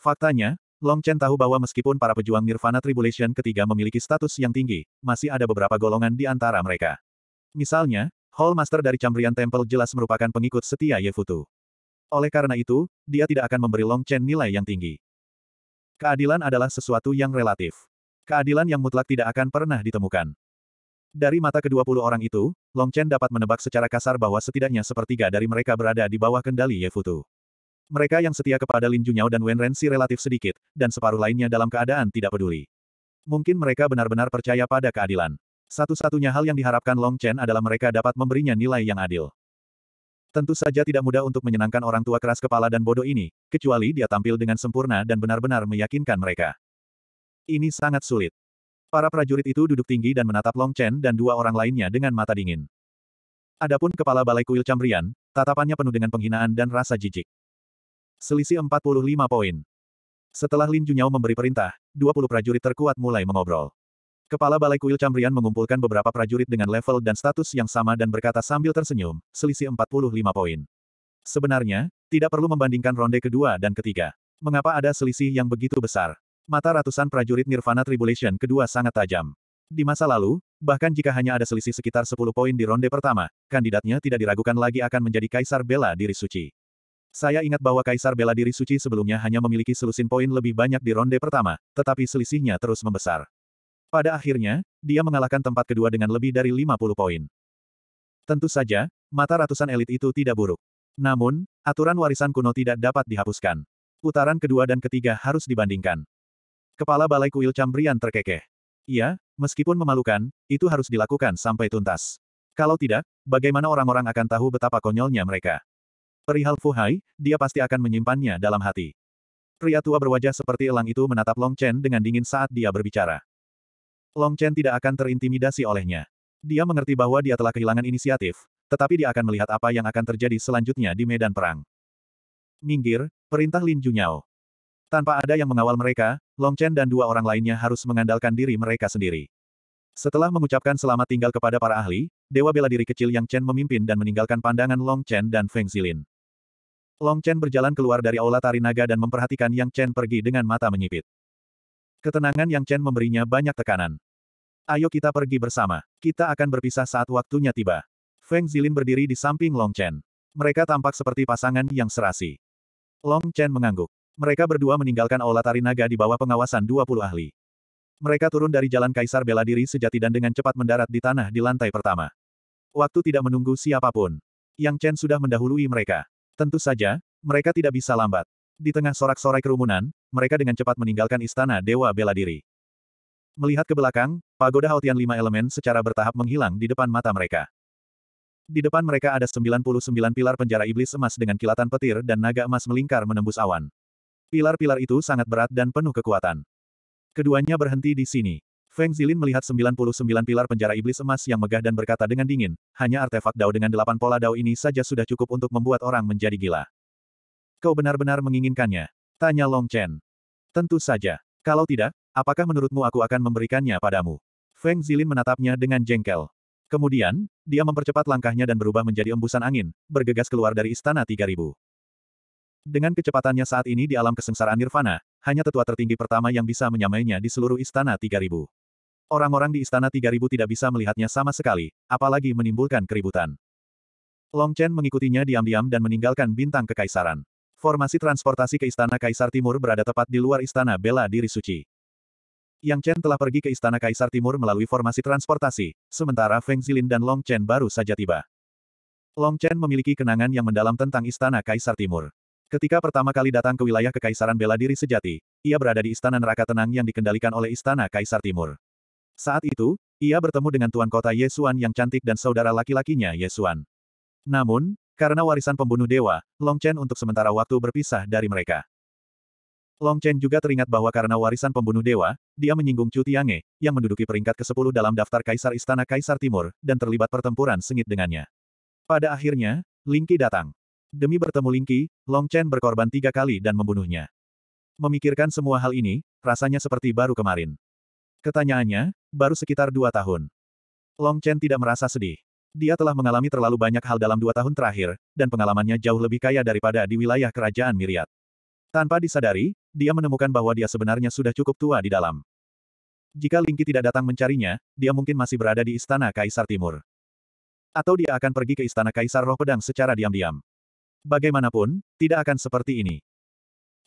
Faktanya, Long Chen tahu bahwa meskipun para pejuang Nirvana Tribulation ketiga memiliki status yang tinggi, masih ada beberapa golongan di antara mereka. Misalnya, Hall Master dari Cambrian Temple jelas merupakan pengikut setia Ye Yefutu. Oleh karena itu, dia tidak akan memberi Long Chen nilai yang tinggi. Keadilan adalah sesuatu yang relatif. Keadilan yang mutlak tidak akan pernah ditemukan. Dari mata kedua puluh orang itu, Long Chen dapat menebak secara kasar bahwa setidaknya sepertiga dari mereka berada di bawah kendali Yefutu. Mereka yang setia kepada Lin Junyao dan Wen Renzi relatif sedikit, dan separuh lainnya dalam keadaan tidak peduli. Mungkin mereka benar-benar percaya pada keadilan. Satu-satunya hal yang diharapkan Long Chen adalah mereka dapat memberinya nilai yang adil. Tentu saja tidak mudah untuk menyenangkan orang tua keras kepala dan bodoh ini, kecuali dia tampil dengan sempurna dan benar-benar meyakinkan mereka. Ini sangat sulit. Para prajurit itu duduk tinggi dan menatap Long Chen dan dua orang lainnya dengan mata dingin. Adapun kepala balai kuil Cambrian, tatapannya penuh dengan penghinaan dan rasa jijik. Selisih 45 poin. Setelah Lin Junyao memberi perintah, 20 prajurit terkuat mulai mengobrol. Kepala Balai Kuil Cambrian mengumpulkan beberapa prajurit dengan level dan status yang sama dan berkata sambil tersenyum, selisih 45 poin. Sebenarnya, tidak perlu membandingkan ronde kedua dan ketiga. Mengapa ada selisih yang begitu besar? Mata ratusan prajurit Nirvana Tribulation kedua sangat tajam. Di masa lalu, bahkan jika hanya ada selisih sekitar 10 poin di ronde pertama, kandidatnya tidak diragukan lagi akan menjadi kaisar bela diri suci. Saya ingat bahwa Kaisar Bela Diri Suci sebelumnya hanya memiliki selusin poin lebih banyak di ronde pertama, tetapi selisihnya terus membesar. Pada akhirnya, dia mengalahkan tempat kedua dengan lebih dari 50 poin. Tentu saja, mata ratusan elit itu tidak buruk. Namun, aturan warisan kuno tidak dapat dihapuskan. Putaran kedua dan ketiga harus dibandingkan. Kepala Balai Kuil Cambrian terkekeh. Iya, meskipun memalukan, itu harus dilakukan sampai tuntas. Kalau tidak, bagaimana orang-orang akan tahu betapa konyolnya mereka? Perihal Fu Hai, dia pasti akan menyimpannya dalam hati. Pria tua berwajah seperti elang itu menatap Long Chen dengan dingin saat dia berbicara. Long Chen tidak akan terintimidasi olehnya. Dia mengerti bahwa dia telah kehilangan inisiatif, tetapi dia akan melihat apa yang akan terjadi selanjutnya di medan perang. Minggir, perintah Lin Junyao. Tanpa ada yang mengawal mereka, Long Chen dan dua orang lainnya harus mengandalkan diri mereka sendiri. Setelah mengucapkan selamat tinggal kepada para ahli, Dewa Bela Diri kecil Yang Chen memimpin dan meninggalkan pandangan Long Chen dan Feng Zilin. Long Chen berjalan keluar dari aula tari naga dan memperhatikan Yang Chen pergi dengan mata menyipit. Ketenangan Yang Chen memberinya banyak tekanan. Ayo kita pergi bersama. Kita akan berpisah saat waktunya tiba. Feng Zilin berdiri di samping Long Chen. Mereka tampak seperti pasangan yang serasi. Long Chen mengangguk. Mereka berdua meninggalkan aula tari naga di bawah pengawasan 20 ahli. Mereka turun dari jalan Kaisar Bela Diri sejati dan dengan cepat mendarat di tanah di lantai pertama. Waktu tidak menunggu siapapun. Yang Chen sudah mendahului mereka. Tentu saja, mereka tidak bisa lambat. Di tengah sorak-sorai kerumunan, mereka dengan cepat meninggalkan istana Dewa Bela Diri. Melihat ke belakang, pagoda Haotian lima elemen secara bertahap menghilang di depan mata mereka. Di depan mereka ada 99 pilar penjara iblis emas dengan kilatan petir dan naga emas melingkar menembus awan. Pilar-pilar itu sangat berat dan penuh kekuatan. Keduanya berhenti di sini. Feng Zilin melihat 99 pilar penjara iblis emas yang megah dan berkata dengan dingin, hanya artefak Dao dengan delapan pola Dao ini saja sudah cukup untuk membuat orang menjadi gila. Kau benar-benar menginginkannya? Tanya Long Chen. Tentu saja. Kalau tidak, apakah menurutmu aku akan memberikannya padamu? Feng Zilin menatapnya dengan jengkel. Kemudian, dia mempercepat langkahnya dan berubah menjadi embusan angin, bergegas keluar dari istana 3000. Dengan kecepatannya saat ini di alam kesengsaraan Nirvana, hanya tetua tertinggi pertama yang bisa menyamainya di seluruh istana 3000. Orang-orang di Istana 3000 tidak bisa melihatnya sama sekali, apalagi menimbulkan keributan. Long Chen mengikutinya diam-diam dan meninggalkan bintang kekaisaran. Formasi transportasi ke Istana Kaisar Timur berada tepat di luar Istana Bela Diri Suci. Yang Chen telah pergi ke Istana Kaisar Timur melalui formasi transportasi, sementara Feng Zilin dan Long Chen baru saja tiba. Long Chen memiliki kenangan yang mendalam tentang Istana Kaisar Timur. Ketika pertama kali datang ke wilayah Kekaisaran Bela Diri Sejati, ia berada di Istana Neraka Tenang yang dikendalikan oleh Istana Kaisar Timur. Saat itu, ia bertemu dengan tuan kota Yesuan yang cantik dan saudara laki-lakinya Yesuan. Namun, karena warisan pembunuh dewa, Long Chen untuk sementara waktu berpisah dari mereka. Long Chen juga teringat bahwa karena warisan pembunuh dewa, dia menyinggung Chu Tiange, yang menduduki peringkat ke-10 dalam daftar Kaisar Istana Kaisar Timur, dan terlibat pertempuran sengit dengannya. Pada akhirnya, Lingqi datang. Demi bertemu Lingqi, Long Chen berkorban tiga kali dan membunuhnya. Memikirkan semua hal ini, rasanya seperti baru kemarin. Ketanyaannya, baru sekitar dua tahun. Long Chen tidak merasa sedih. Dia telah mengalami terlalu banyak hal dalam dua tahun terakhir, dan pengalamannya jauh lebih kaya daripada di wilayah kerajaan Miriat. Tanpa disadari, dia menemukan bahwa dia sebenarnya sudah cukup tua di dalam. Jika Lingqi tidak datang mencarinya, dia mungkin masih berada di Istana Kaisar Timur. Atau dia akan pergi ke Istana Kaisar Roh Pedang secara diam-diam. Bagaimanapun, tidak akan seperti ini.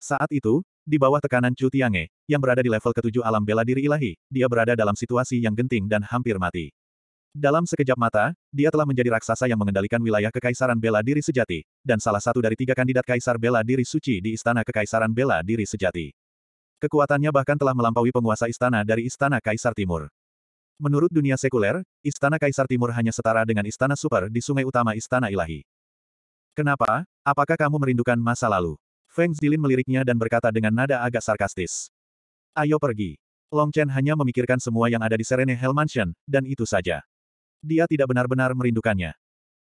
Saat itu, di bawah tekanan Chu Tiange, yang berada di level ketujuh alam bela diri ilahi, dia berada dalam situasi yang genting dan hampir mati. Dalam sekejap mata, dia telah menjadi raksasa yang mengendalikan wilayah kekaisaran bela diri sejati, dan salah satu dari tiga kandidat kaisar bela diri suci di Istana Kekaisaran Bela Diri Sejati. Kekuatannya bahkan telah melampaui penguasa istana dari Istana Kaisar Timur. Menurut dunia sekuler, Istana Kaisar Timur hanya setara dengan Istana Super di sungai utama Istana Ilahi. Kenapa? Apakah kamu merindukan masa lalu? Feng Zilin meliriknya dan berkata dengan nada agak sarkastis. Ayo pergi. Long Chen hanya memikirkan semua yang ada di Serene Hell Mansion, dan itu saja. Dia tidak benar-benar merindukannya.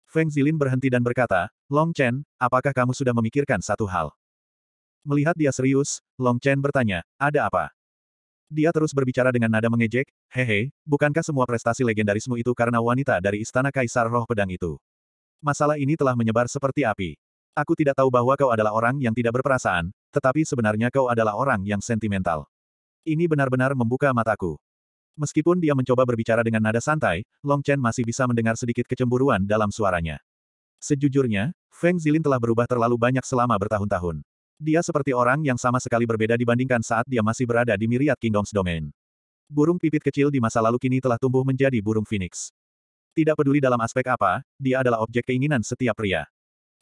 Feng Zilin berhenti dan berkata, Long Chen, apakah kamu sudah memikirkan satu hal? Melihat dia serius, Long Chen bertanya, ada apa? Dia terus berbicara dengan nada mengejek, hehe, bukankah semua prestasi legendarismu itu karena wanita dari Istana Kaisar Roh Pedang itu? Masalah ini telah menyebar seperti api. Aku tidak tahu bahwa kau adalah orang yang tidak berperasaan, tetapi sebenarnya kau adalah orang yang sentimental. Ini benar-benar membuka mataku. Meskipun dia mencoba berbicara dengan nada santai, Long Chen masih bisa mendengar sedikit kecemburuan dalam suaranya. Sejujurnya, Feng Zilin telah berubah terlalu banyak selama bertahun-tahun. Dia seperti orang yang sama sekali berbeda dibandingkan saat dia masih berada di Myriad Kingdoms Domain. Burung pipit kecil di masa lalu kini telah tumbuh menjadi burung phoenix. Tidak peduli dalam aspek apa, dia adalah objek keinginan setiap pria.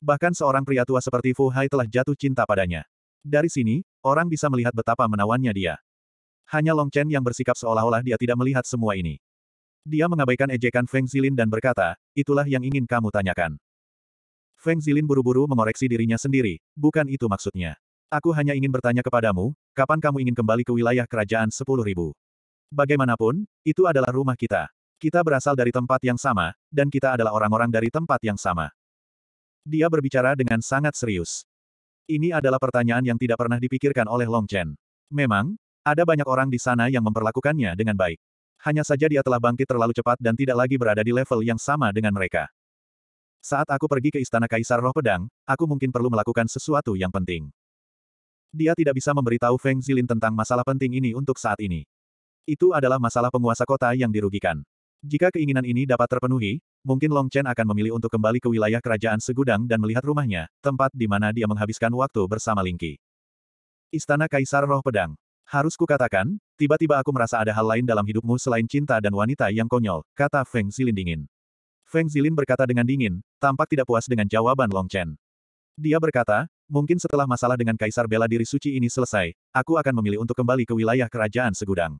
Bahkan seorang pria tua seperti Fu Hai telah jatuh cinta padanya. Dari sini, orang bisa melihat betapa menawannya dia. Hanya Long Chen yang bersikap seolah-olah dia tidak melihat semua ini. Dia mengabaikan ejekan Feng Zilin dan berkata, itulah yang ingin kamu tanyakan. Feng Zilin buru-buru mengoreksi dirinya sendiri, bukan itu maksudnya. Aku hanya ingin bertanya kepadamu, kapan kamu ingin kembali ke wilayah kerajaan sepuluh ribu? Bagaimanapun, itu adalah rumah kita. Kita berasal dari tempat yang sama, dan kita adalah orang-orang dari tempat yang sama. Dia berbicara dengan sangat serius. Ini adalah pertanyaan yang tidak pernah dipikirkan oleh Long Chen. Memang, ada banyak orang di sana yang memperlakukannya dengan baik. Hanya saja dia telah bangkit terlalu cepat dan tidak lagi berada di level yang sama dengan mereka. Saat aku pergi ke Istana Kaisar Roh Pedang, aku mungkin perlu melakukan sesuatu yang penting. Dia tidak bisa memberitahu Feng Zilin tentang masalah penting ini untuk saat ini. Itu adalah masalah penguasa kota yang dirugikan. Jika keinginan ini dapat terpenuhi, mungkin Long Chen akan memilih untuk kembali ke wilayah kerajaan Segudang dan melihat rumahnya, tempat di mana dia menghabiskan waktu bersama Lingqi. Istana Kaisar Roh Pedang. Harus kukatakan, tiba-tiba aku merasa ada hal lain dalam hidupmu selain cinta dan wanita yang konyol, kata Feng Zilin dingin. Feng Zilin berkata dengan dingin, tampak tidak puas dengan jawaban Long Chen. Dia berkata, mungkin setelah masalah dengan Kaisar Bela Diri Suci ini selesai, aku akan memilih untuk kembali ke wilayah kerajaan segudang.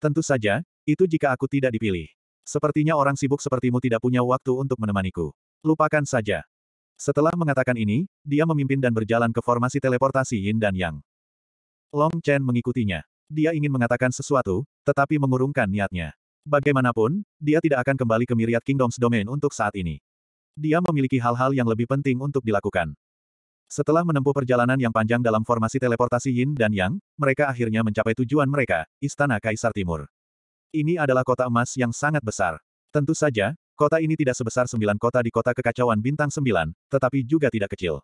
Tentu saja, itu jika aku tidak dipilih. Sepertinya orang sibuk sepertimu tidak punya waktu untuk menemaniku. Lupakan saja. Setelah mengatakan ini, dia memimpin dan berjalan ke formasi teleportasi Yin dan Yang. Long Chen mengikutinya. Dia ingin mengatakan sesuatu, tetapi mengurungkan niatnya. Bagaimanapun, dia tidak akan kembali ke Myriad Kingdoms Domain untuk saat ini. Dia memiliki hal-hal yang lebih penting untuk dilakukan. Setelah menempuh perjalanan yang panjang dalam formasi teleportasi Yin dan Yang, mereka akhirnya mencapai tujuan mereka, Istana Kaisar Timur. Ini adalah kota emas yang sangat besar. Tentu saja, kota ini tidak sebesar sembilan kota di kota kekacauan bintang sembilan, tetapi juga tidak kecil.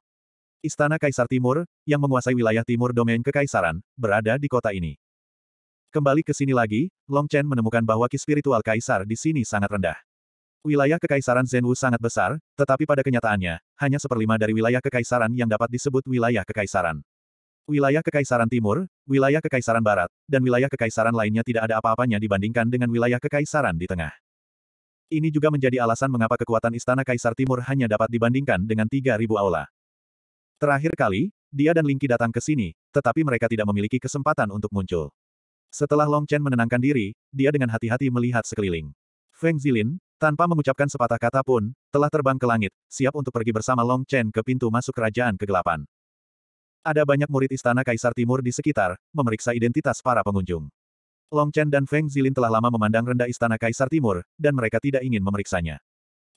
Istana Kaisar Timur, yang menguasai wilayah timur domain kekaisaran, berada di kota ini. Kembali ke sini lagi, Long Chen menemukan bahwa ki spiritual kaisar di sini sangat rendah. Wilayah kekaisaran Zenwu sangat besar, tetapi pada kenyataannya, hanya seperlima dari wilayah kekaisaran yang dapat disebut wilayah kekaisaran. Wilayah Kekaisaran Timur, wilayah Kekaisaran Barat, dan wilayah Kekaisaran lainnya tidak ada apa-apanya dibandingkan dengan wilayah Kekaisaran di tengah. Ini juga menjadi alasan mengapa kekuatan Istana Kaisar Timur hanya dapat dibandingkan dengan 3.000 aula. Terakhir kali, dia dan Lingqi datang ke sini, tetapi mereka tidak memiliki kesempatan untuk muncul. Setelah Long Chen menenangkan diri, dia dengan hati-hati melihat sekeliling. Feng Zilin, tanpa mengucapkan sepatah kata pun, telah terbang ke langit, siap untuk pergi bersama Long Chen ke pintu masuk kerajaan kegelapan. Ada banyak murid istana Kaisar Timur di sekitar, memeriksa identitas para pengunjung. Long Chen dan Feng Zilin telah lama memandang rendah istana Kaisar Timur, dan mereka tidak ingin memeriksanya.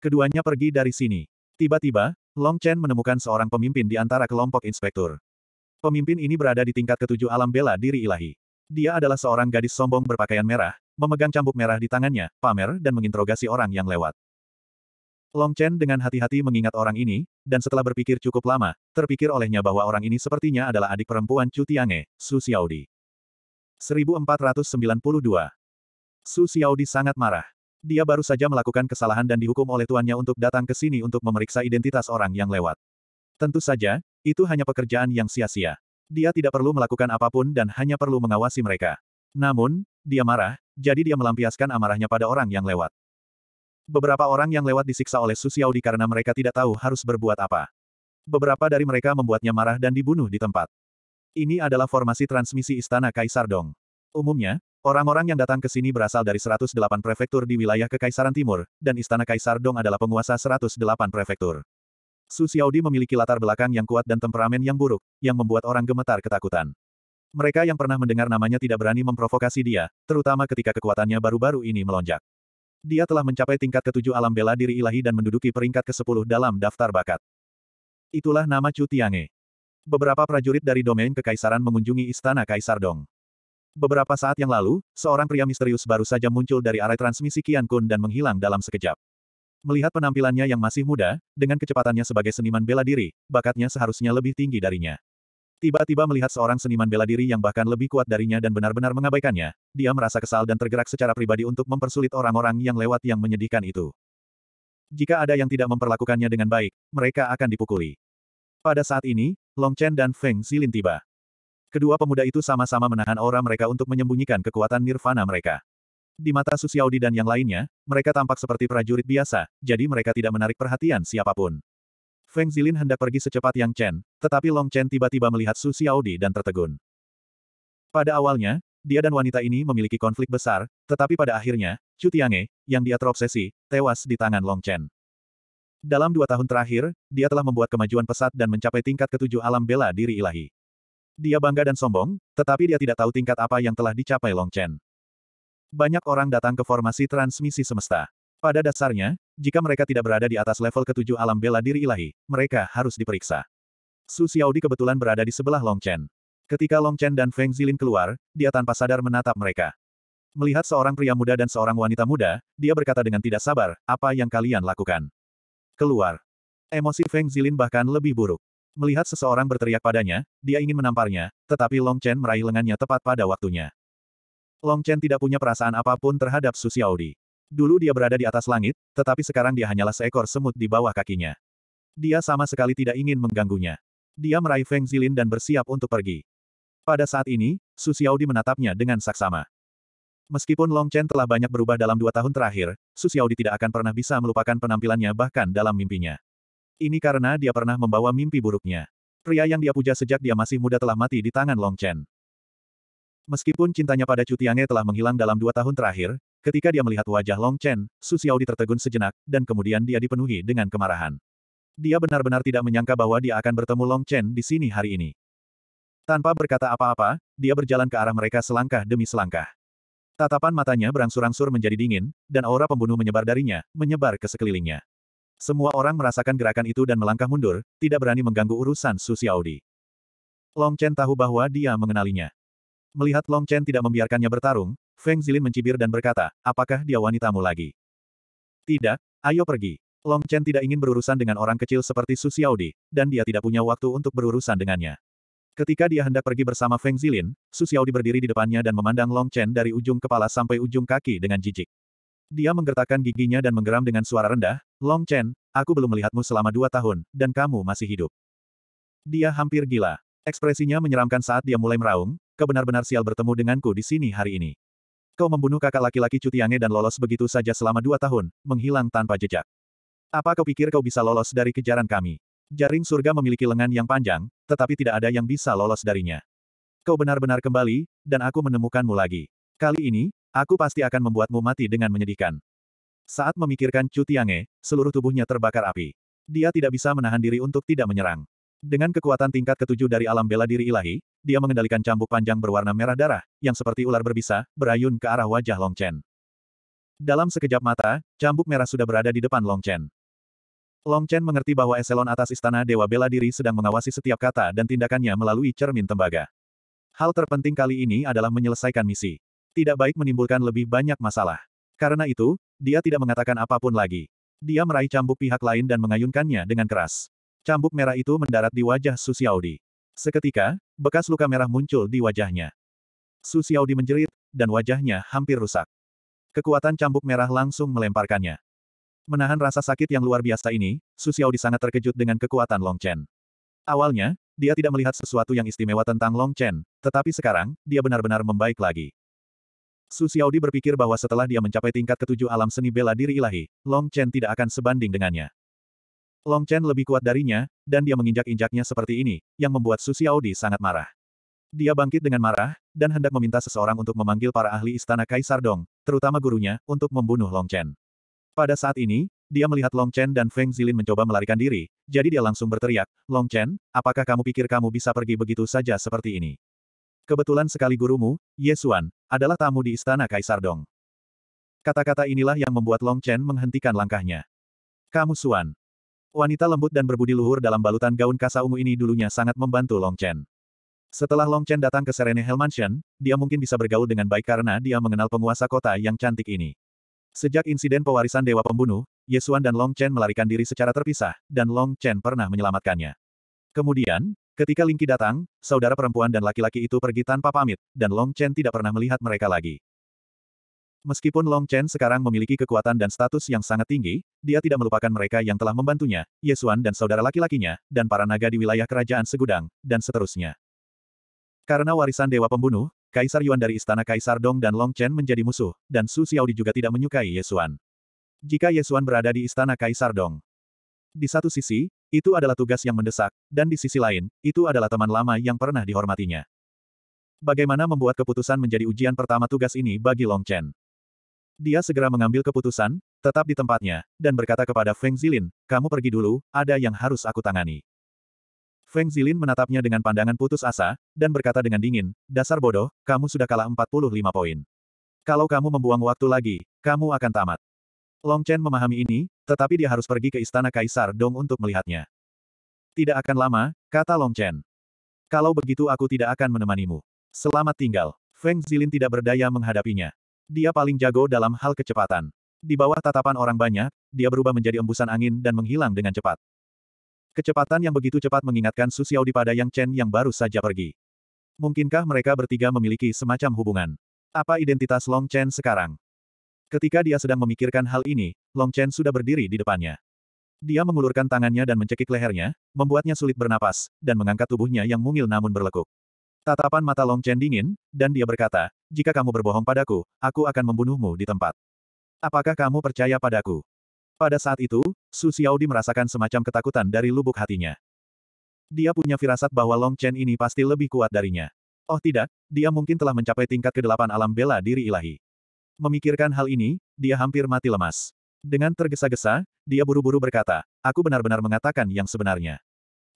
Keduanya pergi dari sini. Tiba-tiba, Long Chen menemukan seorang pemimpin di antara kelompok inspektur. Pemimpin ini berada di tingkat ketujuh alam bela diri ilahi. Dia adalah seorang gadis sombong berpakaian merah, memegang cambuk merah di tangannya, pamer dan menginterogasi orang yang lewat. Long Chen dengan hati-hati mengingat orang ini, dan setelah berpikir cukup lama, terpikir olehnya bahwa orang ini sepertinya adalah adik perempuan Chu Tiange, Su Xiaodi. 1492. Su Xiaodi sangat marah. Dia baru saja melakukan kesalahan dan dihukum oleh tuannya untuk datang ke sini untuk memeriksa identitas orang yang lewat. Tentu saja, itu hanya pekerjaan yang sia-sia. Dia tidak perlu melakukan apapun dan hanya perlu mengawasi mereka. Namun, dia marah, jadi dia melampiaskan amarahnya pada orang yang lewat. Beberapa orang yang lewat disiksa oleh Su Xiaodi karena mereka tidak tahu harus berbuat apa. Beberapa dari mereka membuatnya marah dan dibunuh di tempat. Ini adalah formasi transmisi Istana Kaisar Dong. Umumnya, orang-orang yang datang ke sini berasal dari 108 prefektur di wilayah Kekaisaran Timur, dan Istana Kaisar Dong adalah penguasa 108 prefektur. Su Xiaodi memiliki latar belakang yang kuat dan temperamen yang buruk, yang membuat orang gemetar ketakutan. Mereka yang pernah mendengar namanya tidak berani memprovokasi dia, terutama ketika kekuatannya baru-baru ini melonjak. Dia telah mencapai tingkat ketujuh alam bela diri ilahi dan menduduki peringkat ke-10 dalam daftar bakat. Itulah nama Chu Tiange. Beberapa prajurit dari domain kekaisaran mengunjungi istana Kaisar Dong. Beberapa saat yang lalu, seorang pria misterius baru saja muncul dari arah transmisi Qian Kun dan menghilang dalam sekejap. Melihat penampilannya yang masih muda, dengan kecepatannya sebagai seniman bela diri, bakatnya seharusnya lebih tinggi darinya. Tiba-tiba melihat seorang seniman bela diri yang bahkan lebih kuat darinya dan benar-benar mengabaikannya, dia merasa kesal dan tergerak secara pribadi untuk mempersulit orang-orang yang lewat yang menyedihkan itu. Jika ada yang tidak memperlakukannya dengan baik, mereka akan dipukuli. Pada saat ini, Long Chen dan Feng Xilin tiba. Kedua pemuda itu sama-sama menahan aura mereka untuk menyembunyikan kekuatan nirvana mereka. Di mata Susiaudi dan yang lainnya, mereka tampak seperti prajurit biasa, jadi mereka tidak menarik perhatian siapapun. Feng Zilin hendak pergi secepat Yang Chen, tetapi Long Chen tiba-tiba melihat Su Xiaodi dan tertegun. Pada awalnya, dia dan wanita ini memiliki konflik besar, tetapi pada akhirnya, Chu Tiange, yang dia terobsesi, tewas di tangan Long Chen. Dalam dua tahun terakhir, dia telah membuat kemajuan pesat dan mencapai tingkat ketujuh alam bela diri ilahi. Dia bangga dan sombong, tetapi dia tidak tahu tingkat apa yang telah dicapai Long Chen. Banyak orang datang ke formasi transmisi semesta. Pada dasarnya, jika mereka tidak berada di atas level ketujuh alam bela diri ilahi, mereka harus diperiksa. Su Xiaodi kebetulan berada di sebelah Long Chen. Ketika Long Chen dan Feng Zilin keluar, dia tanpa sadar menatap mereka. Melihat seorang pria muda dan seorang wanita muda, dia berkata dengan tidak sabar, apa yang kalian lakukan? Keluar. Emosi Feng Zilin bahkan lebih buruk. Melihat seseorang berteriak padanya, dia ingin menamparnya, tetapi Long Chen meraih lengannya tepat pada waktunya. Long Chen tidak punya perasaan apapun terhadap Su Xiaodi. Dulu dia berada di atas langit, tetapi sekarang dia hanyalah seekor semut di bawah kakinya. Dia sama sekali tidak ingin mengganggunya. Dia meraih Feng Zilin dan bersiap untuk pergi. Pada saat ini, Su Xiaodi menatapnya dengan saksama. Meskipun Long Chen telah banyak berubah dalam dua tahun terakhir, Su Xiaodi tidak akan pernah bisa melupakan penampilannya bahkan dalam mimpinya. Ini karena dia pernah membawa mimpi buruknya. Pria yang dia puja sejak dia masih muda telah mati di tangan Long Chen. Meskipun cintanya pada Cutiange telah menghilang dalam dua tahun terakhir, Ketika dia melihat wajah Long Chen, Su Xiaodi tertegun sejenak, dan kemudian dia dipenuhi dengan kemarahan. Dia benar-benar tidak menyangka bahwa dia akan bertemu Long Chen di sini hari ini. Tanpa berkata apa-apa, dia berjalan ke arah mereka selangkah demi selangkah. Tatapan matanya berangsur-angsur menjadi dingin, dan aura pembunuh menyebar darinya, menyebar ke sekelilingnya. Semua orang merasakan gerakan itu dan melangkah mundur, tidak berani mengganggu urusan Su Xiaodi. Long Chen tahu bahwa dia mengenalinya. Melihat Long Chen tidak membiarkannya bertarung, Feng Zilin mencibir dan berkata, apakah dia wanitamu lagi? Tidak, ayo pergi. Long Chen tidak ingin berurusan dengan orang kecil seperti Su Xiaodi, dan dia tidak punya waktu untuk berurusan dengannya. Ketika dia hendak pergi bersama Feng Zilin, Su Xiaodi berdiri di depannya dan memandang Long Chen dari ujung kepala sampai ujung kaki dengan jijik. Dia menggertakkan giginya dan menggeram dengan suara rendah, Long Chen, aku belum melihatmu selama dua tahun, dan kamu masih hidup. Dia hampir gila. Ekspresinya menyeramkan saat dia mulai meraung, kebenar-benar sial bertemu denganku di sini hari ini. Kau membunuh kakak laki-laki Cutiange dan lolos begitu saja selama dua tahun, menghilang tanpa jejak. Apa kau pikir kau bisa lolos dari kejaran kami? Jaring surga memiliki lengan yang panjang, tetapi tidak ada yang bisa lolos darinya. Kau benar-benar kembali, dan aku menemukanmu lagi. Kali ini, aku pasti akan membuatmu mati dengan menyedihkan. Saat memikirkan Cutiange, seluruh tubuhnya terbakar api. Dia tidak bisa menahan diri untuk tidak menyerang. Dengan kekuatan tingkat ketujuh dari alam bela diri ilahi, dia mengendalikan cambuk panjang berwarna merah darah, yang seperti ular berbisa, berayun ke arah wajah Long Chen. Dalam sekejap mata, cambuk merah sudah berada di depan Long Chen. Long Chen mengerti bahwa eselon atas istana Dewa Bela Diri sedang mengawasi setiap kata dan tindakannya melalui cermin tembaga. Hal terpenting kali ini adalah menyelesaikan misi. Tidak baik menimbulkan lebih banyak masalah. Karena itu, dia tidak mengatakan apapun lagi. Dia meraih cambuk pihak lain dan mengayunkannya dengan keras. Cambuk merah itu mendarat di wajah Su Xiaodi. Seketika, bekas luka merah muncul di wajahnya. Su Xiaodi menjerit, dan wajahnya hampir rusak. Kekuatan cambuk merah langsung melemparkannya. Menahan rasa sakit yang luar biasa ini, Su Xiaodi sangat terkejut dengan kekuatan Long Chen. Awalnya, dia tidak melihat sesuatu yang istimewa tentang Long Chen, tetapi sekarang, dia benar-benar membaik lagi. Su Xiaodi berpikir bahwa setelah dia mencapai tingkat ketujuh alam seni bela diri ilahi, Long Chen tidak akan sebanding dengannya. Long Chen lebih kuat darinya, dan dia menginjak-injaknya seperti ini, yang membuat Su Di sangat marah. Dia bangkit dengan marah, dan hendak meminta seseorang untuk memanggil para ahli istana Kaisar Dong, terutama gurunya, untuk membunuh Long Chen. Pada saat ini, dia melihat Long Chen dan Feng Zilin mencoba melarikan diri, jadi dia langsung berteriak, Long Chen, apakah kamu pikir kamu bisa pergi begitu saja seperti ini? Kebetulan sekali gurumu, Ye Xuan, adalah tamu di istana Kaisar Dong. Kata-kata inilah yang membuat Long Chen menghentikan langkahnya. Kamu Suan. Wanita lembut dan berbudi luhur dalam balutan gaun kasa ungu ini dulunya sangat membantu Long Chen. Setelah Long Chen datang ke Serene Hell Mansion, dia mungkin bisa bergaul dengan baik karena dia mengenal penguasa kota yang cantik ini. Sejak insiden pewarisan Dewa Pembunuh, Yesuan dan Long Chen melarikan diri secara terpisah, dan Long Chen pernah menyelamatkannya. Kemudian, ketika Lingqi datang, saudara perempuan dan laki-laki itu pergi tanpa pamit, dan Long Chen tidak pernah melihat mereka lagi. Meskipun Long Chen sekarang memiliki kekuatan dan status yang sangat tinggi, dia tidak melupakan mereka yang telah membantunya, Yesuan dan saudara laki-lakinya, dan para naga di wilayah kerajaan segudang, dan seterusnya. Karena warisan Dewa Pembunuh, Kaisar Yuan dari Istana Kaisar Dong dan Long Chen menjadi musuh, dan Su Xiaodi juga tidak menyukai Yesuan. Jika Yesuan berada di Istana Kaisar Dong, di satu sisi, itu adalah tugas yang mendesak, dan di sisi lain, itu adalah teman lama yang pernah dihormatinya. Bagaimana membuat keputusan menjadi ujian pertama tugas ini bagi Long Chen. Dia segera mengambil keputusan, tetap di tempatnya, dan berkata kepada Feng Zilin, kamu pergi dulu, ada yang harus aku tangani. Feng Zilin menatapnya dengan pandangan putus asa, dan berkata dengan dingin, dasar bodoh, kamu sudah kalah 45 poin. Kalau kamu membuang waktu lagi, kamu akan tamat. Long Chen memahami ini, tetapi dia harus pergi ke istana Kaisar Dong untuk melihatnya. Tidak akan lama, kata Long Chen. Kalau begitu aku tidak akan menemanimu. Selamat tinggal. Feng Zilin tidak berdaya menghadapinya. Dia paling jago dalam hal kecepatan. Di bawah tatapan orang banyak, dia berubah menjadi embusan angin dan menghilang dengan cepat. Kecepatan yang begitu cepat mengingatkan Su Xiaodi pada Yang Chen yang baru saja pergi. Mungkinkah mereka bertiga memiliki semacam hubungan? Apa identitas Long Chen sekarang? Ketika dia sedang memikirkan hal ini, Long Chen sudah berdiri di depannya. Dia mengulurkan tangannya dan mencekik lehernya, membuatnya sulit bernapas, dan mengangkat tubuhnya yang mungil namun berlekuk. Tatapan mata Long Chen dingin, dan dia berkata, jika kamu berbohong padaku, aku akan membunuhmu di tempat. Apakah kamu percaya padaku? Pada saat itu, Su Xiaodi merasakan semacam ketakutan dari lubuk hatinya. Dia punya firasat bahwa Long Chen ini pasti lebih kuat darinya. Oh tidak, dia mungkin telah mencapai tingkat ke ke-8 alam bela diri ilahi. Memikirkan hal ini, dia hampir mati lemas. Dengan tergesa-gesa, dia buru-buru berkata, aku benar-benar mengatakan yang sebenarnya.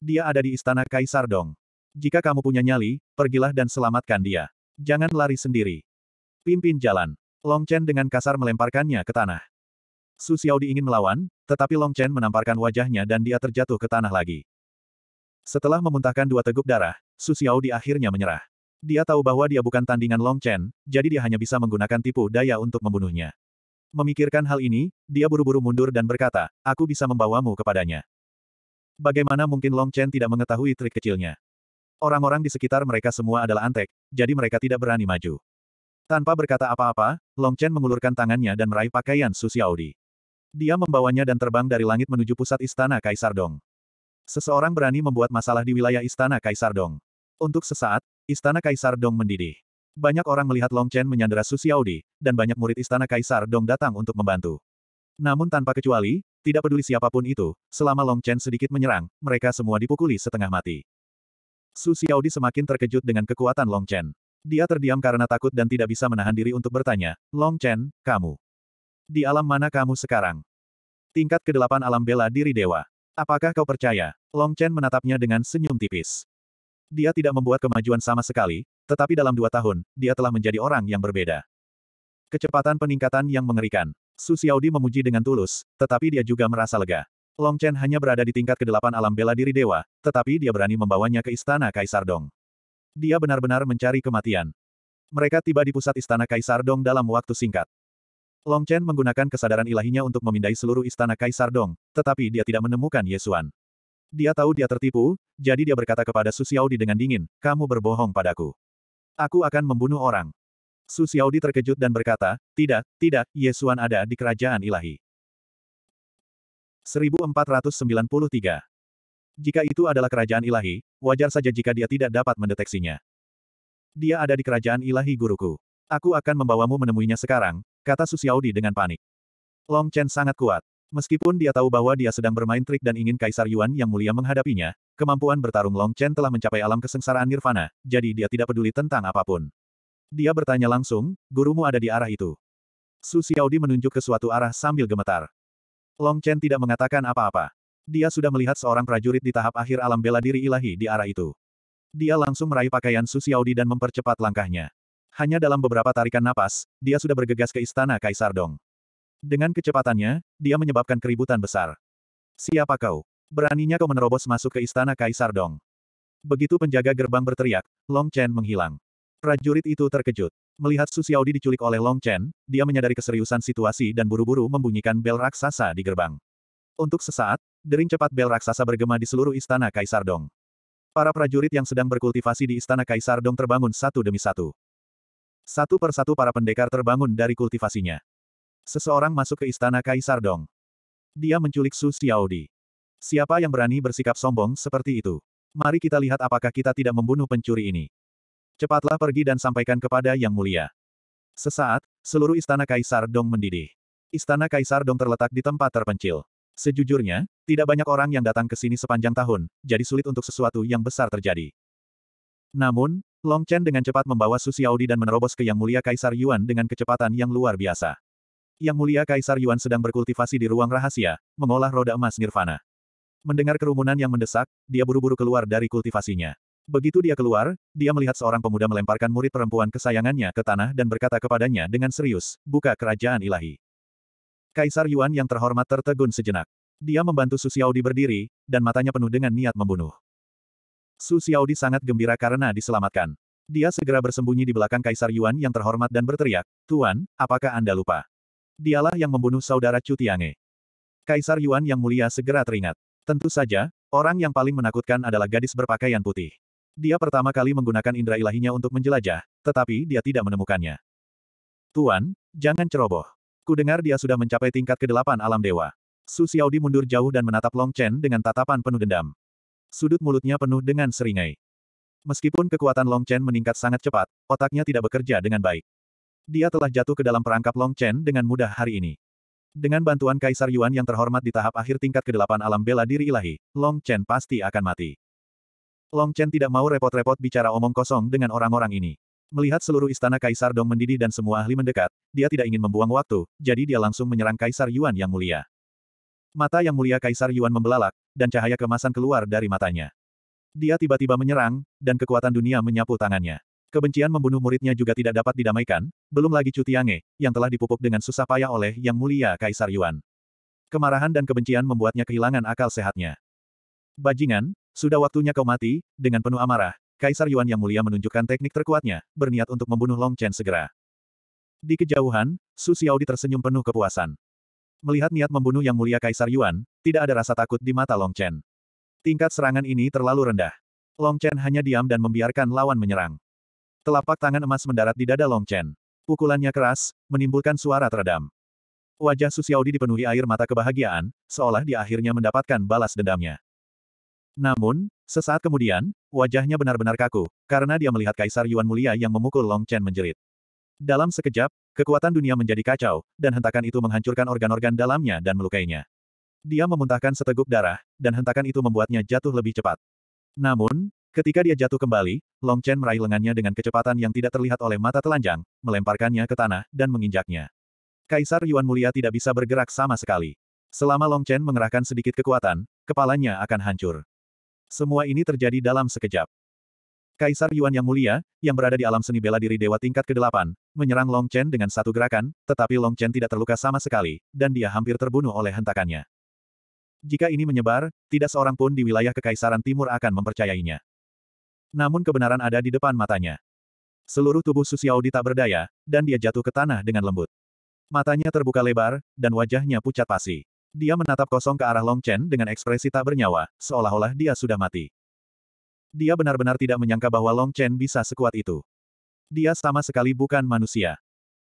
Dia ada di istana Kaisar Dong. Jika kamu punya nyali, pergilah dan selamatkan dia. Jangan lari sendiri. Pimpin jalan. Long Chen dengan kasar melemparkannya ke tanah. Su Xiaodi ingin melawan, tetapi Long Chen menamparkan wajahnya dan dia terjatuh ke tanah lagi. Setelah memuntahkan dua teguk darah, Su Xiaodi akhirnya menyerah. Dia tahu bahwa dia bukan tandingan Long Chen, jadi dia hanya bisa menggunakan tipu daya untuk membunuhnya. Memikirkan hal ini, dia buru-buru mundur dan berkata, aku bisa membawamu kepadanya. Bagaimana mungkin Long Chen tidak mengetahui trik kecilnya? Orang-orang di sekitar mereka semua adalah antek, jadi mereka tidak berani maju. Tanpa berkata apa-apa, Long Chen mengulurkan tangannya dan meraih pakaian Su Xiaodi. Dia membawanya dan terbang dari langit menuju pusat istana Kaisar Dong. Seseorang berani membuat masalah di wilayah istana Kaisar Dong. Untuk sesaat, istana Kaisar Dong mendidih. Banyak orang melihat Long Chen menyandera Su Xiaodi, dan banyak murid istana Kaisar Dong datang untuk membantu. Namun tanpa kecuali, tidak peduli siapapun itu, selama Long Chen sedikit menyerang, mereka semua dipukuli setengah mati. Su Xiaodi semakin terkejut dengan kekuatan Long Chen. Dia terdiam karena takut dan tidak bisa menahan diri untuk bertanya, Long Chen, kamu. Di alam mana kamu sekarang? Tingkat kedelapan alam bela diri dewa. Apakah kau percaya? Long Chen menatapnya dengan senyum tipis. Dia tidak membuat kemajuan sama sekali, tetapi dalam dua tahun, dia telah menjadi orang yang berbeda. Kecepatan peningkatan yang mengerikan. Su Xiaodi memuji dengan tulus, tetapi dia juga merasa lega. Long Chen hanya berada di tingkat ke-8 alam bela diri dewa, tetapi dia berani membawanya ke istana Kaisar Dong. Dia benar-benar mencari kematian. Mereka tiba di pusat istana Kaisar Dong dalam waktu singkat. Long Chen menggunakan kesadaran ilahinya untuk memindai seluruh istana Kaisar Dong, tetapi dia tidak menemukan Yesuan. Dia tahu dia tertipu, jadi dia berkata kepada Su Xiaodi dengan dingin, kamu berbohong padaku. Aku akan membunuh orang. Su Xiaodi terkejut dan berkata, tidak, tidak, Yesuan ada di kerajaan ilahi. 1493. Jika itu adalah kerajaan ilahi, wajar saja jika dia tidak dapat mendeteksinya. Dia ada di kerajaan ilahi guruku. Aku akan membawamu menemuinya sekarang, kata Susiaudi dengan panik. Long Chen sangat kuat. Meskipun dia tahu bahwa dia sedang bermain trik dan ingin Kaisar Yuan yang mulia menghadapinya, kemampuan bertarung Long Chen telah mencapai alam kesengsaraan nirvana, jadi dia tidak peduli tentang apapun. Dia bertanya langsung, gurumu ada di arah itu. Su Xiaodi menunjuk ke suatu arah sambil gemetar. Long Chen tidak mengatakan apa-apa. Dia sudah melihat seorang prajurit di tahap akhir alam bela diri ilahi di arah itu. Dia langsung meraih pakaian Su Xiaodi dan mempercepat langkahnya. Hanya dalam beberapa tarikan napas, dia sudah bergegas ke istana Kaisar Dong. Dengan kecepatannya, dia menyebabkan keributan besar. Siapa kau? Beraninya kau menerobos masuk ke istana Kaisar Dong. Begitu penjaga gerbang berteriak, Long Chen menghilang. Prajurit itu terkejut. Melihat Su Xiaodi diculik oleh Long Chen, dia menyadari keseriusan situasi dan buru-buru membunyikan bel raksasa di gerbang. Untuk sesaat, dering cepat bel raksasa bergema di seluruh istana Kaisar Dong. Para prajurit yang sedang berkultivasi di istana Kaisar Dong terbangun satu demi satu. Satu persatu para pendekar terbangun dari kultivasinya. Seseorang masuk ke istana Kaisar Dong. Dia menculik Su Xiaodi. Siapa yang berani bersikap sombong seperti itu? Mari kita lihat apakah kita tidak membunuh pencuri ini. Cepatlah pergi dan sampaikan kepada Yang Mulia. Sesaat, seluruh istana Kaisar Dong mendidih. Istana Kaisar Dong terletak di tempat terpencil. Sejujurnya, tidak banyak orang yang datang ke sini sepanjang tahun, jadi sulit untuk sesuatu yang besar terjadi. Namun, Long Chen dengan cepat membawa Su Xiaodi dan menerobos ke Yang Mulia Kaisar Yuan dengan kecepatan yang luar biasa. Yang Mulia Kaisar Yuan sedang berkultivasi di ruang rahasia, mengolah roda emas Nirvana. Mendengar kerumunan yang mendesak, dia buru-buru keluar dari kultivasinya. Begitu dia keluar, dia melihat seorang pemuda melemparkan murid perempuan kesayangannya ke tanah dan berkata kepadanya dengan serius, buka kerajaan ilahi. Kaisar Yuan yang terhormat tertegun sejenak. Dia membantu Su Xiaodi berdiri, dan matanya penuh dengan niat membunuh. Su Xiaodi sangat gembira karena diselamatkan. Dia segera bersembunyi di belakang Kaisar Yuan yang terhormat dan berteriak, Tuan, apakah Anda lupa? Dialah yang membunuh saudara Chu Tiange. Kaisar Yuan yang mulia segera teringat. Tentu saja, orang yang paling menakutkan adalah gadis berpakaian putih. Dia pertama kali menggunakan indera ilahinya untuk menjelajah, tetapi dia tidak menemukannya. Tuan, jangan ceroboh. Kudengar dia sudah mencapai tingkat ke-8 alam dewa. Su Xiaodi mundur jauh dan menatap Long Chen dengan tatapan penuh dendam. Sudut mulutnya penuh dengan seringai. Meskipun kekuatan Long Chen meningkat sangat cepat, otaknya tidak bekerja dengan baik. Dia telah jatuh ke dalam perangkap Long Chen dengan mudah hari ini. Dengan bantuan Kaisar Yuan yang terhormat di tahap akhir tingkat ke-8 alam bela diri ilahi, Long Chen pasti akan mati. Long Chen tidak mau repot-repot bicara omong kosong dengan orang-orang ini. Melihat seluruh istana Kaisar Dong mendidih dan semua ahli mendekat, dia tidak ingin membuang waktu, jadi dia langsung menyerang Kaisar Yuan yang mulia. Mata yang mulia Kaisar Yuan membelalak, dan cahaya kemasan keluar dari matanya. Dia tiba-tiba menyerang, dan kekuatan dunia menyapu tangannya. Kebencian membunuh muridnya juga tidak dapat didamaikan, belum lagi Cu Tiange, yang telah dipupuk dengan susah payah oleh Yang Mulia Kaisar Yuan. Kemarahan dan kebencian membuatnya kehilangan akal sehatnya. Bajingan, sudah waktunya kau mati, dengan penuh amarah, Kaisar Yuan yang mulia menunjukkan teknik terkuatnya, berniat untuk membunuh Long Chen segera. Di kejauhan, Su Xiaodi tersenyum penuh kepuasan. Melihat niat membunuh yang mulia Kaisar Yuan, tidak ada rasa takut di mata Long Chen. Tingkat serangan ini terlalu rendah. Long Chen hanya diam dan membiarkan lawan menyerang. Telapak tangan emas mendarat di dada Long Chen. Pukulannya keras, menimbulkan suara teredam. Wajah Su Xiaodi dipenuhi air mata kebahagiaan, seolah dia akhirnya mendapatkan balas dendamnya. Namun, sesaat kemudian, wajahnya benar-benar kaku, karena dia melihat Kaisar Yuan Mulia yang memukul Long Chen menjerit. Dalam sekejap, kekuatan dunia menjadi kacau, dan hentakan itu menghancurkan organ-organ dalamnya dan melukainya. Dia memuntahkan seteguk darah, dan hentakan itu membuatnya jatuh lebih cepat. Namun, ketika dia jatuh kembali, Long Chen meraih lengannya dengan kecepatan yang tidak terlihat oleh mata telanjang, melemparkannya ke tanah, dan menginjaknya. Kaisar Yuan Mulia tidak bisa bergerak sama sekali. Selama Long Chen mengerahkan sedikit kekuatan, kepalanya akan hancur. Semua ini terjadi dalam sekejap. Kaisar Yuan yang mulia, yang berada di alam seni bela diri dewa tingkat ke-8, menyerang Long Chen dengan satu gerakan, tetapi Long Chen tidak terluka sama sekali, dan dia hampir terbunuh oleh hentakannya. Jika ini menyebar, tidak seorang pun di wilayah Kekaisaran Timur akan mempercayainya. Namun kebenaran ada di depan matanya. Seluruh tubuh Susiao Xiaodi tak berdaya, dan dia jatuh ke tanah dengan lembut. Matanya terbuka lebar, dan wajahnya pucat pasi. Dia menatap kosong ke arah Long Chen dengan ekspresi tak bernyawa, seolah-olah dia sudah mati. Dia benar-benar tidak menyangka bahwa Long Chen bisa sekuat itu. Dia sama sekali bukan manusia.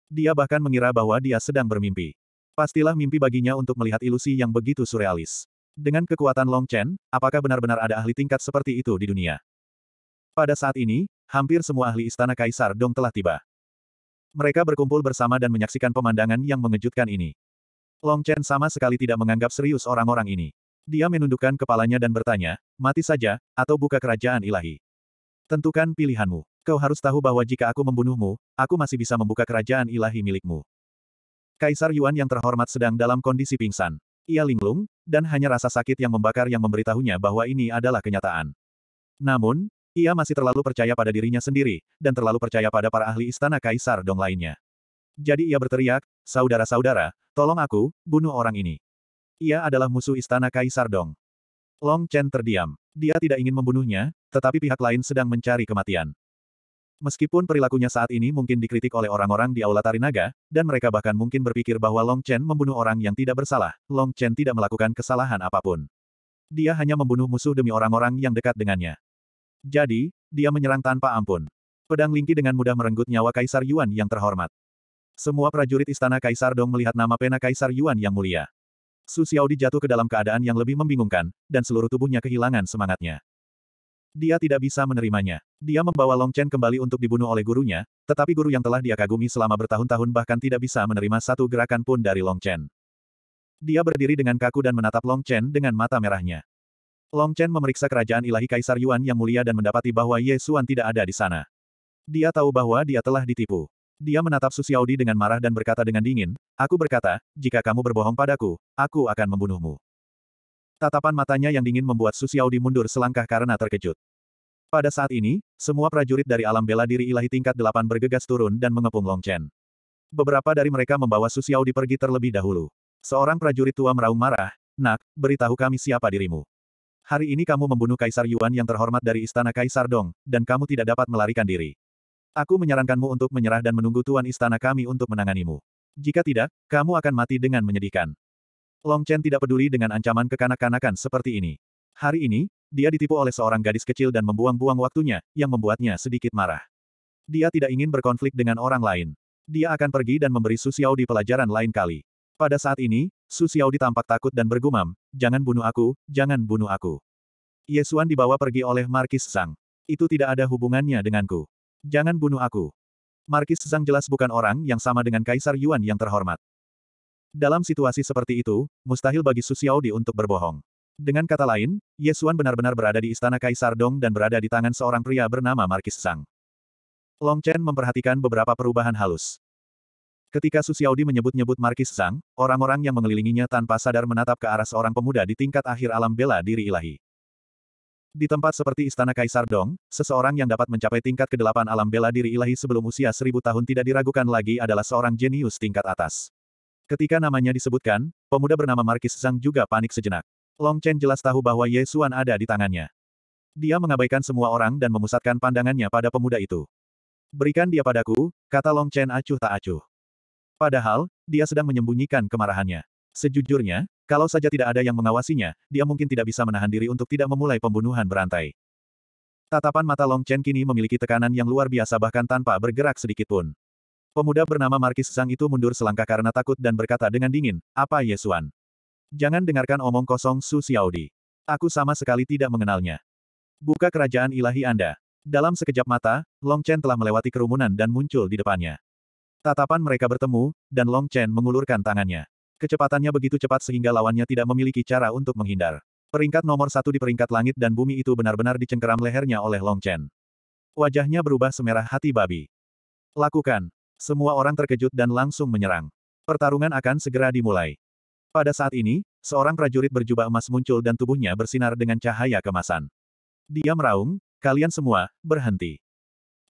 Dia bahkan mengira bahwa dia sedang bermimpi. Pastilah mimpi baginya untuk melihat ilusi yang begitu surrealis. Dengan kekuatan Long Chen, apakah benar-benar ada ahli tingkat seperti itu di dunia? Pada saat ini, hampir semua ahli istana Kaisar Dong telah tiba. Mereka berkumpul bersama dan menyaksikan pemandangan yang mengejutkan ini. Long Chen sama sekali tidak menganggap serius orang-orang ini. Dia menundukkan kepalanya dan bertanya, mati saja, atau buka kerajaan ilahi. Tentukan pilihanmu. Kau harus tahu bahwa jika aku membunuhmu, aku masih bisa membuka kerajaan ilahi milikmu. Kaisar Yuan yang terhormat sedang dalam kondisi pingsan. Ia linglung, dan hanya rasa sakit yang membakar yang memberitahunya bahwa ini adalah kenyataan. Namun, ia masih terlalu percaya pada dirinya sendiri, dan terlalu percaya pada para ahli istana kaisar dong lainnya. Jadi ia berteriak, saudara-saudara, tolong aku, bunuh orang ini. Ia adalah musuh istana Kaisar Dong. Long Chen terdiam. Dia tidak ingin membunuhnya, tetapi pihak lain sedang mencari kematian. Meskipun perilakunya saat ini mungkin dikritik oleh orang-orang di Aula Tarinaga, dan mereka bahkan mungkin berpikir bahwa Long Chen membunuh orang yang tidak bersalah, Long Chen tidak melakukan kesalahan apapun. Dia hanya membunuh musuh demi orang-orang yang dekat dengannya. Jadi, dia menyerang tanpa ampun. Pedang Lingki dengan mudah merenggut nyawa Kaisar Yuan yang terhormat. Semua prajurit istana Kaisar Dong melihat nama pena Kaisar Yuan yang mulia. Su Xiaodi jatuh ke dalam keadaan yang lebih membingungkan, dan seluruh tubuhnya kehilangan semangatnya. Dia tidak bisa menerimanya. Dia membawa Long Chen kembali untuk dibunuh oleh gurunya, tetapi guru yang telah dia kagumi selama bertahun-tahun bahkan tidak bisa menerima satu gerakan pun dari Long Chen. Dia berdiri dengan kaku dan menatap Long Chen dengan mata merahnya. Long Chen memeriksa kerajaan ilahi Kaisar Yuan yang mulia dan mendapati bahwa Ye Xuan tidak ada di sana. Dia tahu bahwa dia telah ditipu. Dia menatap Su Xiaodi dengan marah dan berkata dengan dingin, Aku berkata, jika kamu berbohong padaku, aku akan membunuhmu. Tatapan matanya yang dingin membuat Su Xiaodi mundur selangkah karena terkejut. Pada saat ini, semua prajurit dari alam bela diri ilahi tingkat delapan bergegas turun dan mengepung Long Chen. Beberapa dari mereka membawa Su Xiaodi pergi terlebih dahulu. Seorang prajurit tua meraung marah, Nak, beritahu kami siapa dirimu. Hari ini kamu membunuh Kaisar Yuan yang terhormat dari Istana Kaisar Dong, dan kamu tidak dapat melarikan diri. Aku menyarankanmu untuk menyerah dan menunggu tuan istana kami untuk menanganimu. Jika tidak, kamu akan mati dengan menyedihkan. Long Chen tidak peduli dengan ancaman kekanak-kanakan seperti ini. Hari ini, dia ditipu oleh seorang gadis kecil dan membuang-buang waktunya, yang membuatnya sedikit marah. Dia tidak ingin berkonflik dengan orang lain. Dia akan pergi dan memberi Su Xiao di pelajaran lain kali. Pada saat ini, Su Xiao tampak takut dan bergumam, jangan bunuh aku, jangan bunuh aku. Yesuan dibawa pergi oleh Markis Sang. Itu tidak ada hubungannya denganku. Jangan bunuh aku. Markis Zhang jelas bukan orang yang sama dengan Kaisar Yuan yang terhormat. Dalam situasi seperti itu, mustahil bagi Su Xiaodi untuk berbohong. Dengan kata lain, Yesuan benar-benar berada di istana Kaisar Dong dan berada di tangan seorang pria bernama Markis Zhang. Long Chen memperhatikan beberapa perubahan halus. Ketika Su Xiaodi menyebut-nyebut Markis Zhang, orang-orang yang mengelilinginya tanpa sadar menatap ke arah seorang pemuda di tingkat akhir alam bela diri ilahi. Di tempat seperti Istana Kaisar Dong, seseorang yang dapat mencapai tingkat ke kedelapan alam bela diri ilahi sebelum usia seribu tahun tidak diragukan lagi adalah seorang jenius tingkat atas. Ketika namanya disebutkan, pemuda bernama Markis Zhang juga panik sejenak. Long Chen jelas tahu bahwa Ye Xuan ada di tangannya. Dia mengabaikan semua orang dan memusatkan pandangannya pada pemuda itu. Berikan dia padaku, kata Long Chen acuh tak acuh. Padahal, dia sedang menyembunyikan kemarahannya. Sejujurnya, kalau saja tidak ada yang mengawasinya, dia mungkin tidak bisa menahan diri untuk tidak memulai pembunuhan berantai. Tatapan mata Long Chen kini memiliki tekanan yang luar biasa bahkan tanpa bergerak sedikit pun. Pemuda bernama Markis Sang itu mundur selangkah karena takut dan berkata dengan dingin, apa Yesuan? Jangan dengarkan omong kosong Su Xiaodi. Aku sama sekali tidak mengenalnya. Buka kerajaan ilahi Anda. Dalam sekejap mata, Long Chen telah melewati kerumunan dan muncul di depannya. Tatapan mereka bertemu, dan Long Chen mengulurkan tangannya. Kecepatannya begitu cepat sehingga lawannya tidak memiliki cara untuk menghindar. Peringkat nomor satu di peringkat langit dan bumi itu benar-benar dicengkeram lehernya oleh Long Chen. Wajahnya berubah semerah hati babi. Lakukan. Semua orang terkejut dan langsung menyerang. Pertarungan akan segera dimulai. Pada saat ini, seorang prajurit berjubah emas muncul dan tubuhnya bersinar dengan cahaya kemasan. Dia meraung, kalian semua, berhenti.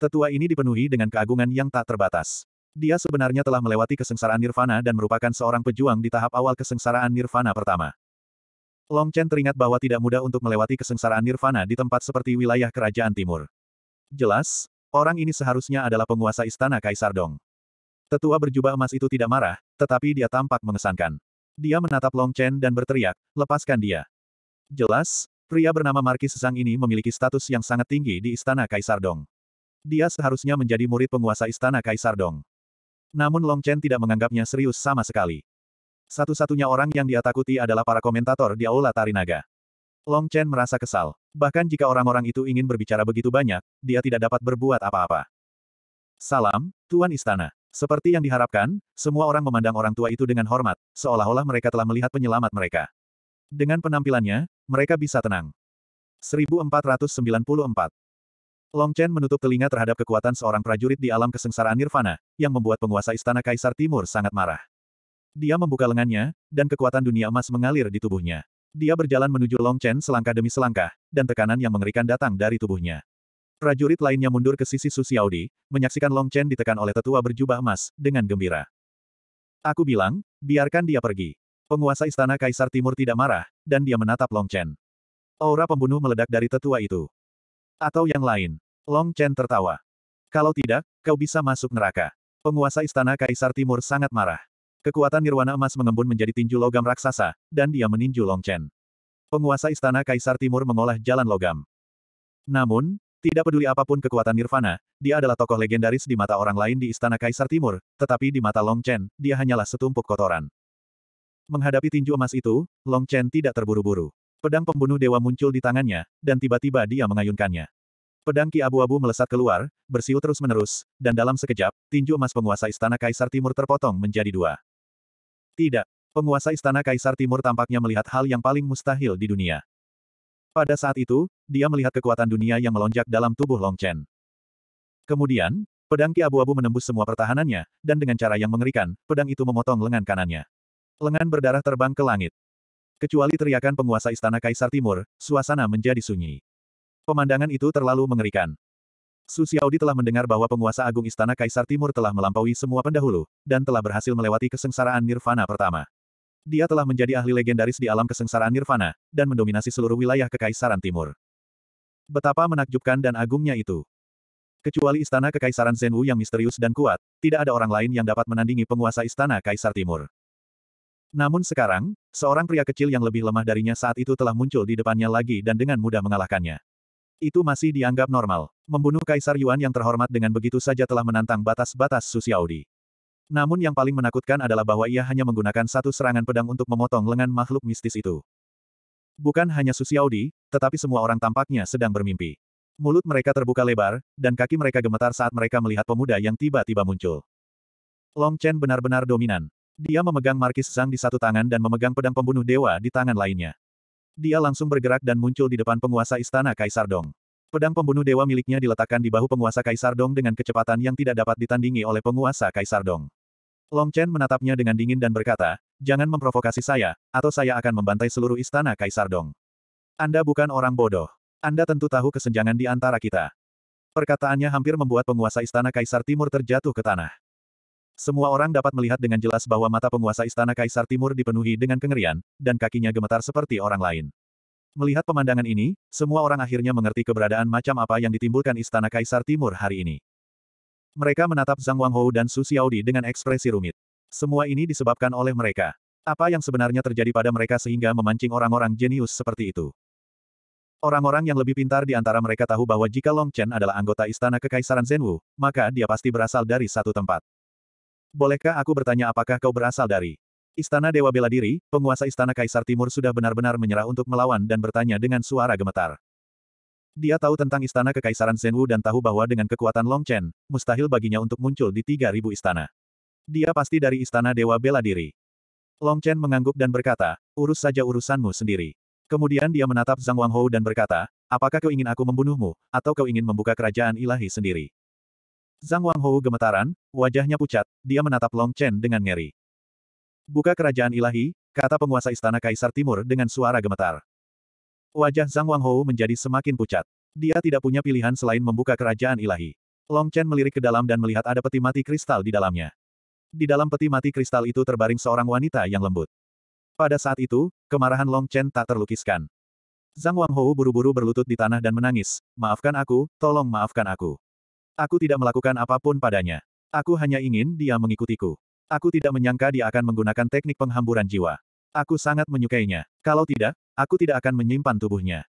Tetua ini dipenuhi dengan keagungan yang tak terbatas. Dia sebenarnya telah melewati kesengsaraan nirvana dan merupakan seorang pejuang di tahap awal kesengsaraan nirvana pertama. Long Chen teringat bahwa tidak mudah untuk melewati kesengsaraan nirvana di tempat seperti wilayah kerajaan timur. Jelas, orang ini seharusnya adalah penguasa istana Kaisar Dong. Tetua berjubah emas itu tidak marah, tetapi dia tampak mengesankan. Dia menatap Long Chen dan berteriak, lepaskan dia. Jelas, pria bernama Markis Zhang ini memiliki status yang sangat tinggi di istana Kaisar Dong. Dia seharusnya menjadi murid penguasa istana Kaisar Dong. Namun Long Chen tidak menganggapnya serius sama sekali. Satu-satunya orang yang dia takuti adalah para komentator di Aula Tarinaga. Long Chen merasa kesal. Bahkan jika orang-orang itu ingin berbicara begitu banyak, dia tidak dapat berbuat apa-apa. Salam, Tuan Istana. Seperti yang diharapkan, semua orang memandang orang tua itu dengan hormat, seolah-olah mereka telah melihat penyelamat mereka. Dengan penampilannya, mereka bisa tenang. 1494 Long Chen menutup telinga terhadap kekuatan seorang prajurit di alam kesengsaraan Nirvana, yang membuat penguasa istana Kaisar Timur sangat marah. Dia membuka lengannya, dan kekuatan dunia emas mengalir di tubuhnya. Dia berjalan menuju Long Chen selangkah demi selangkah, dan tekanan yang mengerikan datang dari tubuhnya. Prajurit lainnya mundur ke sisi Su Xiaodi, menyaksikan Long Chen ditekan oleh tetua berjubah emas, dengan gembira. Aku bilang, biarkan dia pergi. Penguasa istana Kaisar Timur tidak marah, dan dia menatap Long Chen. Aura pembunuh meledak dari tetua itu. Atau yang lain. Long Chen tertawa. Kalau tidak, kau bisa masuk neraka. Penguasa istana Kaisar Timur sangat marah. Kekuatan nirwana emas mengembun menjadi tinju logam raksasa, dan dia meninju Long Chen. Penguasa istana Kaisar Timur mengolah jalan logam. Namun, tidak peduli apapun kekuatan Nirvana, dia adalah tokoh legendaris di mata orang lain di istana Kaisar Timur, tetapi di mata Long Chen, dia hanyalah setumpuk kotoran. Menghadapi tinju emas itu, Long Chen tidak terburu-buru. Pedang pembunuh dewa muncul di tangannya, dan tiba-tiba dia mengayunkannya. Pedang ki abu-abu melesat keluar, bersiul terus-menerus, dan dalam sekejap, tinju emas penguasa istana Kaisar Timur terpotong menjadi dua. Tidak. Penguasa istana Kaisar Timur tampaknya melihat hal yang paling mustahil di dunia. Pada saat itu, dia melihat kekuatan dunia yang melonjak dalam tubuh Long Chen. Kemudian, pedang ki abu-abu menembus semua pertahanannya, dan dengan cara yang mengerikan, pedang itu memotong lengan kanannya. Lengan berdarah terbang ke langit. Kecuali teriakan penguasa istana Kaisar Timur, suasana menjadi sunyi. Pemandangan itu terlalu mengerikan. Su Xiaodi telah mendengar bahwa penguasa agung istana Kaisar Timur telah melampaui semua pendahulu, dan telah berhasil melewati kesengsaraan Nirvana pertama. Dia telah menjadi ahli legendaris di alam kesengsaraan Nirvana, dan mendominasi seluruh wilayah Kekaisaran Timur. Betapa menakjubkan dan agungnya itu. Kecuali istana Kekaisaran Zenwu yang misterius dan kuat, tidak ada orang lain yang dapat menandingi penguasa istana Kaisar Timur. Namun sekarang, seorang pria kecil yang lebih lemah darinya saat itu telah muncul di depannya lagi dan dengan mudah mengalahkannya. Itu masih dianggap normal. Membunuh Kaisar Yuan yang terhormat dengan begitu saja telah menantang batas-batas Su Xiaodi. Namun yang paling menakutkan adalah bahwa ia hanya menggunakan satu serangan pedang untuk memotong lengan makhluk mistis itu. Bukan hanya Su Xiaodi, tetapi semua orang tampaknya sedang bermimpi. Mulut mereka terbuka lebar, dan kaki mereka gemetar saat mereka melihat pemuda yang tiba-tiba muncul. Long Chen benar-benar dominan. Dia memegang Markis Zhang di satu tangan dan memegang pedang pembunuh dewa di tangan lainnya. Dia langsung bergerak dan muncul di depan penguasa istana Kaisar Dong. Pedang pembunuh dewa miliknya diletakkan di bahu penguasa Kaisar Dong dengan kecepatan yang tidak dapat ditandingi oleh penguasa Kaisar Dong. Long Chen menatapnya dengan dingin dan berkata, jangan memprovokasi saya, atau saya akan membantai seluruh istana Kaisar Dong. Anda bukan orang bodoh. Anda tentu tahu kesenjangan di antara kita. Perkataannya hampir membuat penguasa istana Kaisar Timur terjatuh ke tanah. Semua orang dapat melihat dengan jelas bahwa mata penguasa istana Kaisar Timur dipenuhi dengan kengerian, dan kakinya gemetar seperti orang lain. Melihat pemandangan ini, semua orang akhirnya mengerti keberadaan macam apa yang ditimbulkan istana Kaisar Timur hari ini. Mereka menatap Zhang Wanghou dan Su Xiaodi dengan ekspresi rumit. Semua ini disebabkan oleh mereka. Apa yang sebenarnya terjadi pada mereka sehingga memancing orang-orang jenius seperti itu? Orang-orang yang lebih pintar di antara mereka tahu bahwa jika Long Chen adalah anggota istana kekaisaran Zhenwu, maka dia pasti berasal dari satu tempat. Bolehkah aku bertanya apakah kau berasal dari Istana Dewa Bela Diri, penguasa Istana Kaisar Timur sudah benar-benar menyerah untuk melawan dan bertanya dengan suara gemetar. Dia tahu tentang Istana Kekaisaran Zenwu dan tahu bahwa dengan kekuatan Long Chen, mustahil baginya untuk muncul di 3.000 istana. Dia pasti dari Istana Dewa Bela Diri. Long Chen mengangguk dan berkata, urus saja urusanmu sendiri. Kemudian dia menatap Zhang Wanghou dan berkata, apakah kau ingin aku membunuhmu, atau kau ingin membuka kerajaan ilahi sendiri? Zhang Wanghou gemetaran, wajahnya pucat, dia menatap Long Chen dengan ngeri. Buka kerajaan ilahi, kata penguasa istana Kaisar Timur dengan suara gemetar. Wajah Zhang Wanghou menjadi semakin pucat. Dia tidak punya pilihan selain membuka kerajaan ilahi. Long Chen melirik ke dalam dan melihat ada peti mati kristal di dalamnya. Di dalam peti mati kristal itu terbaring seorang wanita yang lembut. Pada saat itu, kemarahan Long Chen tak terlukiskan. Zhang Wanghou buru-buru berlutut di tanah dan menangis, maafkan aku, tolong maafkan aku. Aku tidak melakukan apapun padanya. Aku hanya ingin dia mengikutiku. Aku tidak menyangka dia akan menggunakan teknik penghamburan jiwa. Aku sangat menyukainya. Kalau tidak, aku tidak akan menyimpan tubuhnya.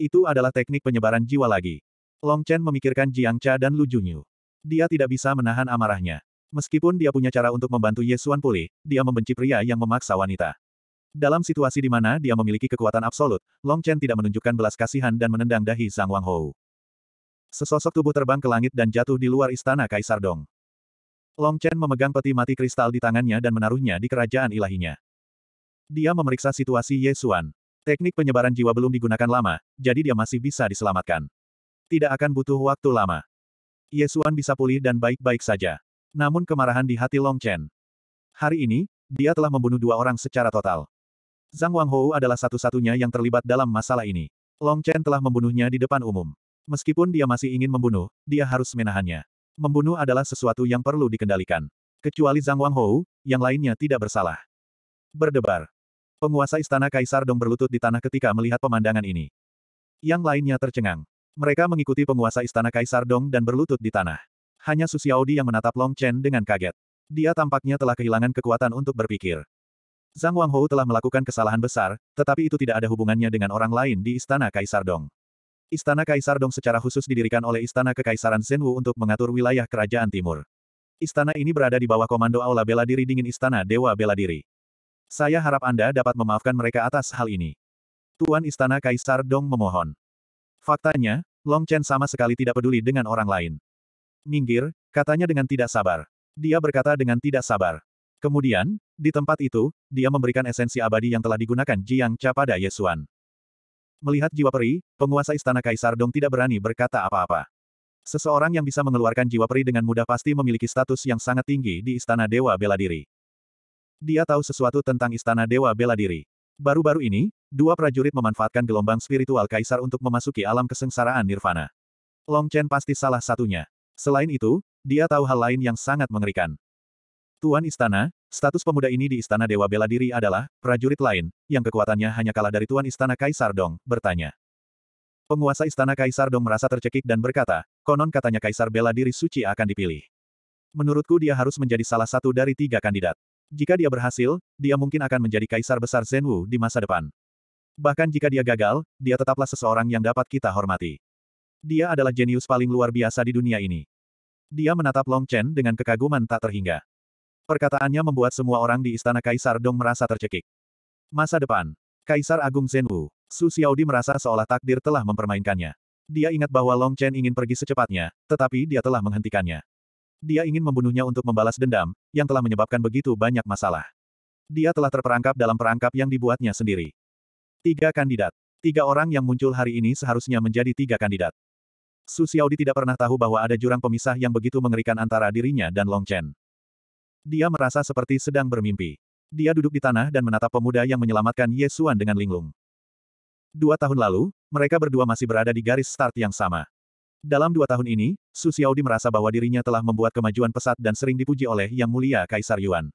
Itu adalah teknik penyebaran jiwa lagi. Long Chen memikirkan Jiang Cha dan Lu Junyu. Dia tidak bisa menahan amarahnya. Meskipun dia punya cara untuk membantu Yesuan pulih, dia membenci pria yang memaksa wanita. Dalam situasi di mana dia memiliki kekuatan absolut, Long Chen tidak menunjukkan belas kasihan dan menendang dahi Zhang Wanghou. Sesosok tubuh terbang ke langit dan jatuh di luar istana Kaisar Dong. Long Chen memegang peti mati kristal di tangannya dan menaruhnya di kerajaan ilahinya. Dia memeriksa situasi Ye Xuan. Teknik penyebaran jiwa belum digunakan lama, jadi dia masih bisa diselamatkan. Tidak akan butuh waktu lama. Ye Xuan bisa pulih dan baik-baik saja. Namun kemarahan di hati Long Chen. Hari ini, dia telah membunuh dua orang secara total. Zhang Wanghou adalah satu-satunya yang terlibat dalam masalah ini. Long Chen telah membunuhnya di depan umum. Meskipun dia masih ingin membunuh, dia harus menahannya. Membunuh adalah sesuatu yang perlu dikendalikan. Kecuali Zhang Wanghou, yang lainnya tidak bersalah. Berdebar. Penguasa istana Kaisar Dong berlutut di tanah ketika melihat pemandangan ini. Yang lainnya tercengang. Mereka mengikuti penguasa istana Kaisar Dong dan berlutut di tanah. Hanya Su Xiaodi yang menatap Long Chen dengan kaget. Dia tampaknya telah kehilangan kekuatan untuk berpikir. Zhang Wanghou telah melakukan kesalahan besar, tetapi itu tidak ada hubungannya dengan orang lain di istana Kaisar Dong. Istana Kaisar Dong secara khusus didirikan oleh Istana Kekaisaran Senwu untuk mengatur wilayah Kerajaan Timur. Istana ini berada di bawah komando Aula Bela Diri Dingin Istana Dewa Bela Diri. Saya harap Anda dapat memaafkan mereka atas hal ini. Tuan Istana Kaisar Dong memohon. Faktanya, Long Chen sama sekali tidak peduli dengan orang lain. Minggir, katanya dengan tidak sabar. Dia berkata dengan tidak sabar. Kemudian, di tempat itu, dia memberikan esensi abadi yang telah digunakan Jiang Cha pada Yesuan. Melihat jiwa peri, penguasa istana Kaisar Dong tidak berani berkata apa-apa. Seseorang yang bisa mengeluarkan jiwa peri dengan mudah pasti memiliki status yang sangat tinggi di istana Dewa Bela Diri. Dia tahu sesuatu tentang istana Dewa Bela Diri. Baru-baru ini, dua prajurit memanfaatkan gelombang spiritual Kaisar untuk memasuki alam kesengsaraan Nirvana. Long Chen pasti salah satunya. Selain itu, dia tahu hal lain yang sangat mengerikan. Tuan Istana, Status pemuda ini di Istana Dewa Bela Diri adalah, prajurit lain, yang kekuatannya hanya kalah dari Tuan Istana Kaisar Dong, bertanya. Penguasa Istana Kaisar Dong merasa tercekik dan berkata, konon katanya Kaisar Bela Diri Suci akan dipilih. Menurutku dia harus menjadi salah satu dari tiga kandidat. Jika dia berhasil, dia mungkin akan menjadi Kaisar Besar Zenwu di masa depan. Bahkan jika dia gagal, dia tetaplah seseorang yang dapat kita hormati. Dia adalah jenius paling luar biasa di dunia ini. Dia menatap Long Chen dengan kekaguman tak terhingga. Perkataannya membuat semua orang di istana Kaisar Dong merasa tercekik. Masa depan. Kaisar Agung Zenwu, Su Xiaodi merasa seolah takdir telah mempermainkannya. Dia ingat bahwa Long Chen ingin pergi secepatnya, tetapi dia telah menghentikannya. Dia ingin membunuhnya untuk membalas dendam, yang telah menyebabkan begitu banyak masalah. Dia telah terperangkap dalam perangkap yang dibuatnya sendiri. Tiga kandidat. Tiga orang yang muncul hari ini seharusnya menjadi tiga kandidat. Su Xiaodi tidak pernah tahu bahwa ada jurang pemisah yang begitu mengerikan antara dirinya dan Long Chen. Dia merasa seperti sedang bermimpi. Dia duduk di tanah dan menatap pemuda yang menyelamatkan Yesuan dengan linglung. Dua tahun lalu, mereka berdua masih berada di garis start yang sama. Dalam dua tahun ini, Su Xiaodi merasa bahwa dirinya telah membuat kemajuan pesat dan sering dipuji oleh Yang Mulia Kaisar Yuan.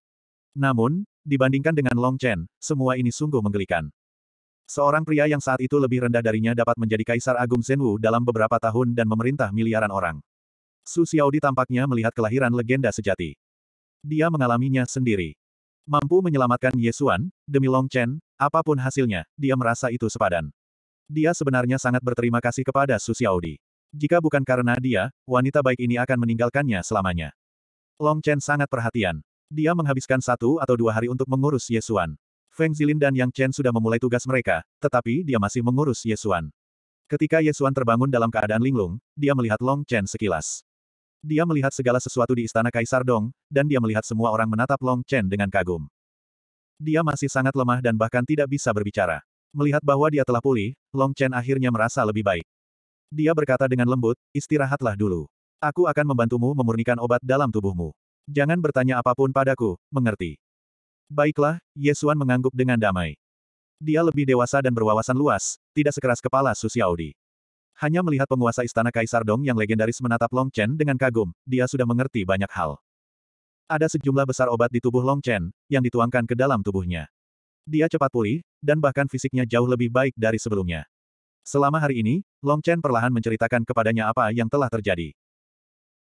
Namun, dibandingkan dengan Long Chen, semua ini sungguh menggelikan. Seorang pria yang saat itu lebih rendah darinya dapat menjadi Kaisar Agung Zhenwu dalam beberapa tahun dan memerintah miliaran orang. Su Xiaodi tampaknya melihat kelahiran legenda sejati dia mengalaminya sendiri. Mampu menyelamatkan Yesuan, demi Long Chen, apapun hasilnya, dia merasa itu sepadan. Dia sebenarnya sangat berterima kasih kepada Su Xiaodi. Jika bukan karena dia, wanita baik ini akan meninggalkannya selamanya. Long Chen sangat perhatian. Dia menghabiskan satu atau dua hari untuk mengurus Yesuan. Feng Zilin dan Yang Chen sudah memulai tugas mereka, tetapi dia masih mengurus Yesuan. Ketika Yesuan terbangun dalam keadaan linglung, dia melihat Long Chen sekilas. Dia melihat segala sesuatu di istana Kaisar Dong, dan dia melihat semua orang menatap Long Chen dengan kagum. Dia masih sangat lemah dan bahkan tidak bisa berbicara. Melihat bahwa dia telah pulih, Long Chen akhirnya merasa lebih baik. Dia berkata dengan lembut, istirahatlah dulu. Aku akan membantumu memurnikan obat dalam tubuhmu. Jangan bertanya apapun padaku, mengerti. Baiklah, Yesuan mengangguk dengan damai. Dia lebih dewasa dan berwawasan luas, tidak sekeras kepala Susiaudi. Audi. Hanya melihat penguasa istana Kaisar Dong yang legendaris menatap Long Chen dengan kagum, dia sudah mengerti banyak hal. Ada sejumlah besar obat di tubuh Long Chen, yang dituangkan ke dalam tubuhnya. Dia cepat pulih, dan bahkan fisiknya jauh lebih baik dari sebelumnya. Selama hari ini, Long Chen perlahan menceritakan kepadanya apa yang telah terjadi.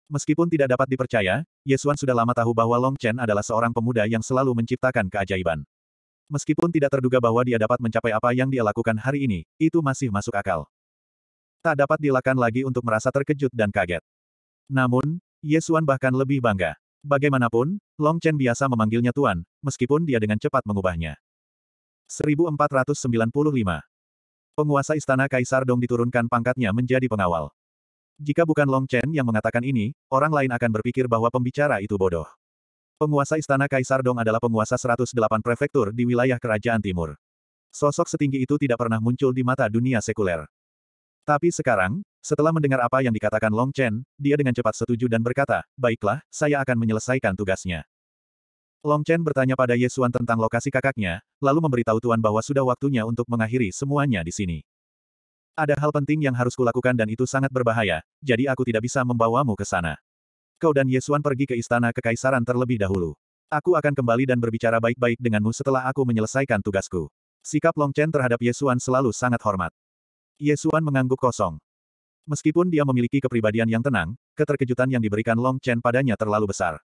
Meskipun tidak dapat dipercaya, Yesuan sudah lama tahu bahwa Long Chen adalah seorang pemuda yang selalu menciptakan keajaiban. Meskipun tidak terduga bahwa dia dapat mencapai apa yang dia lakukan hari ini, itu masih masuk akal tak dapat dilakukan lagi untuk merasa terkejut dan kaget. Namun, Yesuan bahkan lebih bangga. Bagaimanapun, Long Chen biasa memanggilnya Tuan, meskipun dia dengan cepat mengubahnya. 1495. Penguasa istana Kaisar Dong diturunkan pangkatnya menjadi pengawal. Jika bukan Long Chen yang mengatakan ini, orang lain akan berpikir bahwa pembicara itu bodoh. Penguasa istana Kaisar Dong adalah penguasa 108 prefektur di wilayah kerajaan timur. Sosok setinggi itu tidak pernah muncul di mata dunia sekuler. Tapi sekarang, setelah mendengar apa yang dikatakan Long Chen, dia dengan cepat setuju dan berkata, baiklah, saya akan menyelesaikan tugasnya. Long Chen bertanya pada Yesuan tentang lokasi kakaknya, lalu memberitahu Tuan bahwa sudah waktunya untuk mengakhiri semuanya di sini. Ada hal penting yang harus kulakukan dan itu sangat berbahaya, jadi aku tidak bisa membawamu ke sana. Kau dan Yesuan pergi ke istana kekaisaran terlebih dahulu. Aku akan kembali dan berbicara baik-baik denganmu setelah aku menyelesaikan tugasku. Sikap Long Chen terhadap Yesuan selalu sangat hormat. Yesuan mengangguk kosong. Meskipun dia memiliki kepribadian yang tenang, keterkejutan yang diberikan Long Chen padanya terlalu besar.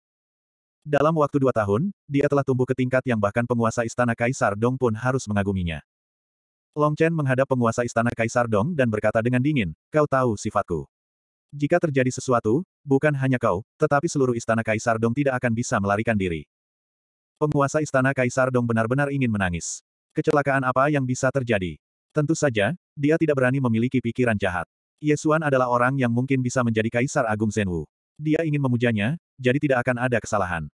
Dalam waktu dua tahun, dia telah tumbuh ke tingkat yang bahkan penguasa istana Kaisar Dong pun harus mengaguminya. Long Chen menghadap penguasa istana Kaisar Dong dan berkata dengan dingin, kau tahu sifatku. Jika terjadi sesuatu, bukan hanya kau, tetapi seluruh istana Kaisar Dong tidak akan bisa melarikan diri. Penguasa istana Kaisar Dong benar-benar ingin menangis. Kecelakaan apa yang bisa terjadi? Tentu saja, dia tidak berani memiliki pikiran jahat. Yesuan adalah orang yang mungkin bisa menjadi Kaisar Agung Zenwu. Dia ingin memujanya, jadi tidak akan ada kesalahan.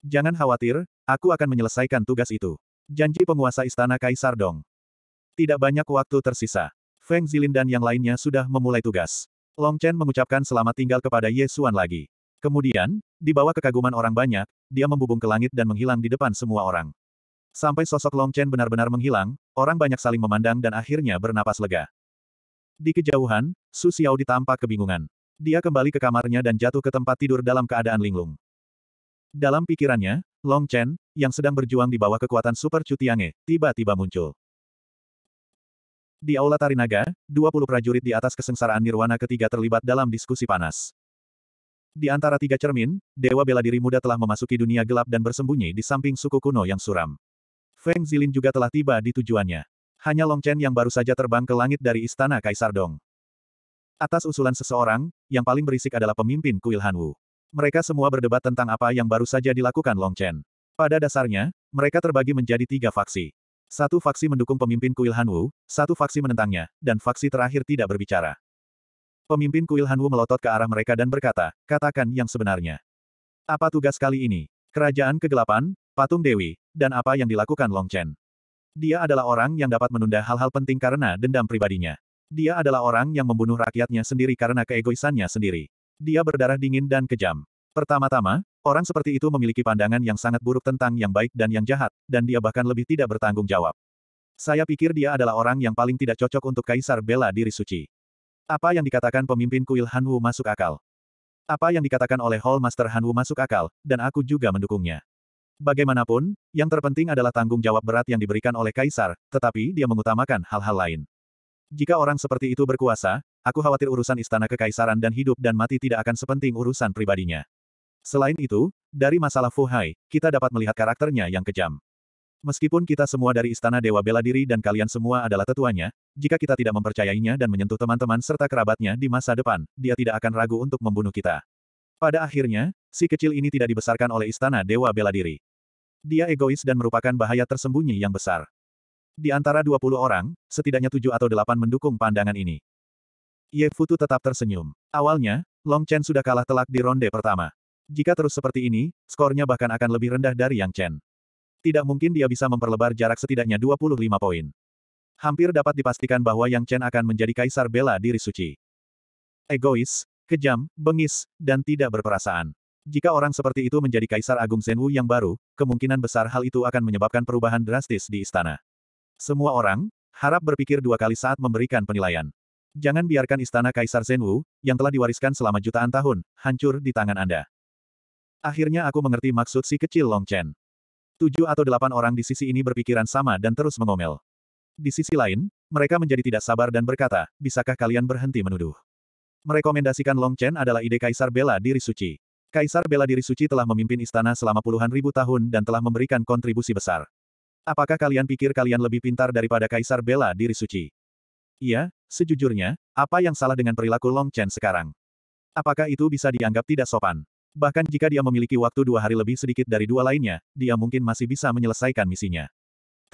Jangan khawatir, aku akan menyelesaikan tugas itu. Janji penguasa istana Kaisar Dong. Tidak banyak waktu tersisa. Feng Zilin dan yang lainnya sudah memulai tugas. Long Chen mengucapkan selamat tinggal kepada Yesuan lagi. Kemudian, di bawah kekaguman orang banyak, dia membubung ke langit dan menghilang di depan semua orang. Sampai sosok Long Chen benar-benar menghilang, orang banyak saling memandang dan akhirnya bernapas lega. Di kejauhan, Su Xiao ditampak kebingungan. Dia kembali ke kamarnya dan jatuh ke tempat tidur dalam keadaan linglung. Dalam pikirannya, Long Chen, yang sedang berjuang di bawah kekuatan Super Tiange tiba-tiba muncul. Di Aula Tarinaga, 20 prajurit di atas kesengsaraan Nirwana ketiga terlibat dalam diskusi panas. Di antara tiga cermin, Dewa Bela Diri Muda telah memasuki dunia gelap dan bersembunyi di samping suku kuno yang suram. Feng Zilin juga telah tiba di tujuannya. Hanya Long Chen yang baru saja terbang ke langit dari Istana Kaisar Dong. Atas usulan seseorang, yang paling berisik adalah pemimpin kuil Hanwu. Mereka semua berdebat tentang apa yang baru saja dilakukan Long Chen. Pada dasarnya, mereka terbagi menjadi tiga faksi. Satu faksi mendukung pemimpin kuil Hanwu, satu faksi menentangnya, dan faksi terakhir tidak berbicara. Pemimpin kuil Hanwu melotot ke arah mereka dan berkata, katakan yang sebenarnya. Apa tugas kali ini? Kerajaan kegelapan, patung Dewi, dan apa yang dilakukan Long Chen. Dia adalah orang yang dapat menunda hal-hal penting karena dendam pribadinya. Dia adalah orang yang membunuh rakyatnya sendiri karena keegoisannya sendiri. Dia berdarah dingin dan kejam. Pertama-tama, orang seperti itu memiliki pandangan yang sangat buruk tentang yang baik dan yang jahat, dan dia bahkan lebih tidak bertanggung jawab. Saya pikir dia adalah orang yang paling tidak cocok untuk Kaisar Bela Diri Suci. Apa yang dikatakan pemimpin kuil Hanwu masuk akal. Apa yang dikatakan oleh Hall Master Hanwu masuk akal, dan aku juga mendukungnya. Bagaimanapun, yang terpenting adalah tanggung jawab berat yang diberikan oleh Kaisar, tetapi dia mengutamakan hal-hal lain. Jika orang seperti itu berkuasa, aku khawatir urusan istana kekaisaran dan hidup dan mati tidak akan sepenting urusan pribadinya. Selain itu, dari masalah Fu Hai, kita dapat melihat karakternya yang kejam. Meskipun kita semua dari Istana Dewa Bela Diri dan kalian semua adalah tetuanya, jika kita tidak mempercayainya dan menyentuh teman-teman serta kerabatnya di masa depan, dia tidak akan ragu untuk membunuh kita. Pada akhirnya, si kecil ini tidak dibesarkan oleh Istana Dewa Bela Diri. Dia egois dan merupakan bahaya tersembunyi yang besar. Di antara 20 orang, setidaknya tujuh atau delapan mendukung pandangan ini. Ye Futu tetap tersenyum. Awalnya, Long Chen sudah kalah telak di ronde pertama. Jika terus seperti ini, skornya bahkan akan lebih rendah dari Yang Chen. Tidak mungkin dia bisa memperlebar jarak setidaknya 25 poin. Hampir dapat dipastikan bahwa Yang Chen akan menjadi kaisar bela diri suci. Egois, kejam, bengis, dan tidak berperasaan. Jika orang seperti itu menjadi Kaisar Agung Zenwu yang baru, kemungkinan besar hal itu akan menyebabkan perubahan drastis di istana. Semua orang, harap berpikir dua kali saat memberikan penilaian. Jangan biarkan istana Kaisar Zenwu, yang telah diwariskan selama jutaan tahun, hancur di tangan Anda. Akhirnya aku mengerti maksud si kecil Long Chen. Tujuh atau delapan orang di sisi ini berpikiran sama dan terus mengomel. Di sisi lain, mereka menjadi tidak sabar dan berkata, bisakah kalian berhenti menuduh? Merekomendasikan Long Chen adalah ide Kaisar bela diri suci. Kaisar bela diri suci telah memimpin istana selama puluhan ribu tahun dan telah memberikan kontribusi besar. Apakah kalian pikir kalian lebih pintar daripada Kaisar bela diri suci? Iya, sejujurnya, apa yang salah dengan perilaku Long Chen sekarang? Apakah itu bisa dianggap tidak sopan? Bahkan jika dia memiliki waktu dua hari lebih sedikit dari dua lainnya, dia mungkin masih bisa menyelesaikan misinya.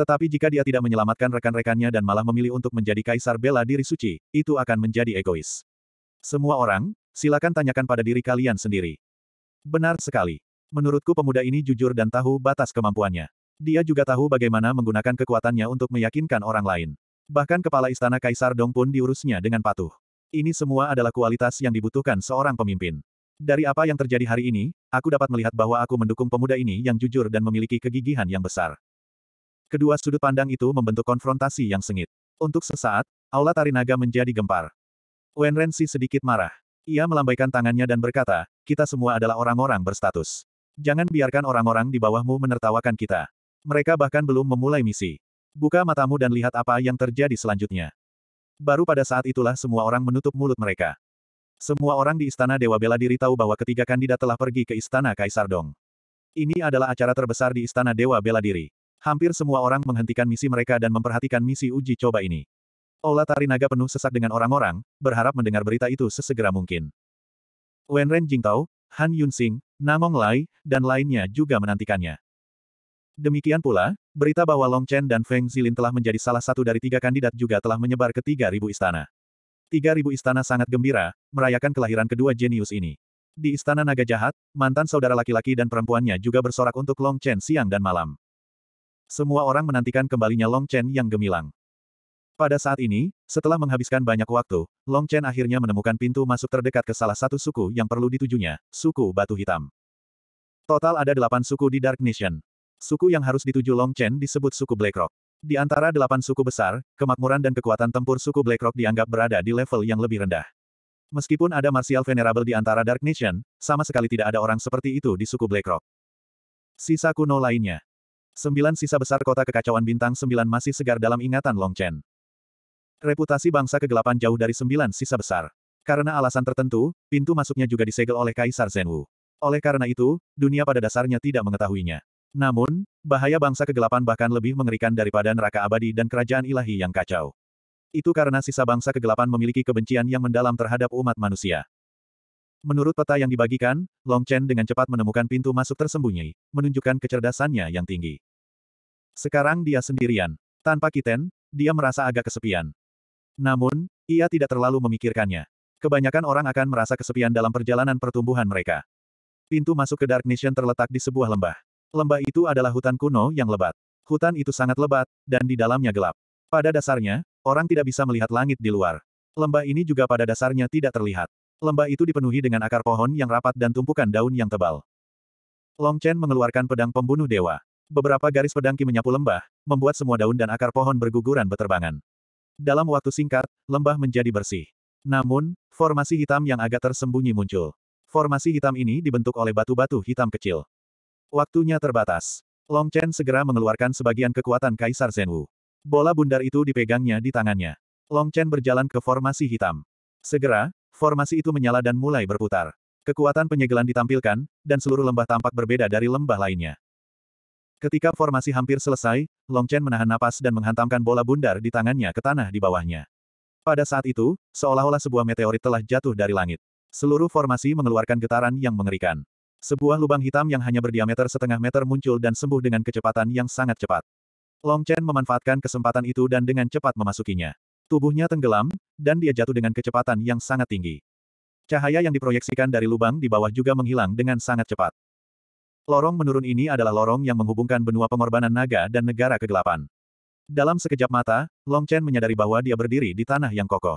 Tetapi jika dia tidak menyelamatkan rekan-rekannya dan malah memilih untuk menjadi kaisar bela diri suci, itu akan menjadi egois. Semua orang, silakan tanyakan pada diri kalian sendiri. Benar sekali. Menurutku pemuda ini jujur dan tahu batas kemampuannya. Dia juga tahu bagaimana menggunakan kekuatannya untuk meyakinkan orang lain. Bahkan kepala istana Kaisar Dong pun diurusnya dengan patuh. Ini semua adalah kualitas yang dibutuhkan seorang pemimpin. Dari apa yang terjadi hari ini, aku dapat melihat bahwa aku mendukung pemuda ini yang jujur dan memiliki kegigihan yang besar. Kedua sudut pandang itu membentuk konfrontasi yang sengit. Untuk sesaat, Aula Tarinaga menjadi gempar. Wenrensi sedikit marah. Ia melambaikan tangannya dan berkata, kita semua adalah orang-orang berstatus. Jangan biarkan orang-orang di bawahmu menertawakan kita. Mereka bahkan belum memulai misi. Buka matamu dan lihat apa yang terjadi selanjutnya. Baru pada saat itulah semua orang menutup mulut mereka. Semua orang di Istana Dewa Bela Diri tahu bahwa ketiga kandidat telah pergi ke Istana Kaisar Dong. Ini adalah acara terbesar di Istana Dewa Bela Diri. Hampir semua orang menghentikan misi mereka dan memperhatikan misi uji coba ini. Ola tari naga penuh sesak dengan orang-orang, berharap mendengar berita itu sesegera mungkin. Wen Ren Jingtao, Han Yunxing, Namong Lai, dan lainnya juga menantikannya. Demikian pula, berita bahwa Long Chen dan Feng Zilin telah menjadi salah satu dari tiga kandidat juga telah menyebar ke tiga ribu istana. Tiga ribu istana sangat gembira, merayakan kelahiran kedua jenius ini. Di Istana Naga Jahat, mantan saudara laki-laki dan perempuannya juga bersorak untuk Long Chen siang dan malam. Semua orang menantikan kembalinya Long Chen yang gemilang. Pada saat ini, setelah menghabiskan banyak waktu, Long Chen akhirnya menemukan pintu masuk terdekat ke salah satu suku yang perlu ditujunya, suku Batu Hitam. Total ada delapan suku di Dark Nation. Suku yang harus dituju Long Chen disebut suku Blackrock. Di antara delapan suku besar, kemakmuran dan kekuatan tempur suku Blackrock dianggap berada di level yang lebih rendah. Meskipun ada Martial Venerable di antara Dark Nation, sama sekali tidak ada orang seperti itu di suku Blackrock. Sisa kuno lainnya. Sembilan sisa besar kota kekacauan bintang sembilan masih segar dalam ingatan Long Chen. Reputasi bangsa kegelapan jauh dari sembilan sisa besar. Karena alasan tertentu, pintu masuknya juga disegel oleh Kaisar Zenwu. Oleh karena itu, dunia pada dasarnya tidak mengetahuinya. Namun, bahaya bangsa kegelapan bahkan lebih mengerikan daripada neraka abadi dan kerajaan ilahi yang kacau. Itu karena sisa bangsa kegelapan memiliki kebencian yang mendalam terhadap umat manusia. Menurut peta yang dibagikan, Long Chen dengan cepat menemukan pintu masuk tersembunyi, menunjukkan kecerdasannya yang tinggi. Sekarang dia sendirian. Tanpa Kiten, dia merasa agak kesepian. Namun, ia tidak terlalu memikirkannya. Kebanyakan orang akan merasa kesepian dalam perjalanan pertumbuhan mereka. Pintu masuk ke Dark Nation terletak di sebuah lembah. Lembah itu adalah hutan kuno yang lebat. Hutan itu sangat lebat, dan di dalamnya gelap. Pada dasarnya, orang tidak bisa melihat langit di luar. Lembah ini juga pada dasarnya tidak terlihat. Lembah itu dipenuhi dengan akar pohon yang rapat dan tumpukan daun yang tebal. Long Chen mengeluarkan pedang pembunuh dewa. Beberapa garis pedang Ki menyapu lembah, membuat semua daun dan akar pohon berguguran beterbangan. Dalam waktu singkat, lembah menjadi bersih. Namun, formasi hitam yang agak tersembunyi muncul. Formasi hitam ini dibentuk oleh batu-batu hitam kecil. Waktunya terbatas. Long Chen segera mengeluarkan sebagian kekuatan Kaisar Zenwu. Bola bundar itu dipegangnya di tangannya. Long Chen berjalan ke formasi hitam. Segera, formasi itu menyala dan mulai berputar. Kekuatan penyegelan ditampilkan, dan seluruh lembah tampak berbeda dari lembah lainnya. Ketika formasi hampir selesai, Long Chen menahan napas dan menghantamkan bola bundar di tangannya ke tanah di bawahnya. Pada saat itu, seolah-olah sebuah meteorit telah jatuh dari langit. Seluruh formasi mengeluarkan getaran yang mengerikan. Sebuah lubang hitam yang hanya berdiameter setengah meter muncul dan sembuh dengan kecepatan yang sangat cepat. Long Chen memanfaatkan kesempatan itu dan dengan cepat memasukinya. Tubuhnya tenggelam, dan dia jatuh dengan kecepatan yang sangat tinggi. Cahaya yang diproyeksikan dari lubang di bawah juga menghilang dengan sangat cepat. Lorong menurun ini adalah lorong yang menghubungkan benua pengorbanan naga dan negara kegelapan. Dalam sekejap mata, Long Chen menyadari bahwa dia berdiri di tanah yang kokoh.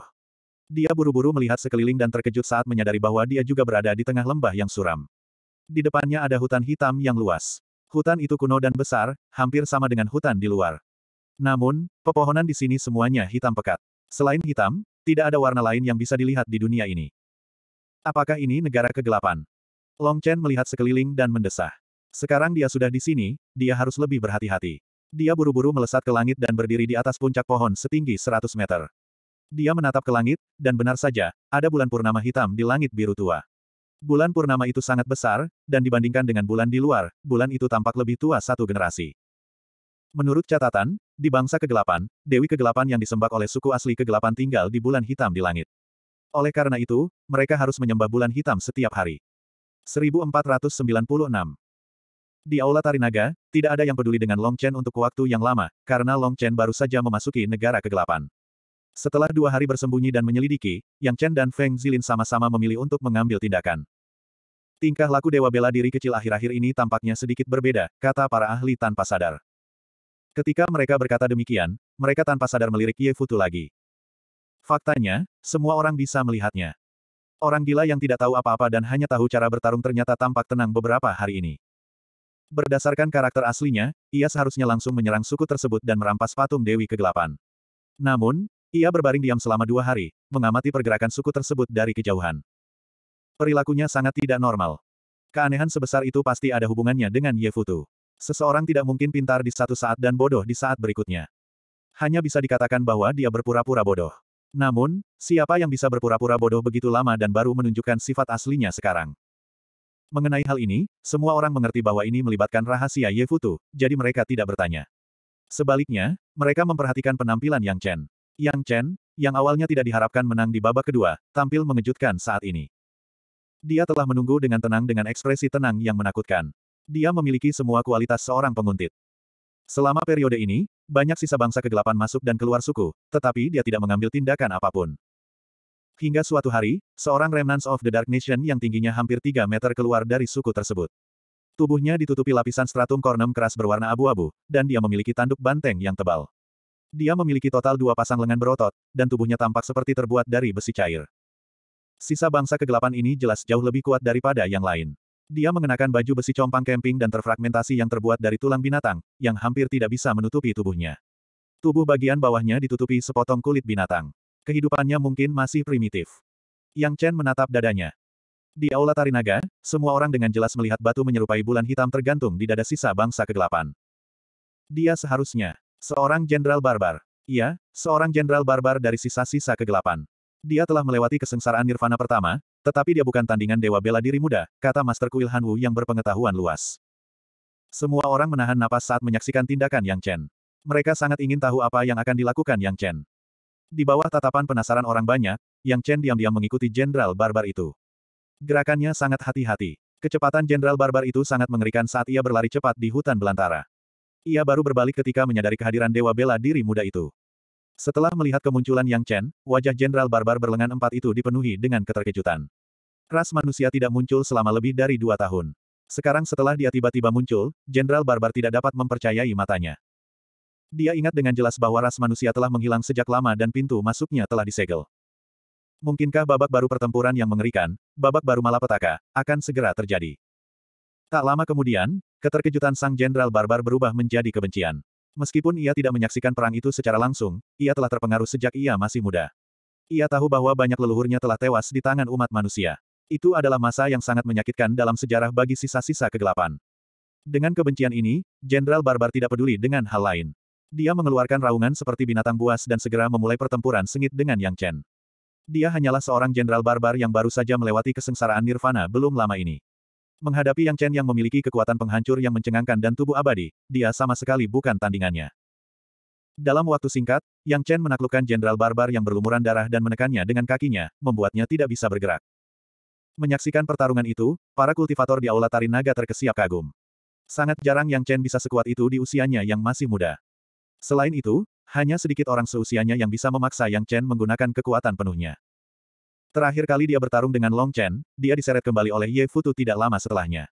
Dia buru-buru melihat sekeliling dan terkejut saat menyadari bahwa dia juga berada di tengah lembah yang suram. Di depannya ada hutan hitam yang luas. Hutan itu kuno dan besar, hampir sama dengan hutan di luar. Namun, pepohonan di sini semuanya hitam pekat. Selain hitam, tidak ada warna lain yang bisa dilihat di dunia ini. Apakah ini negara kegelapan? Long Chen melihat sekeliling dan mendesah. Sekarang dia sudah di sini, dia harus lebih berhati-hati. Dia buru-buru melesat ke langit dan berdiri di atas puncak pohon setinggi 100 meter. Dia menatap ke langit, dan benar saja, ada bulan purnama hitam di langit biru tua. Bulan purnama itu sangat besar, dan dibandingkan dengan bulan di luar, bulan itu tampak lebih tua satu generasi. Menurut catatan, di bangsa kegelapan, Dewi kegelapan yang disembah oleh suku asli kegelapan tinggal di bulan hitam di langit. Oleh karena itu, mereka harus menyembah bulan hitam setiap hari. 1496. Di Aula Tarinaga, tidak ada yang peduli dengan Long Chen untuk waktu yang lama, karena Long Chen baru saja memasuki negara kegelapan. Setelah dua hari bersembunyi dan menyelidiki, Yang Chen dan Feng Zilin sama-sama memilih untuk mengambil tindakan. Tingkah laku Dewa Bela Diri kecil akhir-akhir ini tampaknya sedikit berbeda, kata para ahli tanpa sadar. Ketika mereka berkata demikian, mereka tanpa sadar melirik Ye Futu lagi. Faktanya, semua orang bisa melihatnya. Orang gila yang tidak tahu apa-apa dan hanya tahu cara bertarung ternyata tampak tenang beberapa hari ini. Berdasarkan karakter aslinya, ia seharusnya langsung menyerang suku tersebut dan merampas patung Dewi Kegelapan. Namun, ia berbaring diam selama dua hari, mengamati pergerakan suku tersebut dari kejauhan. Perilakunya sangat tidak normal. Keanehan sebesar itu pasti ada hubungannya dengan Ye Yefutu. Seseorang tidak mungkin pintar di satu saat dan bodoh di saat berikutnya. Hanya bisa dikatakan bahwa dia berpura-pura bodoh. Namun, siapa yang bisa berpura-pura bodoh begitu lama dan baru menunjukkan sifat aslinya sekarang? Mengenai hal ini, semua orang mengerti bahwa ini melibatkan rahasia Ye Futu, jadi mereka tidak bertanya. Sebaliknya, mereka memperhatikan penampilan Yang Chen. Yang Chen, yang awalnya tidak diharapkan menang di babak kedua, tampil mengejutkan saat ini. Dia telah menunggu dengan tenang dengan ekspresi tenang yang menakutkan. Dia memiliki semua kualitas seorang penguntit. Selama periode ini, banyak sisa bangsa kegelapan masuk dan keluar suku, tetapi dia tidak mengambil tindakan apapun. Hingga suatu hari, seorang remnants of the Dark Nation yang tingginya hampir 3 meter keluar dari suku tersebut. Tubuhnya ditutupi lapisan stratum kornem keras berwarna abu-abu, dan dia memiliki tanduk banteng yang tebal. Dia memiliki total dua pasang lengan berotot, dan tubuhnya tampak seperti terbuat dari besi cair. Sisa bangsa kegelapan ini jelas jauh lebih kuat daripada yang lain. Dia mengenakan baju besi compang camping dan terfragmentasi yang terbuat dari tulang binatang, yang hampir tidak bisa menutupi tubuhnya. Tubuh bagian bawahnya ditutupi sepotong kulit binatang. Kehidupannya mungkin masih primitif. Yang Chen menatap dadanya. Di aula Tarinaga, semua orang dengan jelas melihat batu menyerupai bulan hitam tergantung di dada sisa bangsa kegelapan. Dia seharusnya seorang jenderal barbar. Ia, seorang jenderal barbar dari sisa-sisa kegelapan. Dia telah melewati kesengsaraan nirvana pertama, tetapi dia bukan tandingan dewa bela diri muda, kata Master Kuil Wu yang berpengetahuan luas. Semua orang menahan napas saat menyaksikan tindakan Yang Chen. Mereka sangat ingin tahu apa yang akan dilakukan Yang Chen. Di bawah tatapan penasaran orang banyak, Yang Chen diam-diam mengikuti Jenderal Barbar itu. Gerakannya sangat hati-hati. Kecepatan Jenderal Barbar itu sangat mengerikan saat ia berlari cepat di hutan belantara. Ia baru berbalik ketika menyadari kehadiran Dewa Bela Diri Muda itu. Setelah melihat kemunculan Yang Chen, wajah Jenderal Barbar berlengan empat itu dipenuhi dengan keterkejutan. Ras manusia tidak muncul selama lebih dari dua tahun. Sekarang setelah dia tiba-tiba muncul, Jenderal Barbar tidak dapat mempercayai matanya. Dia ingat dengan jelas bahwa ras manusia telah menghilang sejak lama dan pintu masuknya telah disegel. Mungkinkah babak baru pertempuran yang mengerikan, babak baru malapetaka, akan segera terjadi? Tak lama kemudian, keterkejutan sang Jenderal Barbar berubah menjadi kebencian. Meskipun ia tidak menyaksikan perang itu secara langsung, ia telah terpengaruh sejak ia masih muda. Ia tahu bahwa banyak leluhurnya telah tewas di tangan umat manusia. Itu adalah masa yang sangat menyakitkan dalam sejarah bagi sisa-sisa kegelapan. Dengan kebencian ini, Jenderal Barbar tidak peduli dengan hal lain. Dia mengeluarkan raungan seperti binatang buas dan segera memulai pertempuran sengit dengan Yang Chen. Dia hanyalah seorang Jenderal Barbar yang baru saja melewati kesengsaraan Nirvana belum lama ini. Menghadapi Yang Chen yang memiliki kekuatan penghancur yang mencengangkan dan tubuh abadi, dia sama sekali bukan tandingannya. Dalam waktu singkat, Yang Chen menaklukkan Jenderal Barbar yang berlumuran darah dan menekannya dengan kakinya, membuatnya tidak bisa bergerak. Menyaksikan pertarungan itu, para kultivator di Aula Tarin Naga terkesiap kagum. Sangat jarang Yang Chen bisa sekuat itu di usianya yang masih muda. Selain itu, hanya sedikit orang seusianya yang bisa memaksa Yang Chen menggunakan kekuatan penuhnya. Terakhir kali dia bertarung dengan Long Chen, dia diseret kembali oleh Ye Futu tidak lama setelahnya.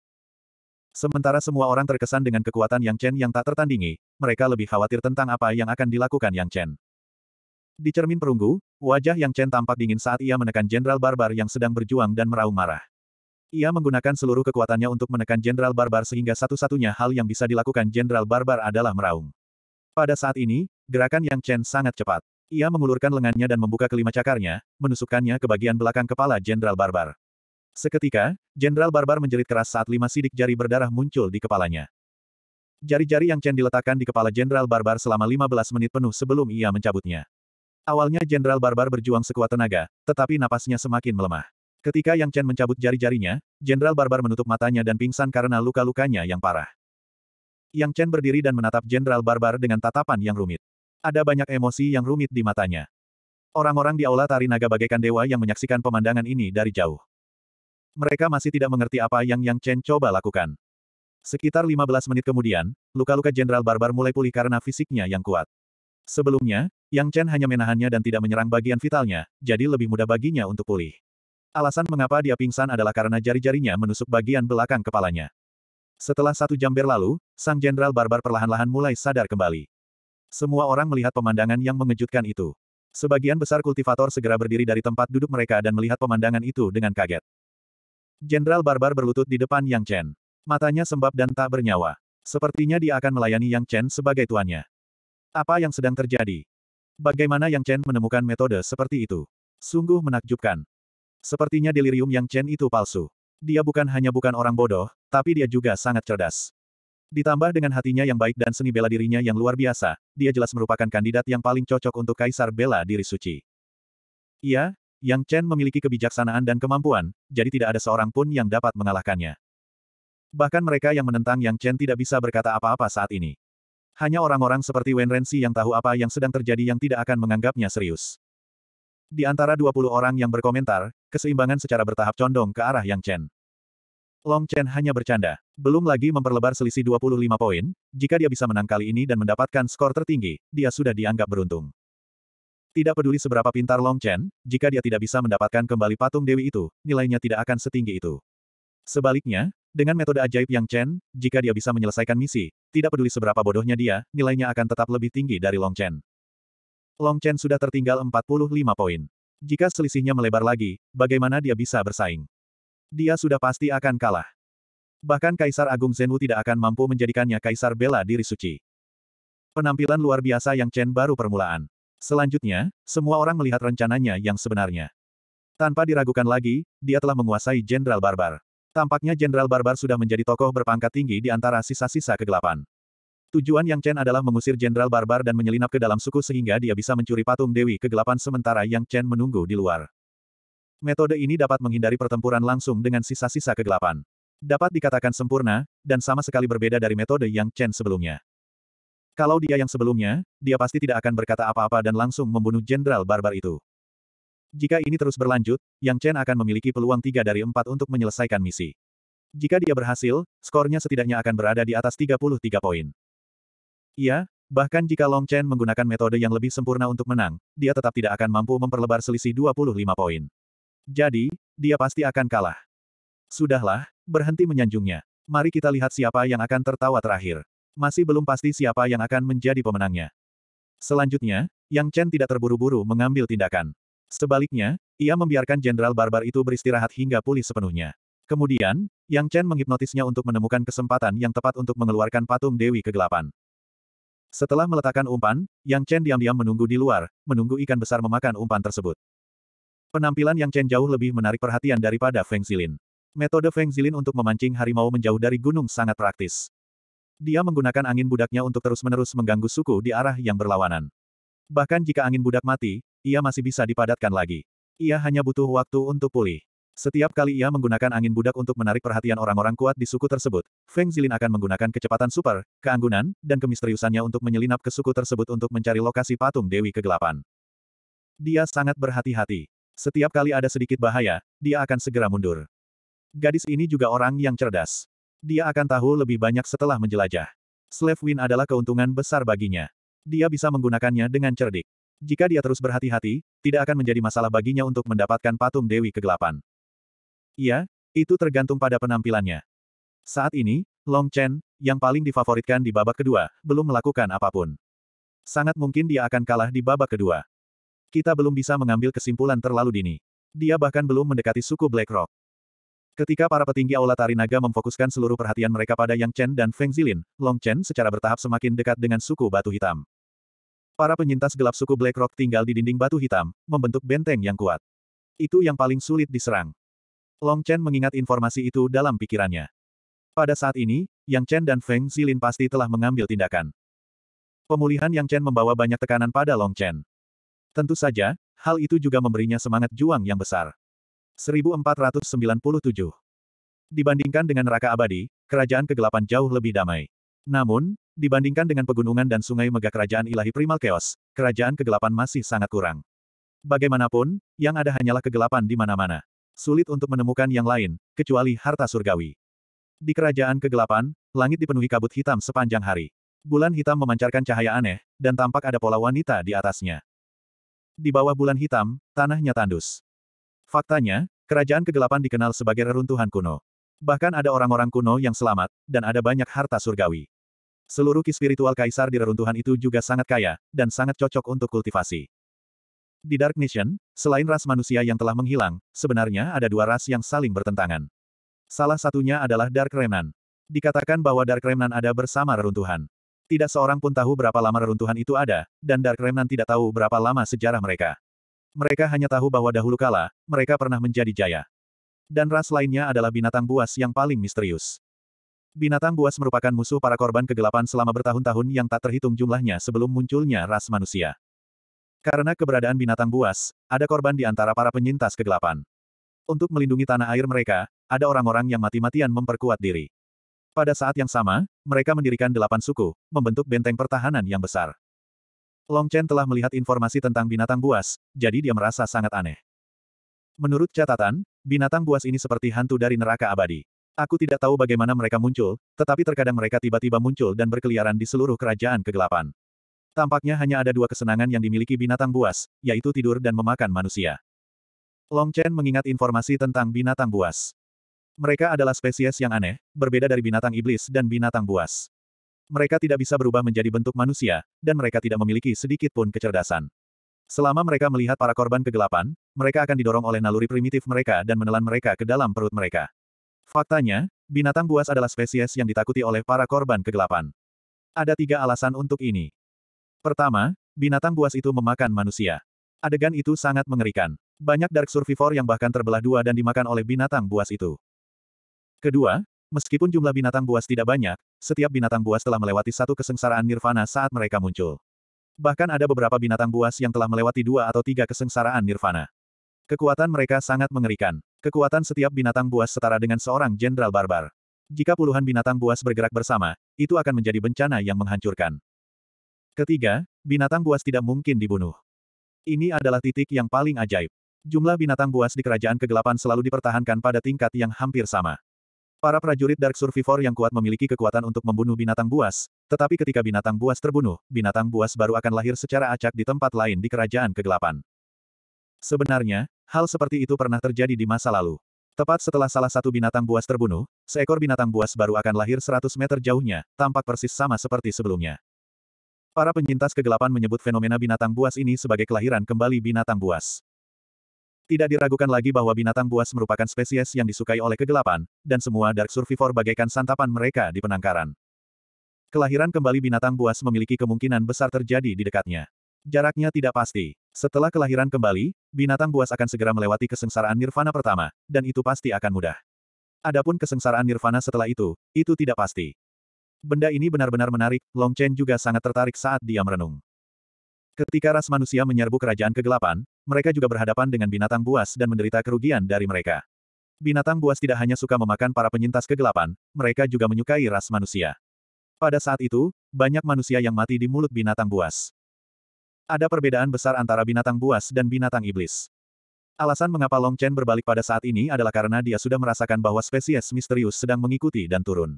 Sementara semua orang terkesan dengan kekuatan Yang Chen yang tak tertandingi, mereka lebih khawatir tentang apa yang akan dilakukan Yang Chen. Di cermin perunggu, wajah Yang Chen tampak dingin saat ia menekan Jenderal Barbar yang sedang berjuang dan meraung marah. Ia menggunakan seluruh kekuatannya untuk menekan Jenderal Barbar sehingga satu-satunya hal yang bisa dilakukan Jenderal Barbar adalah meraung. Pada saat ini, gerakan Yang Chen sangat cepat. Ia mengulurkan lengannya dan membuka kelima cakarnya, menusukkannya ke bagian belakang kepala Jenderal Barbar. Seketika, Jenderal Barbar menjerit keras saat lima sidik jari berdarah muncul di kepalanya. Jari-jari yang Chen diletakkan di kepala Jenderal Barbar selama 15 menit penuh sebelum ia mencabutnya. Awalnya Jenderal Barbar berjuang sekuat tenaga, tetapi napasnya semakin melemah. Ketika Yang Chen mencabut jari-jarinya, Jenderal Barbar menutup matanya dan pingsan karena luka-lukanya yang parah. Yang Chen berdiri dan menatap Jenderal Barbar dengan tatapan yang rumit. Ada banyak emosi yang rumit di matanya. Orang-orang di aula tari naga bagaikan dewa yang menyaksikan pemandangan ini dari jauh. Mereka masih tidak mengerti apa yang Yang Chen coba lakukan. Sekitar 15 menit kemudian, luka-luka Jenderal Barbar mulai pulih karena fisiknya yang kuat. Sebelumnya, Yang Chen hanya menahannya dan tidak menyerang bagian vitalnya, jadi lebih mudah baginya untuk pulih. Alasan mengapa dia pingsan adalah karena jari-jarinya menusuk bagian belakang kepalanya. Setelah satu jam berlalu, sang Jenderal Barbar perlahan-lahan mulai sadar kembali. Semua orang melihat pemandangan yang mengejutkan itu. Sebagian besar kultivator segera berdiri dari tempat duduk mereka dan melihat pemandangan itu dengan kaget. Jenderal Barbar berlutut di depan Yang Chen. Matanya sembab dan tak bernyawa. Sepertinya dia akan melayani Yang Chen sebagai tuannya. Apa yang sedang terjadi? Bagaimana Yang Chen menemukan metode seperti itu? Sungguh menakjubkan. Sepertinya delirium Yang Chen itu palsu. Dia bukan hanya bukan orang bodoh, tapi dia juga sangat cerdas. Ditambah dengan hatinya yang baik dan seni bela dirinya yang luar biasa, dia jelas merupakan kandidat yang paling cocok untuk kaisar bela diri suci. Iya, Yang Chen memiliki kebijaksanaan dan kemampuan, jadi tidak ada seorang pun yang dapat mengalahkannya. Bahkan mereka yang menentang Yang Chen tidak bisa berkata apa-apa saat ini. Hanya orang-orang seperti Wen Renzi yang tahu apa yang sedang terjadi yang tidak akan menganggapnya serius. Di antara 20 orang yang berkomentar, keseimbangan secara bertahap condong ke arah Yang Chen. Long Chen hanya bercanda. Belum lagi memperlebar selisih 25 poin, jika dia bisa menang kali ini dan mendapatkan skor tertinggi, dia sudah dianggap beruntung. Tidak peduli seberapa pintar Long Chen, jika dia tidak bisa mendapatkan kembali patung Dewi itu, nilainya tidak akan setinggi itu. Sebaliknya, dengan metode ajaib yang Chen, jika dia bisa menyelesaikan misi, tidak peduli seberapa bodohnya dia, nilainya akan tetap lebih tinggi dari Long Chen. Long Chen sudah tertinggal 45 poin. Jika selisihnya melebar lagi, bagaimana dia bisa bersaing? Dia sudah pasti akan kalah. Bahkan Kaisar Agung Zenwu tidak akan mampu menjadikannya Kaisar bela diri suci. Penampilan luar biasa yang Chen baru permulaan. Selanjutnya, semua orang melihat rencananya yang sebenarnya. Tanpa diragukan lagi, dia telah menguasai Jenderal Barbar. Tampaknya Jenderal Barbar sudah menjadi tokoh berpangkat tinggi di antara sisa-sisa kegelapan. Tujuan Yang Chen adalah mengusir Jenderal Barbar dan menyelinap ke dalam suku sehingga dia bisa mencuri patung Dewi Kegelapan sementara Yang Chen menunggu di luar. Metode ini dapat menghindari pertempuran langsung dengan sisa-sisa kegelapan. Dapat dikatakan sempurna, dan sama sekali berbeda dari metode yang Chen sebelumnya. Kalau dia yang sebelumnya, dia pasti tidak akan berkata apa-apa dan langsung membunuh jenderal barbar itu. Jika ini terus berlanjut, Yang Chen akan memiliki peluang tiga dari empat untuk menyelesaikan misi. Jika dia berhasil, skornya setidaknya akan berada di atas 33 poin. Iya, bahkan jika Long Chen menggunakan metode yang lebih sempurna untuk menang, dia tetap tidak akan mampu memperlebar selisih 25 poin. Jadi, dia pasti akan kalah. Sudahlah, berhenti menyanjungnya. Mari kita lihat siapa yang akan tertawa terakhir. Masih belum pasti siapa yang akan menjadi pemenangnya. Selanjutnya, Yang Chen tidak terburu-buru mengambil tindakan. Sebaliknya, ia membiarkan Jenderal Barbar itu beristirahat hingga pulih sepenuhnya. Kemudian, Yang Chen menghipnotisnya untuk menemukan kesempatan yang tepat untuk mengeluarkan patung Dewi Kegelapan. Setelah meletakkan umpan, Yang Chen diam-diam menunggu di luar, menunggu ikan besar memakan umpan tersebut. Penampilan yang Chen jauh lebih menarik perhatian daripada Feng Zilin. Metode Feng Zilin untuk memancing harimau menjauh dari gunung sangat praktis. Dia menggunakan angin budaknya untuk terus-menerus mengganggu suku di arah yang berlawanan. Bahkan jika angin budak mati, ia masih bisa dipadatkan lagi. Ia hanya butuh waktu untuk pulih. Setiap kali ia menggunakan angin budak untuk menarik perhatian orang-orang kuat di suku tersebut, Feng Zilin akan menggunakan kecepatan super, keanggunan, dan kemisteriusannya untuk menyelinap ke suku tersebut untuk mencari lokasi patung Dewi Kegelapan. Dia sangat berhati-hati. Setiap kali ada sedikit bahaya, dia akan segera mundur. Gadis ini juga orang yang cerdas. Dia akan tahu lebih banyak setelah menjelajah. Slave Win adalah keuntungan besar baginya. Dia bisa menggunakannya dengan cerdik. Jika dia terus berhati-hati, tidak akan menjadi masalah baginya untuk mendapatkan patung Dewi Kegelapan. Iya, itu tergantung pada penampilannya. Saat ini, Long Chen, yang paling difavoritkan di babak kedua, belum melakukan apapun. Sangat mungkin dia akan kalah di babak kedua. Kita belum bisa mengambil kesimpulan terlalu dini. Dia bahkan belum mendekati suku Black Rock. Ketika para petinggi Aula Tarinaga memfokuskan seluruh perhatian mereka pada Yang Chen dan Feng Zilin, Long Chen secara bertahap semakin dekat dengan suku Batu Hitam. Para penyintas gelap suku Black Rock tinggal di dinding batu hitam, membentuk benteng yang kuat. Itu yang paling sulit diserang. Long Chen mengingat informasi itu dalam pikirannya. Pada saat ini, Yang Chen dan Feng Zilin pasti telah mengambil tindakan. Pemulihan Yang Chen membawa banyak tekanan pada Long Chen. Tentu saja, hal itu juga memberinya semangat juang yang besar. 1497 Dibandingkan dengan neraka abadi, kerajaan kegelapan jauh lebih damai. Namun, dibandingkan dengan pegunungan dan sungai mega kerajaan ilahi primal chaos, kerajaan kegelapan masih sangat kurang. Bagaimanapun, yang ada hanyalah kegelapan di mana-mana. Sulit untuk menemukan yang lain, kecuali harta surgawi. Di kerajaan kegelapan, langit dipenuhi kabut hitam sepanjang hari. Bulan hitam memancarkan cahaya aneh, dan tampak ada pola wanita di atasnya. Di bawah bulan hitam, tanahnya tandus. Faktanya, kerajaan kegelapan dikenal sebagai reruntuhan kuno. Bahkan ada orang-orang kuno yang selamat, dan ada banyak harta surgawi. Seluruh ki spiritual kaisar di reruntuhan itu juga sangat kaya, dan sangat cocok untuk kultivasi. Di Dark Nation, selain ras manusia yang telah menghilang, sebenarnya ada dua ras yang saling bertentangan. Salah satunya adalah Dark Remnant. Dikatakan bahwa Dark Remnant ada bersama reruntuhan. Tidak seorang pun tahu berapa lama reruntuhan itu ada, dan Dark Remnant tidak tahu berapa lama sejarah mereka. Mereka hanya tahu bahwa dahulu kala, mereka pernah menjadi jaya. Dan ras lainnya adalah binatang buas yang paling misterius. Binatang buas merupakan musuh para korban kegelapan selama bertahun-tahun yang tak terhitung jumlahnya sebelum munculnya ras manusia. Karena keberadaan binatang buas, ada korban di antara para penyintas kegelapan. Untuk melindungi tanah air mereka, ada orang-orang yang mati-matian memperkuat diri. Pada saat yang sama, mereka mendirikan delapan suku, membentuk benteng pertahanan yang besar. Long Chen telah melihat informasi tentang binatang buas, jadi dia merasa sangat aneh. Menurut catatan, binatang buas ini seperti hantu dari neraka abadi. Aku tidak tahu bagaimana mereka muncul, tetapi terkadang mereka tiba-tiba muncul dan berkeliaran di seluruh kerajaan kegelapan. Tampaknya hanya ada dua kesenangan yang dimiliki binatang buas, yaitu tidur dan memakan manusia. Long Chen mengingat informasi tentang binatang buas. Mereka adalah spesies yang aneh, berbeda dari binatang iblis dan binatang buas. Mereka tidak bisa berubah menjadi bentuk manusia, dan mereka tidak memiliki sedikit pun kecerdasan. Selama mereka melihat para korban kegelapan, mereka akan didorong oleh naluri primitif mereka dan menelan mereka ke dalam perut mereka. Faktanya, binatang buas adalah spesies yang ditakuti oleh para korban kegelapan. Ada tiga alasan untuk ini. Pertama, binatang buas itu memakan manusia. Adegan itu sangat mengerikan. Banyak dark survivor yang bahkan terbelah dua dan dimakan oleh binatang buas itu. Kedua, meskipun jumlah binatang buas tidak banyak, setiap binatang buas telah melewati satu kesengsaraan nirvana saat mereka muncul. Bahkan ada beberapa binatang buas yang telah melewati dua atau tiga kesengsaraan nirvana. Kekuatan mereka sangat mengerikan. Kekuatan setiap binatang buas setara dengan seorang jenderal barbar. Jika puluhan binatang buas bergerak bersama, itu akan menjadi bencana yang menghancurkan. Ketiga, binatang buas tidak mungkin dibunuh. Ini adalah titik yang paling ajaib. Jumlah binatang buas di kerajaan kegelapan selalu dipertahankan pada tingkat yang hampir sama. Para prajurit Dark Survivor yang kuat memiliki kekuatan untuk membunuh binatang buas, tetapi ketika binatang buas terbunuh, binatang buas baru akan lahir secara acak di tempat lain di kerajaan kegelapan. Sebenarnya, hal seperti itu pernah terjadi di masa lalu. Tepat setelah salah satu binatang buas terbunuh, seekor binatang buas baru akan lahir 100 meter jauhnya, tampak persis sama seperti sebelumnya. Para penyintas kegelapan menyebut fenomena binatang buas ini sebagai kelahiran kembali binatang buas. Tidak diragukan lagi bahwa binatang buas merupakan spesies yang disukai oleh kegelapan, dan semua Dark Survivor bagaikan santapan mereka di penangkaran. Kelahiran kembali binatang buas memiliki kemungkinan besar terjadi di dekatnya. Jaraknya tidak pasti. Setelah kelahiran kembali, binatang buas akan segera melewati kesengsaraan nirvana pertama, dan itu pasti akan mudah. Adapun kesengsaraan nirvana setelah itu, itu tidak pasti. Benda ini benar-benar menarik, Long Chen juga sangat tertarik saat dia merenung. Ketika ras manusia menyerbu kerajaan kegelapan, mereka juga berhadapan dengan binatang buas dan menderita kerugian dari mereka. Binatang buas tidak hanya suka memakan para penyintas kegelapan, mereka juga menyukai ras manusia. Pada saat itu, banyak manusia yang mati di mulut binatang buas. Ada perbedaan besar antara binatang buas dan binatang iblis. Alasan mengapa Long Chen berbalik pada saat ini adalah karena dia sudah merasakan bahwa spesies misterius sedang mengikuti dan turun.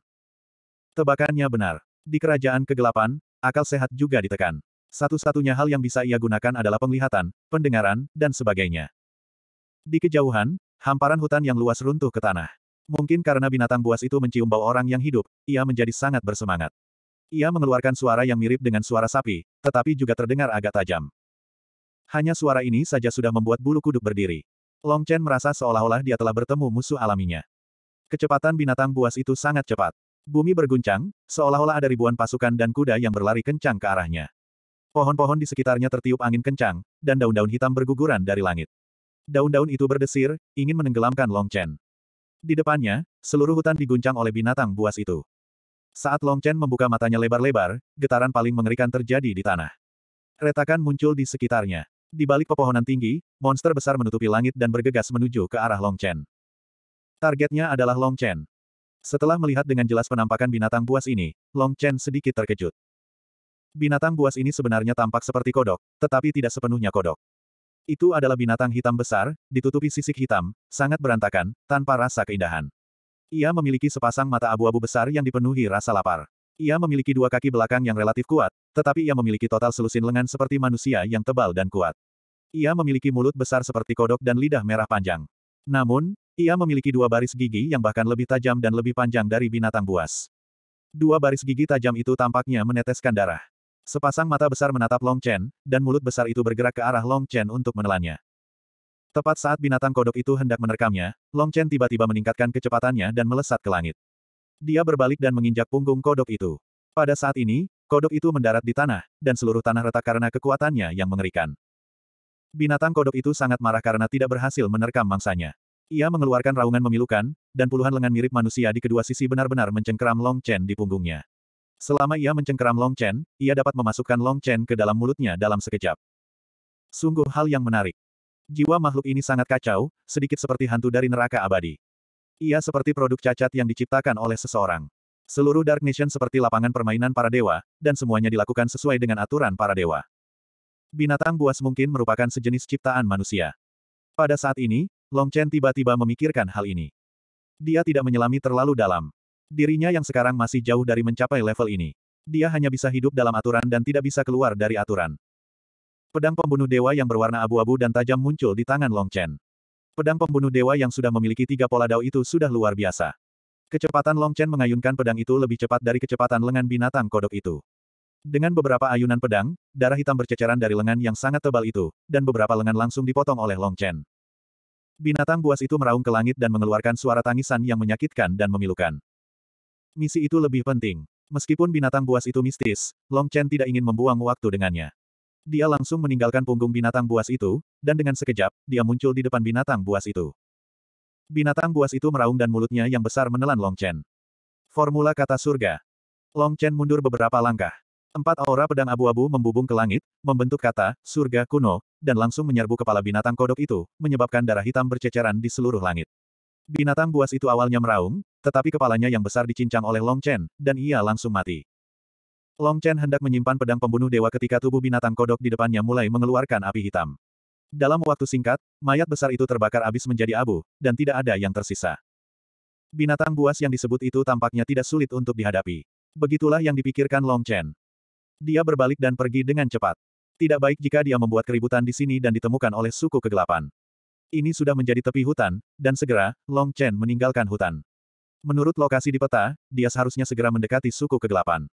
Tebakannya benar. Di kerajaan kegelapan, akal sehat juga ditekan. Satu-satunya hal yang bisa ia gunakan adalah penglihatan, pendengaran, dan sebagainya. Di kejauhan, hamparan hutan yang luas runtuh ke tanah. Mungkin karena binatang buas itu mencium bau orang yang hidup, ia menjadi sangat bersemangat. Ia mengeluarkan suara yang mirip dengan suara sapi, tetapi juga terdengar agak tajam. Hanya suara ini saja sudah membuat bulu kuduk berdiri. Long Chen merasa seolah-olah dia telah bertemu musuh alaminya. Kecepatan binatang buas itu sangat cepat. Bumi berguncang, seolah-olah ada ribuan pasukan dan kuda yang berlari kencang ke arahnya. Pohon-pohon di sekitarnya tertiup angin kencang, dan daun-daun hitam berguguran dari langit. Daun-daun itu berdesir, ingin menenggelamkan Long Chen. Di depannya, seluruh hutan diguncang oleh binatang buas itu. Saat Long Chen membuka matanya lebar-lebar, getaran paling mengerikan terjadi di tanah. Retakan muncul di sekitarnya. Di balik pepohonan tinggi, monster besar menutupi langit dan bergegas menuju ke arah Long Chen. Targetnya adalah Long Chen. Setelah melihat dengan jelas penampakan binatang buas ini, Long Chen sedikit terkejut. Binatang buas ini sebenarnya tampak seperti kodok, tetapi tidak sepenuhnya kodok. Itu adalah binatang hitam besar, ditutupi sisik hitam, sangat berantakan, tanpa rasa keindahan. Ia memiliki sepasang mata abu-abu besar yang dipenuhi rasa lapar. Ia memiliki dua kaki belakang yang relatif kuat, tetapi ia memiliki total selusin lengan seperti manusia yang tebal dan kuat. Ia memiliki mulut besar seperti kodok dan lidah merah panjang. Namun, ia memiliki dua baris gigi yang bahkan lebih tajam dan lebih panjang dari binatang buas. Dua baris gigi tajam itu tampaknya meneteskan darah. Sepasang mata besar menatap Long Chen, dan mulut besar itu bergerak ke arah Long Chen untuk menelannya. Tepat saat binatang kodok itu hendak menerkamnya, Long Chen tiba-tiba meningkatkan kecepatannya dan melesat ke langit. Dia berbalik dan menginjak punggung kodok itu. Pada saat ini, kodok itu mendarat di tanah, dan seluruh tanah retak karena kekuatannya yang mengerikan. Binatang kodok itu sangat marah karena tidak berhasil menerkam mangsanya. Ia mengeluarkan raungan memilukan, dan puluhan lengan mirip manusia di kedua sisi benar-benar mencengkeram Long Chen di punggungnya. Selama ia mencengkeram Long Chen, ia dapat memasukkan Long Chen ke dalam mulutnya dalam sekejap. Sungguh hal yang menarik. Jiwa makhluk ini sangat kacau, sedikit seperti hantu dari neraka abadi. Ia seperti produk cacat yang diciptakan oleh seseorang. Seluruh Dark Nation seperti lapangan permainan para dewa, dan semuanya dilakukan sesuai dengan aturan para dewa. Binatang buas mungkin merupakan sejenis ciptaan manusia. Pada saat ini, Long Chen tiba-tiba memikirkan hal ini. Dia tidak menyelami terlalu dalam. Dirinya yang sekarang masih jauh dari mencapai level ini. Dia hanya bisa hidup dalam aturan dan tidak bisa keluar dari aturan. Pedang pembunuh dewa yang berwarna abu-abu dan tajam muncul di tangan Long Chen. Pedang pembunuh dewa yang sudah memiliki tiga pola dao itu sudah luar biasa. Kecepatan Long Chen mengayunkan pedang itu lebih cepat dari kecepatan lengan binatang kodok itu. Dengan beberapa ayunan pedang, darah hitam berceceran dari lengan yang sangat tebal itu, dan beberapa lengan langsung dipotong oleh Long Chen. Binatang buas itu meraung ke langit dan mengeluarkan suara tangisan yang menyakitkan dan memilukan. Misi itu lebih penting. Meskipun binatang buas itu mistis, Long Chen tidak ingin membuang waktu dengannya. Dia langsung meninggalkan punggung binatang buas itu, dan dengan sekejap, dia muncul di depan binatang buas itu. Binatang buas itu meraung dan mulutnya yang besar menelan Long Chen. Formula kata surga. Long Chen mundur beberapa langkah. Empat aura pedang abu-abu membubung ke langit, membentuk kata, surga kuno, dan langsung menyerbu kepala binatang kodok itu, menyebabkan darah hitam berceceran di seluruh langit. Binatang buas itu awalnya meraung, tetapi kepalanya yang besar dicincang oleh Long Chen, dan ia langsung mati. Long Chen hendak menyimpan pedang pembunuh dewa ketika tubuh binatang kodok di depannya mulai mengeluarkan api hitam. Dalam waktu singkat, mayat besar itu terbakar habis menjadi abu, dan tidak ada yang tersisa. Binatang buas yang disebut itu tampaknya tidak sulit untuk dihadapi. Begitulah yang dipikirkan Long Chen. Dia berbalik dan pergi dengan cepat. Tidak baik jika dia membuat keributan di sini dan ditemukan oleh suku kegelapan. Ini sudah menjadi tepi hutan, dan segera, Long Chen meninggalkan hutan. Menurut lokasi di peta, dia seharusnya segera mendekati suku kegelapan.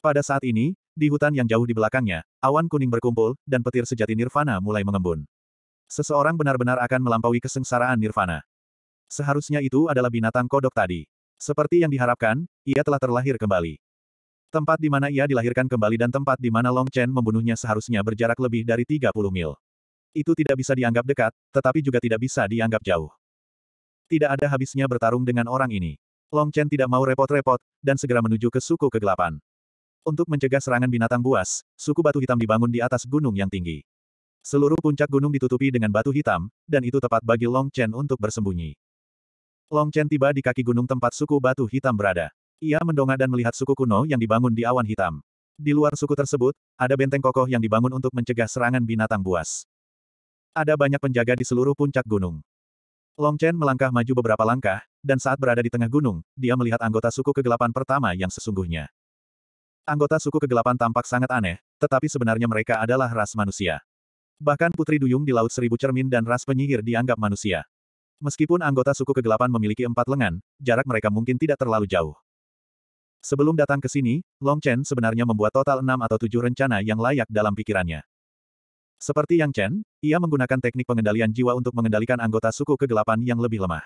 Pada saat ini, di hutan yang jauh di belakangnya, awan kuning berkumpul, dan petir sejati Nirvana mulai mengembun. Seseorang benar-benar akan melampaui kesengsaraan Nirvana. Seharusnya itu adalah binatang kodok tadi. Seperti yang diharapkan, ia telah terlahir kembali. Tempat di mana ia dilahirkan kembali dan tempat di mana Long Chen membunuhnya seharusnya berjarak lebih dari 30 mil. Itu tidak bisa dianggap dekat, tetapi juga tidak bisa dianggap jauh. Tidak ada habisnya bertarung dengan orang ini. Long Chen tidak mau repot-repot, dan segera menuju ke suku kegelapan. Untuk mencegah serangan binatang buas, suku batu hitam dibangun di atas gunung yang tinggi. Seluruh puncak gunung ditutupi dengan batu hitam, dan itu tepat bagi Long Chen untuk bersembunyi. Long Chen tiba di kaki gunung tempat suku batu hitam berada. Ia mendongak dan melihat suku kuno yang dibangun di awan hitam. Di luar suku tersebut, ada benteng kokoh yang dibangun untuk mencegah serangan binatang buas. Ada banyak penjaga di seluruh puncak gunung. Long Chen melangkah maju beberapa langkah, dan saat berada di tengah gunung, dia melihat anggota suku kegelapan pertama yang sesungguhnya. Anggota suku kegelapan tampak sangat aneh, tetapi sebenarnya mereka adalah ras manusia. Bahkan Putri Duyung di Laut Seribu Cermin dan ras penyihir dianggap manusia. Meskipun anggota suku kegelapan memiliki empat lengan, jarak mereka mungkin tidak terlalu jauh. Sebelum datang ke sini, Long Chen sebenarnya membuat total enam atau tujuh rencana yang layak dalam pikirannya. Seperti Yang Chen, ia menggunakan teknik pengendalian jiwa untuk mengendalikan anggota suku kegelapan yang lebih lemah.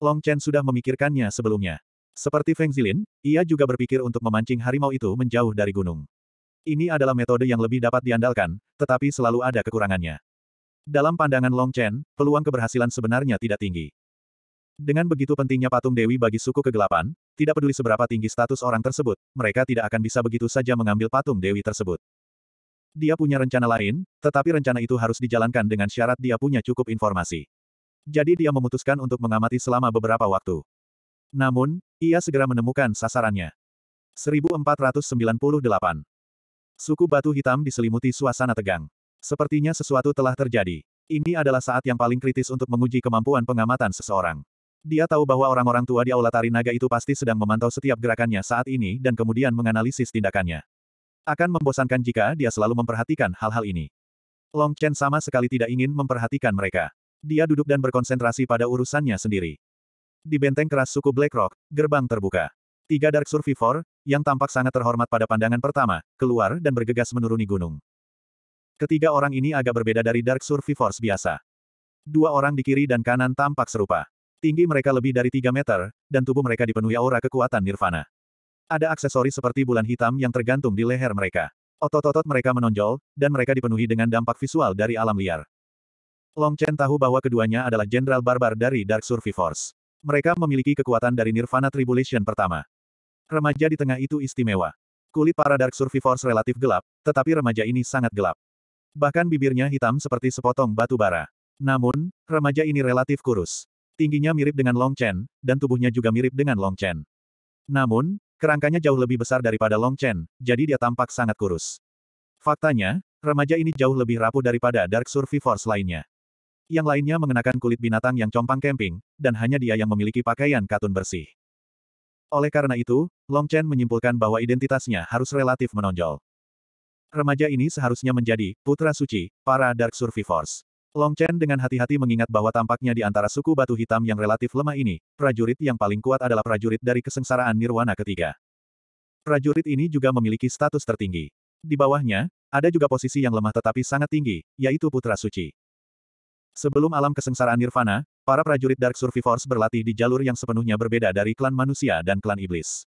Long Chen sudah memikirkannya sebelumnya. Seperti Feng Zilin, ia juga berpikir untuk memancing harimau itu menjauh dari gunung. Ini adalah metode yang lebih dapat diandalkan, tetapi selalu ada kekurangannya. Dalam pandangan Long Chen, peluang keberhasilan sebenarnya tidak tinggi. Dengan begitu pentingnya patung dewi bagi suku kegelapan, tidak peduli seberapa tinggi status orang tersebut, mereka tidak akan bisa begitu saja mengambil patung dewi tersebut. Dia punya rencana lain, tetapi rencana itu harus dijalankan dengan syarat dia punya cukup informasi. Jadi dia memutuskan untuk mengamati selama beberapa waktu. Namun, ia segera menemukan sasarannya. 1498 Suku batu hitam diselimuti suasana tegang. Sepertinya sesuatu telah terjadi. Ini adalah saat yang paling kritis untuk menguji kemampuan pengamatan seseorang. Dia tahu bahwa orang-orang tua di Aula naga itu pasti sedang memantau setiap gerakannya saat ini dan kemudian menganalisis tindakannya. Akan membosankan jika dia selalu memperhatikan hal-hal ini. Long Chen sama sekali tidak ingin memperhatikan mereka. Dia duduk dan berkonsentrasi pada urusannya sendiri. Di benteng keras suku Black Rock, gerbang terbuka. Tiga Dark Survivor, yang tampak sangat terhormat pada pandangan pertama, keluar dan bergegas menuruni gunung. Ketiga orang ini agak berbeda dari Dark Survivors biasa. Dua orang di kiri dan kanan tampak serupa. Tinggi mereka lebih dari tiga meter, dan tubuh mereka dipenuhi aura kekuatan nirvana. Ada aksesoris seperti bulan hitam yang tergantung di leher mereka. Otot-otot mereka menonjol, dan mereka dipenuhi dengan dampak visual dari alam liar. Long Chen tahu bahwa keduanya adalah jenderal barbar dari Dark Survivors. Mereka memiliki kekuatan dari Nirvana Tribulation pertama. Remaja di tengah itu istimewa. Kulit para Dark Survivors relatif gelap, tetapi remaja ini sangat gelap. Bahkan bibirnya hitam seperti sepotong batu bara. Namun, remaja ini relatif kurus. Tingginya mirip dengan Long Chen, dan tubuhnya juga mirip dengan Long Chen. Namun, Kerangkanya jauh lebih besar daripada Long Chen, jadi dia tampak sangat kurus. Faktanya, remaja ini jauh lebih rapuh daripada Dark Survivors lainnya. Yang lainnya mengenakan kulit binatang yang compang camping, dan hanya dia yang memiliki pakaian katun bersih. Oleh karena itu, Long Chen menyimpulkan bahwa identitasnya harus relatif menonjol. Remaja ini seharusnya menjadi putra suci para Dark Survivors. Long Chen dengan hati-hati mengingat bahwa tampaknya di antara suku batu hitam yang relatif lemah ini, prajurit yang paling kuat adalah prajurit dari kesengsaraan nirwana ketiga. Prajurit ini juga memiliki status tertinggi. Di bawahnya, ada juga posisi yang lemah tetapi sangat tinggi, yaitu Putra Suci. Sebelum alam kesengsaraan nirvana, para prajurit Dark Survivors berlatih di jalur yang sepenuhnya berbeda dari klan manusia dan klan iblis.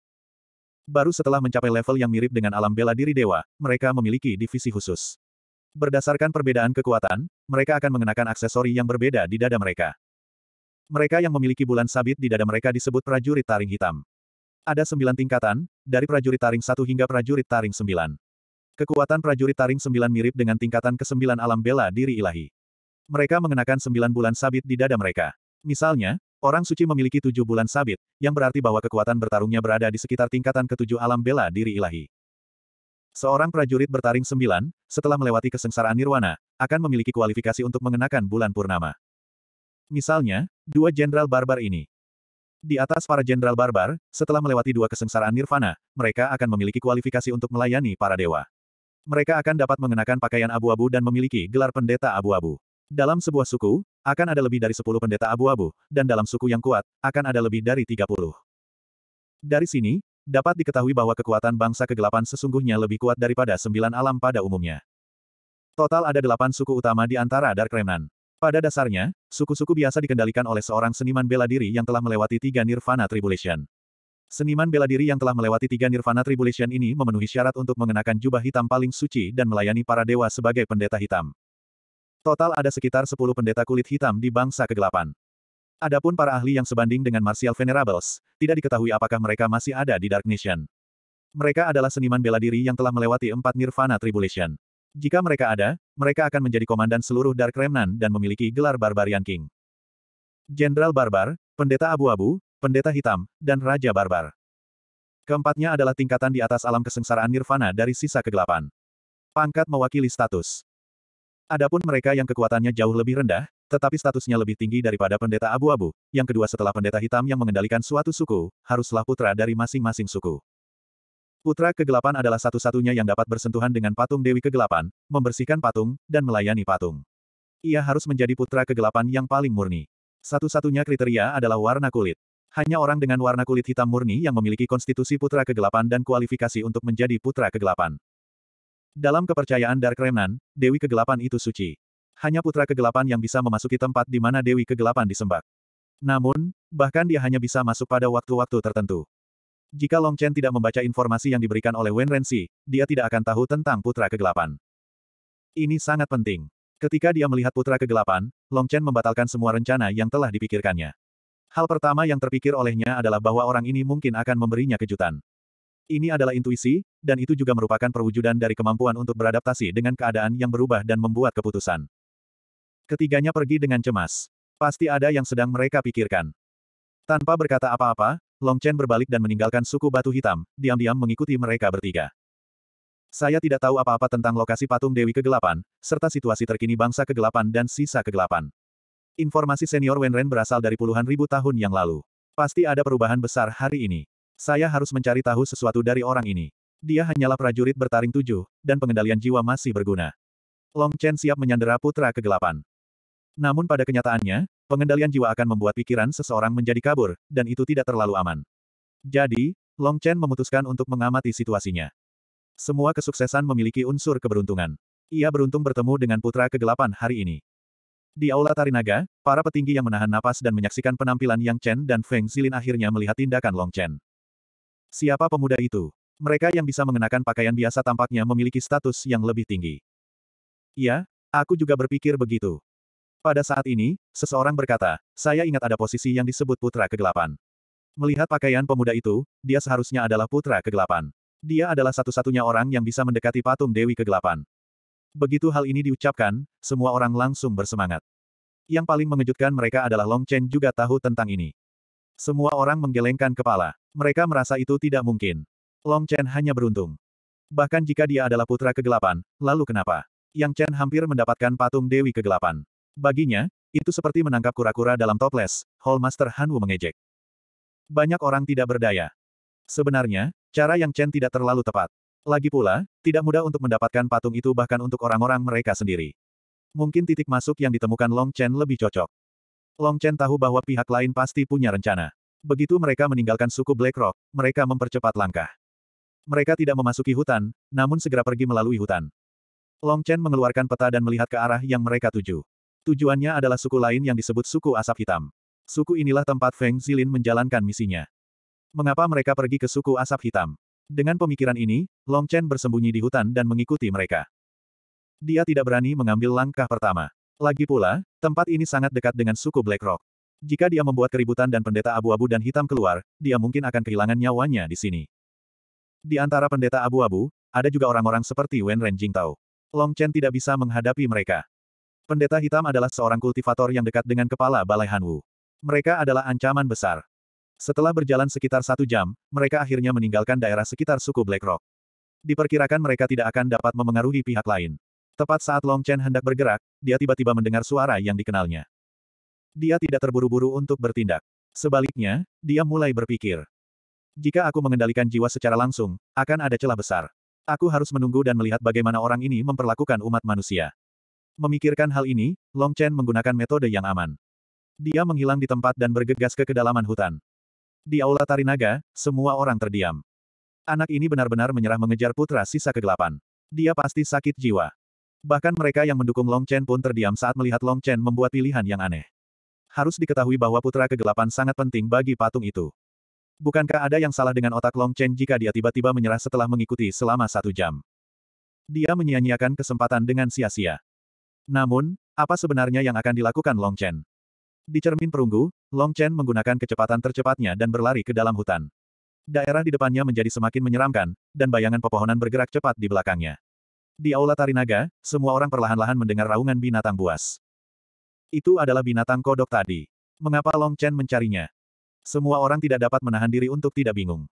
Baru setelah mencapai level yang mirip dengan alam bela diri dewa, mereka memiliki divisi khusus. Berdasarkan perbedaan kekuatan, mereka akan mengenakan aksesori yang berbeda di dada mereka. Mereka yang memiliki bulan sabit di dada mereka disebut prajurit taring hitam. Ada sembilan tingkatan, dari prajurit taring satu hingga prajurit taring sembilan. Kekuatan prajurit taring sembilan mirip dengan tingkatan kesembilan alam bela diri ilahi. Mereka mengenakan sembilan bulan sabit di dada mereka. Misalnya, orang suci memiliki tujuh bulan sabit, yang berarti bahwa kekuatan bertarungnya berada di sekitar tingkatan ketujuh alam bela diri ilahi. Seorang prajurit bertaring sembilan, setelah melewati kesengsaraan nirwana, akan memiliki kualifikasi untuk mengenakan bulan purnama. Misalnya, dua jenderal barbar ini. Di atas para jenderal barbar, setelah melewati dua kesengsaraan nirvana, mereka akan memiliki kualifikasi untuk melayani para dewa. Mereka akan dapat mengenakan pakaian abu-abu dan memiliki gelar pendeta abu-abu. Dalam sebuah suku, akan ada lebih dari 10 pendeta abu-abu, dan dalam suku yang kuat, akan ada lebih dari 30. Dari sini, Dapat diketahui bahwa kekuatan bangsa kegelapan sesungguhnya lebih kuat daripada sembilan alam pada umumnya. Total ada delapan suku utama di antara Dark Remnant. Pada dasarnya, suku-suku biasa dikendalikan oleh seorang seniman bela diri yang telah melewati tiga Nirvana Tribulation. Seniman bela diri yang telah melewati tiga Nirvana Tribulation ini memenuhi syarat untuk mengenakan jubah hitam paling suci dan melayani para dewa sebagai pendeta hitam. Total ada sekitar sepuluh pendeta kulit hitam di bangsa kegelapan. Adapun para ahli yang sebanding dengan Martial Venerables, tidak diketahui apakah mereka masih ada di Dark Nation. Mereka adalah seniman bela diri yang telah melewati empat Nirvana Tribulation. Jika mereka ada, mereka akan menjadi komandan seluruh Dark Remnant dan memiliki gelar Barbarian King. Jenderal Barbar, Pendeta Abu-Abu, Pendeta Hitam, dan Raja Barbar. Keempatnya adalah tingkatan di atas alam kesengsaraan Nirvana dari sisa kegelapan. Pangkat mewakili status. Adapun mereka yang kekuatannya jauh lebih rendah, tetapi statusnya lebih tinggi daripada pendeta abu-abu, yang kedua setelah pendeta hitam yang mengendalikan suatu suku, haruslah putra dari masing-masing suku. Putra kegelapan adalah satu-satunya yang dapat bersentuhan dengan patung Dewi Kegelapan, membersihkan patung, dan melayani patung. Ia harus menjadi putra kegelapan yang paling murni. Satu-satunya kriteria adalah warna kulit. Hanya orang dengan warna kulit hitam murni yang memiliki konstitusi putra kegelapan dan kualifikasi untuk menjadi putra kegelapan. Dalam kepercayaan Dark Remnant, Dewi Kegelapan itu suci hanya putra kegelapan yang bisa memasuki tempat di mana Dewi Kegelapan disembah. Namun, bahkan dia hanya bisa masuk pada waktu-waktu tertentu. Jika Long Chen tidak membaca informasi yang diberikan oleh Wen Renzi, dia tidak akan tahu tentang putra kegelapan. Ini sangat penting. Ketika dia melihat putra kegelapan, Long Chen membatalkan semua rencana yang telah dipikirkannya. Hal pertama yang terpikir olehnya adalah bahwa orang ini mungkin akan memberinya kejutan. Ini adalah intuisi, dan itu juga merupakan perwujudan dari kemampuan untuk beradaptasi dengan keadaan yang berubah dan membuat keputusan. Ketiganya pergi dengan cemas. Pasti ada yang sedang mereka pikirkan. Tanpa berkata apa-apa, Long Chen berbalik dan meninggalkan suku batu hitam, diam-diam mengikuti mereka bertiga. Saya tidak tahu apa-apa tentang lokasi patung Dewi Kegelapan, serta situasi terkini bangsa kegelapan dan sisa kegelapan. Informasi senior Wenren berasal dari puluhan ribu tahun yang lalu. Pasti ada perubahan besar hari ini. Saya harus mencari tahu sesuatu dari orang ini. Dia hanyalah prajurit bertaring tujuh, dan pengendalian jiwa masih berguna. Long Chen siap menyandera putra kegelapan. Namun pada kenyataannya, pengendalian jiwa akan membuat pikiran seseorang menjadi kabur, dan itu tidak terlalu aman. Jadi, Long Chen memutuskan untuk mengamati situasinya. Semua kesuksesan memiliki unsur keberuntungan. Ia beruntung bertemu dengan putra kegelapan hari ini. Di Aula Tarinaga, para petinggi yang menahan napas dan menyaksikan penampilan Yang Chen dan Feng Zilin akhirnya melihat tindakan Long Chen. Siapa pemuda itu? Mereka yang bisa mengenakan pakaian biasa tampaknya memiliki status yang lebih tinggi. Ya, aku juga berpikir begitu. Pada saat ini, seseorang berkata, saya ingat ada posisi yang disebut putra kegelapan. Melihat pakaian pemuda itu, dia seharusnya adalah putra kegelapan. Dia adalah satu-satunya orang yang bisa mendekati patung Dewi Kegelapan. Begitu hal ini diucapkan, semua orang langsung bersemangat. Yang paling mengejutkan mereka adalah Long Chen juga tahu tentang ini. Semua orang menggelengkan kepala. Mereka merasa itu tidak mungkin. Long Chen hanya beruntung. Bahkan jika dia adalah putra kegelapan, lalu kenapa? Yang Chen hampir mendapatkan patung Dewi Kegelapan. Baginya, itu seperti menangkap kura-kura dalam toples, Hallmaster Master Wu mengejek. Banyak orang tidak berdaya. Sebenarnya, cara yang Chen tidak terlalu tepat. Lagi pula, tidak mudah untuk mendapatkan patung itu bahkan untuk orang-orang mereka sendiri. Mungkin titik masuk yang ditemukan Long Chen lebih cocok. Long Chen tahu bahwa pihak lain pasti punya rencana. Begitu mereka meninggalkan suku Black Rock, mereka mempercepat langkah. Mereka tidak memasuki hutan, namun segera pergi melalui hutan. Long Chen mengeluarkan peta dan melihat ke arah yang mereka tuju. Tujuannya adalah suku lain yang disebut suku asap hitam. Suku inilah tempat Feng Zilin menjalankan misinya. Mengapa mereka pergi ke suku asap hitam? Dengan pemikiran ini, Long Chen bersembunyi di hutan dan mengikuti mereka. Dia tidak berani mengambil langkah pertama. Lagi pula, tempat ini sangat dekat dengan suku Black Rock. Jika dia membuat keributan dan pendeta abu-abu dan hitam keluar, dia mungkin akan kehilangan nyawanya di sini. Di antara pendeta abu-abu, ada juga orang-orang seperti Wen Renjing Tao. Long Chen tidak bisa menghadapi mereka. Pendeta hitam adalah seorang kultivator yang dekat dengan kepala Balai Hanwu. Mereka adalah ancaman besar. Setelah berjalan sekitar satu jam, mereka akhirnya meninggalkan daerah sekitar suku Black Rock. Diperkirakan mereka tidak akan dapat memengaruhi pihak lain. Tepat saat Long Chen hendak bergerak, dia tiba-tiba mendengar suara yang dikenalnya. Dia tidak terburu-buru untuk bertindak. Sebaliknya, dia mulai berpikir. Jika aku mengendalikan jiwa secara langsung, akan ada celah besar. Aku harus menunggu dan melihat bagaimana orang ini memperlakukan umat manusia. Memikirkan hal ini, Long Chen menggunakan metode yang aman. Dia menghilang di tempat dan bergegas ke kedalaman hutan. Di aula Tarinaga, semua orang terdiam. Anak ini benar-benar menyerah mengejar putra sisa kegelapan. Dia pasti sakit jiwa. Bahkan mereka yang mendukung Long Chen pun terdiam saat melihat Long Chen membuat pilihan yang aneh. Harus diketahui bahwa putra kegelapan sangat penting bagi patung itu. Bukankah ada yang salah dengan otak Long Chen jika dia tiba-tiba menyerah setelah mengikuti selama satu jam? Dia menyia-nyiakan kesempatan dengan sia-sia. Namun, apa sebenarnya yang akan dilakukan Long Chen? Di cermin perunggu, Long Chen menggunakan kecepatan tercepatnya dan berlari ke dalam hutan. Daerah di depannya menjadi semakin menyeramkan, dan bayangan pepohonan bergerak cepat di belakangnya. Di aula Tarinaga, semua orang perlahan-lahan mendengar raungan binatang buas. Itu adalah binatang kodok tadi. Mengapa Long Chen mencarinya? Semua orang tidak dapat menahan diri untuk tidak bingung.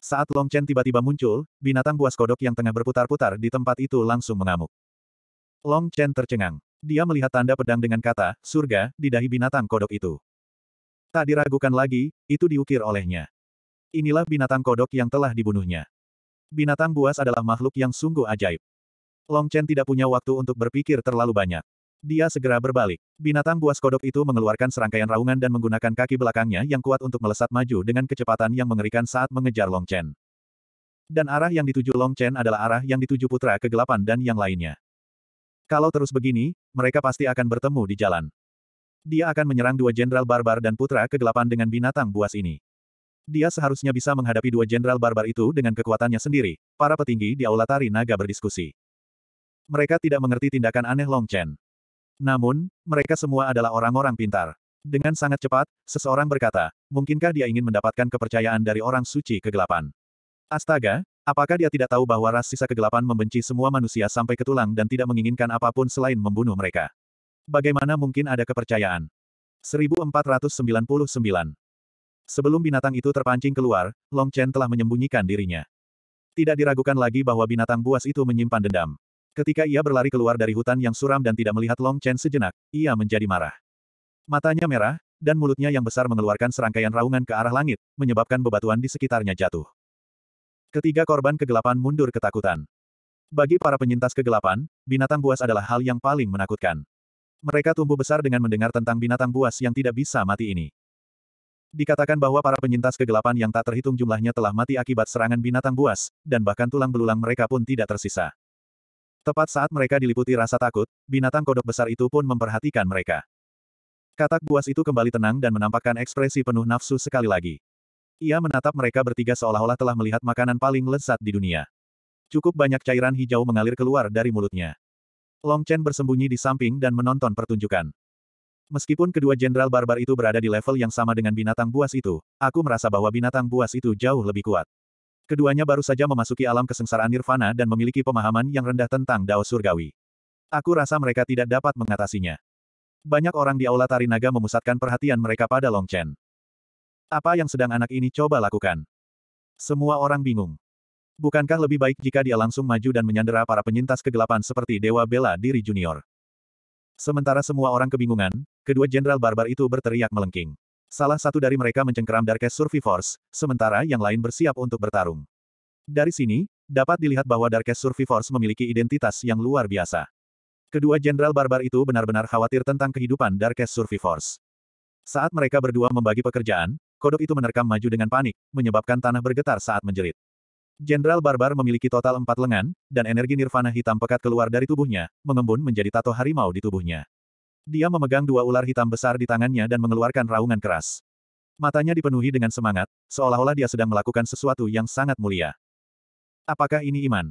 Saat Long Chen tiba-tiba muncul, binatang buas kodok yang tengah berputar-putar di tempat itu langsung mengamuk. Long Chen tercengang. Dia melihat tanda pedang dengan kata, surga, di dahi binatang kodok itu. Tak diragukan lagi, itu diukir olehnya. Inilah binatang kodok yang telah dibunuhnya. Binatang buas adalah makhluk yang sungguh ajaib. Long Chen tidak punya waktu untuk berpikir terlalu banyak. Dia segera berbalik. Binatang buas kodok itu mengeluarkan serangkaian raungan dan menggunakan kaki belakangnya yang kuat untuk melesat maju dengan kecepatan yang mengerikan saat mengejar Long Chen. Dan arah yang dituju Long Chen adalah arah yang dituju putra kegelapan dan yang lainnya. Kalau terus begini, mereka pasti akan bertemu di jalan. Dia akan menyerang dua jenderal barbar dan putra kegelapan dengan binatang buas ini. Dia seharusnya bisa menghadapi dua jenderal barbar itu dengan kekuatannya sendiri. Para petinggi di Aula Tari Naga berdiskusi. Mereka tidak mengerti tindakan aneh Long Chen. Namun, mereka semua adalah orang-orang pintar. Dengan sangat cepat, seseorang berkata, mungkinkah dia ingin mendapatkan kepercayaan dari orang suci kegelapan? Astaga, Apakah dia tidak tahu bahwa ras sisa kegelapan membenci semua manusia sampai ke tulang dan tidak menginginkan apapun selain membunuh mereka? Bagaimana mungkin ada kepercayaan? 1499 Sebelum binatang itu terpancing keluar, Long Chen telah menyembunyikan dirinya. Tidak diragukan lagi bahwa binatang buas itu menyimpan dendam. Ketika ia berlari keluar dari hutan yang suram dan tidak melihat Long Chen sejenak, ia menjadi marah. Matanya merah, dan mulutnya yang besar mengeluarkan serangkaian raungan ke arah langit, menyebabkan bebatuan di sekitarnya jatuh. Ketiga korban kegelapan mundur ketakutan. Bagi para penyintas kegelapan, binatang buas adalah hal yang paling menakutkan. Mereka tumbuh besar dengan mendengar tentang binatang buas yang tidak bisa mati ini. Dikatakan bahwa para penyintas kegelapan yang tak terhitung jumlahnya telah mati akibat serangan binatang buas, dan bahkan tulang belulang mereka pun tidak tersisa. Tepat saat mereka diliputi rasa takut, binatang kodok besar itu pun memperhatikan mereka. Katak buas itu kembali tenang dan menampakkan ekspresi penuh nafsu sekali lagi. Ia menatap mereka bertiga seolah-olah telah melihat makanan paling lezat di dunia. Cukup banyak cairan hijau mengalir keluar dari mulutnya. Long Chen bersembunyi di samping dan menonton pertunjukan. Meskipun kedua jenderal barbar itu berada di level yang sama dengan binatang buas itu, aku merasa bahwa binatang buas itu jauh lebih kuat. Keduanya baru saja memasuki alam kesengsaraan nirvana dan memiliki pemahaman yang rendah tentang dao surgawi. Aku rasa mereka tidak dapat mengatasinya. Banyak orang di Aula tari naga memusatkan perhatian mereka pada Long Chen. Apa yang sedang anak ini coba lakukan? Semua orang bingung. Bukankah lebih baik jika dia langsung maju dan menyandera para penyintas kegelapan seperti Dewa Bela Diri Junior? Sementara semua orang kebingungan, kedua jenderal barbar itu berteriak melengking. Salah satu dari mereka mencengkeram Darkest Survivors, sementara yang lain bersiap untuk bertarung. Dari sini, dapat dilihat bahwa Darkest Survivors memiliki identitas yang luar biasa. Kedua jenderal barbar itu benar-benar khawatir tentang kehidupan Darkest Survivors. Saat mereka berdua membagi pekerjaan, kodok itu menerkam maju dengan panik, menyebabkan tanah bergetar saat menjerit. Jenderal Barbar memiliki total empat lengan, dan energi nirvana hitam pekat keluar dari tubuhnya, mengembun menjadi tato harimau di tubuhnya. Dia memegang dua ular hitam besar di tangannya dan mengeluarkan raungan keras. Matanya dipenuhi dengan semangat, seolah-olah dia sedang melakukan sesuatu yang sangat mulia. Apakah ini iman?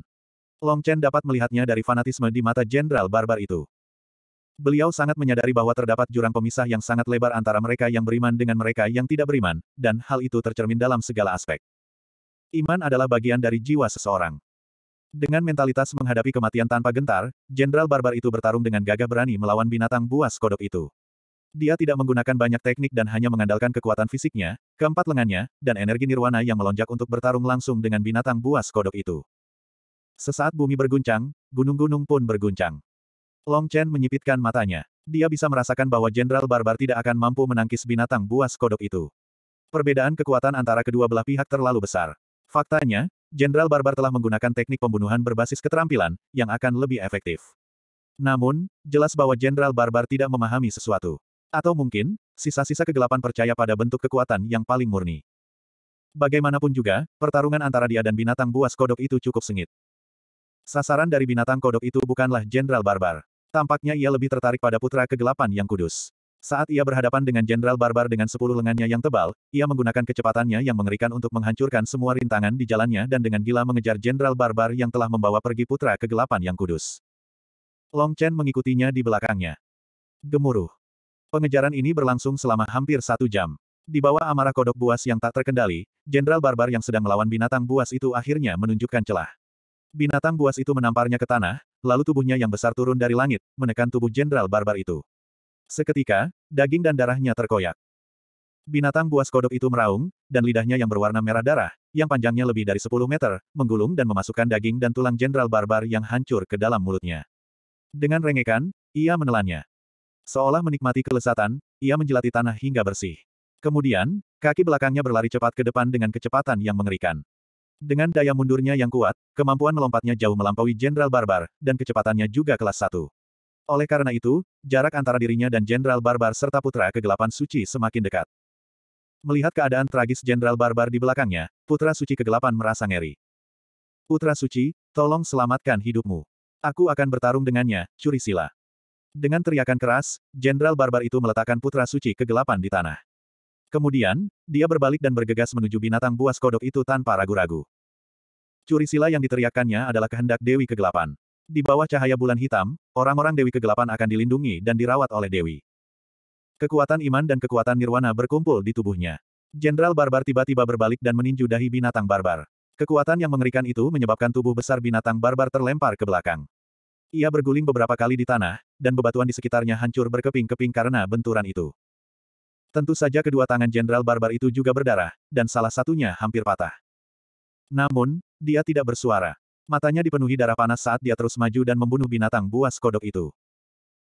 Long Chen dapat melihatnya dari fanatisme di mata Jenderal Barbar itu. Beliau sangat menyadari bahwa terdapat jurang pemisah yang sangat lebar antara mereka yang beriman dengan mereka yang tidak beriman, dan hal itu tercermin dalam segala aspek. Iman adalah bagian dari jiwa seseorang. Dengan mentalitas menghadapi kematian tanpa gentar, Jenderal Barbar itu bertarung dengan gagah berani melawan binatang buas kodok itu. Dia tidak menggunakan banyak teknik dan hanya mengandalkan kekuatan fisiknya, keempat lengannya, dan energi nirwana yang melonjak untuk bertarung langsung dengan binatang buas kodok itu. Sesaat bumi berguncang, gunung-gunung pun berguncang. Long Chen menyipitkan matanya. Dia bisa merasakan bahwa Jenderal Barbar tidak akan mampu menangkis binatang buas kodok itu. Perbedaan kekuatan antara kedua belah pihak terlalu besar. Faktanya, Jenderal Barbar telah menggunakan teknik pembunuhan berbasis keterampilan, yang akan lebih efektif. Namun, jelas bahwa Jenderal Barbar tidak memahami sesuatu. Atau mungkin, sisa-sisa kegelapan percaya pada bentuk kekuatan yang paling murni. Bagaimanapun juga, pertarungan antara dia dan binatang buas kodok itu cukup sengit. Sasaran dari binatang kodok itu bukanlah Jenderal Barbar. Tampaknya ia lebih tertarik pada putra kegelapan yang kudus. Saat ia berhadapan dengan Jenderal Barbar dengan sepuluh lengannya yang tebal, ia menggunakan kecepatannya yang mengerikan untuk menghancurkan semua rintangan di jalannya dan dengan gila mengejar Jenderal Barbar yang telah membawa pergi putra kegelapan yang kudus. Long Chen mengikutinya di belakangnya. Gemuruh. Pengejaran ini berlangsung selama hampir satu jam. Di bawah amarah kodok buas yang tak terkendali, Jenderal Barbar yang sedang melawan binatang buas itu akhirnya menunjukkan celah. Binatang buas itu menamparnya ke tanah, lalu tubuhnya yang besar turun dari langit, menekan tubuh jenderal barbar itu. Seketika, daging dan darahnya terkoyak. Binatang buas kodok itu meraung, dan lidahnya yang berwarna merah darah, yang panjangnya lebih dari 10 meter, menggulung dan memasukkan daging dan tulang jenderal barbar yang hancur ke dalam mulutnya. Dengan rengekan, ia menelannya. Seolah menikmati kelesatan, ia menjelati tanah hingga bersih. Kemudian, kaki belakangnya berlari cepat ke depan dengan kecepatan yang mengerikan. Dengan daya mundurnya yang kuat, kemampuan melompatnya jauh melampaui Jenderal Barbar, dan kecepatannya juga kelas satu. Oleh karena itu, jarak antara dirinya dan Jenderal Barbar serta Putra Kegelapan Suci semakin dekat. Melihat keadaan tragis Jenderal Barbar di belakangnya, Putra Suci Kegelapan merasa ngeri. Putra Suci, tolong selamatkan hidupmu. Aku akan bertarung dengannya, curi sila. Dengan teriakan keras, Jenderal Barbar itu meletakkan Putra Suci Kegelapan di tanah. Kemudian, dia berbalik dan bergegas menuju binatang buas kodok itu tanpa ragu-ragu. Curi sila yang diteriakkannya adalah kehendak Dewi Kegelapan. Di bawah cahaya bulan hitam, orang-orang Dewi Kegelapan akan dilindungi dan dirawat oleh Dewi. Kekuatan iman dan kekuatan nirwana berkumpul di tubuhnya. Jenderal Barbar tiba-tiba berbalik dan meninju dahi binatang barbar. Kekuatan yang mengerikan itu menyebabkan tubuh besar binatang barbar terlempar ke belakang. Ia berguling beberapa kali di tanah, dan bebatuan di sekitarnya hancur berkeping-keping karena benturan itu. Tentu saja kedua tangan Jenderal Barbar itu juga berdarah, dan salah satunya hampir patah. Namun, dia tidak bersuara. Matanya dipenuhi darah panas saat dia terus maju dan membunuh binatang buas kodok itu.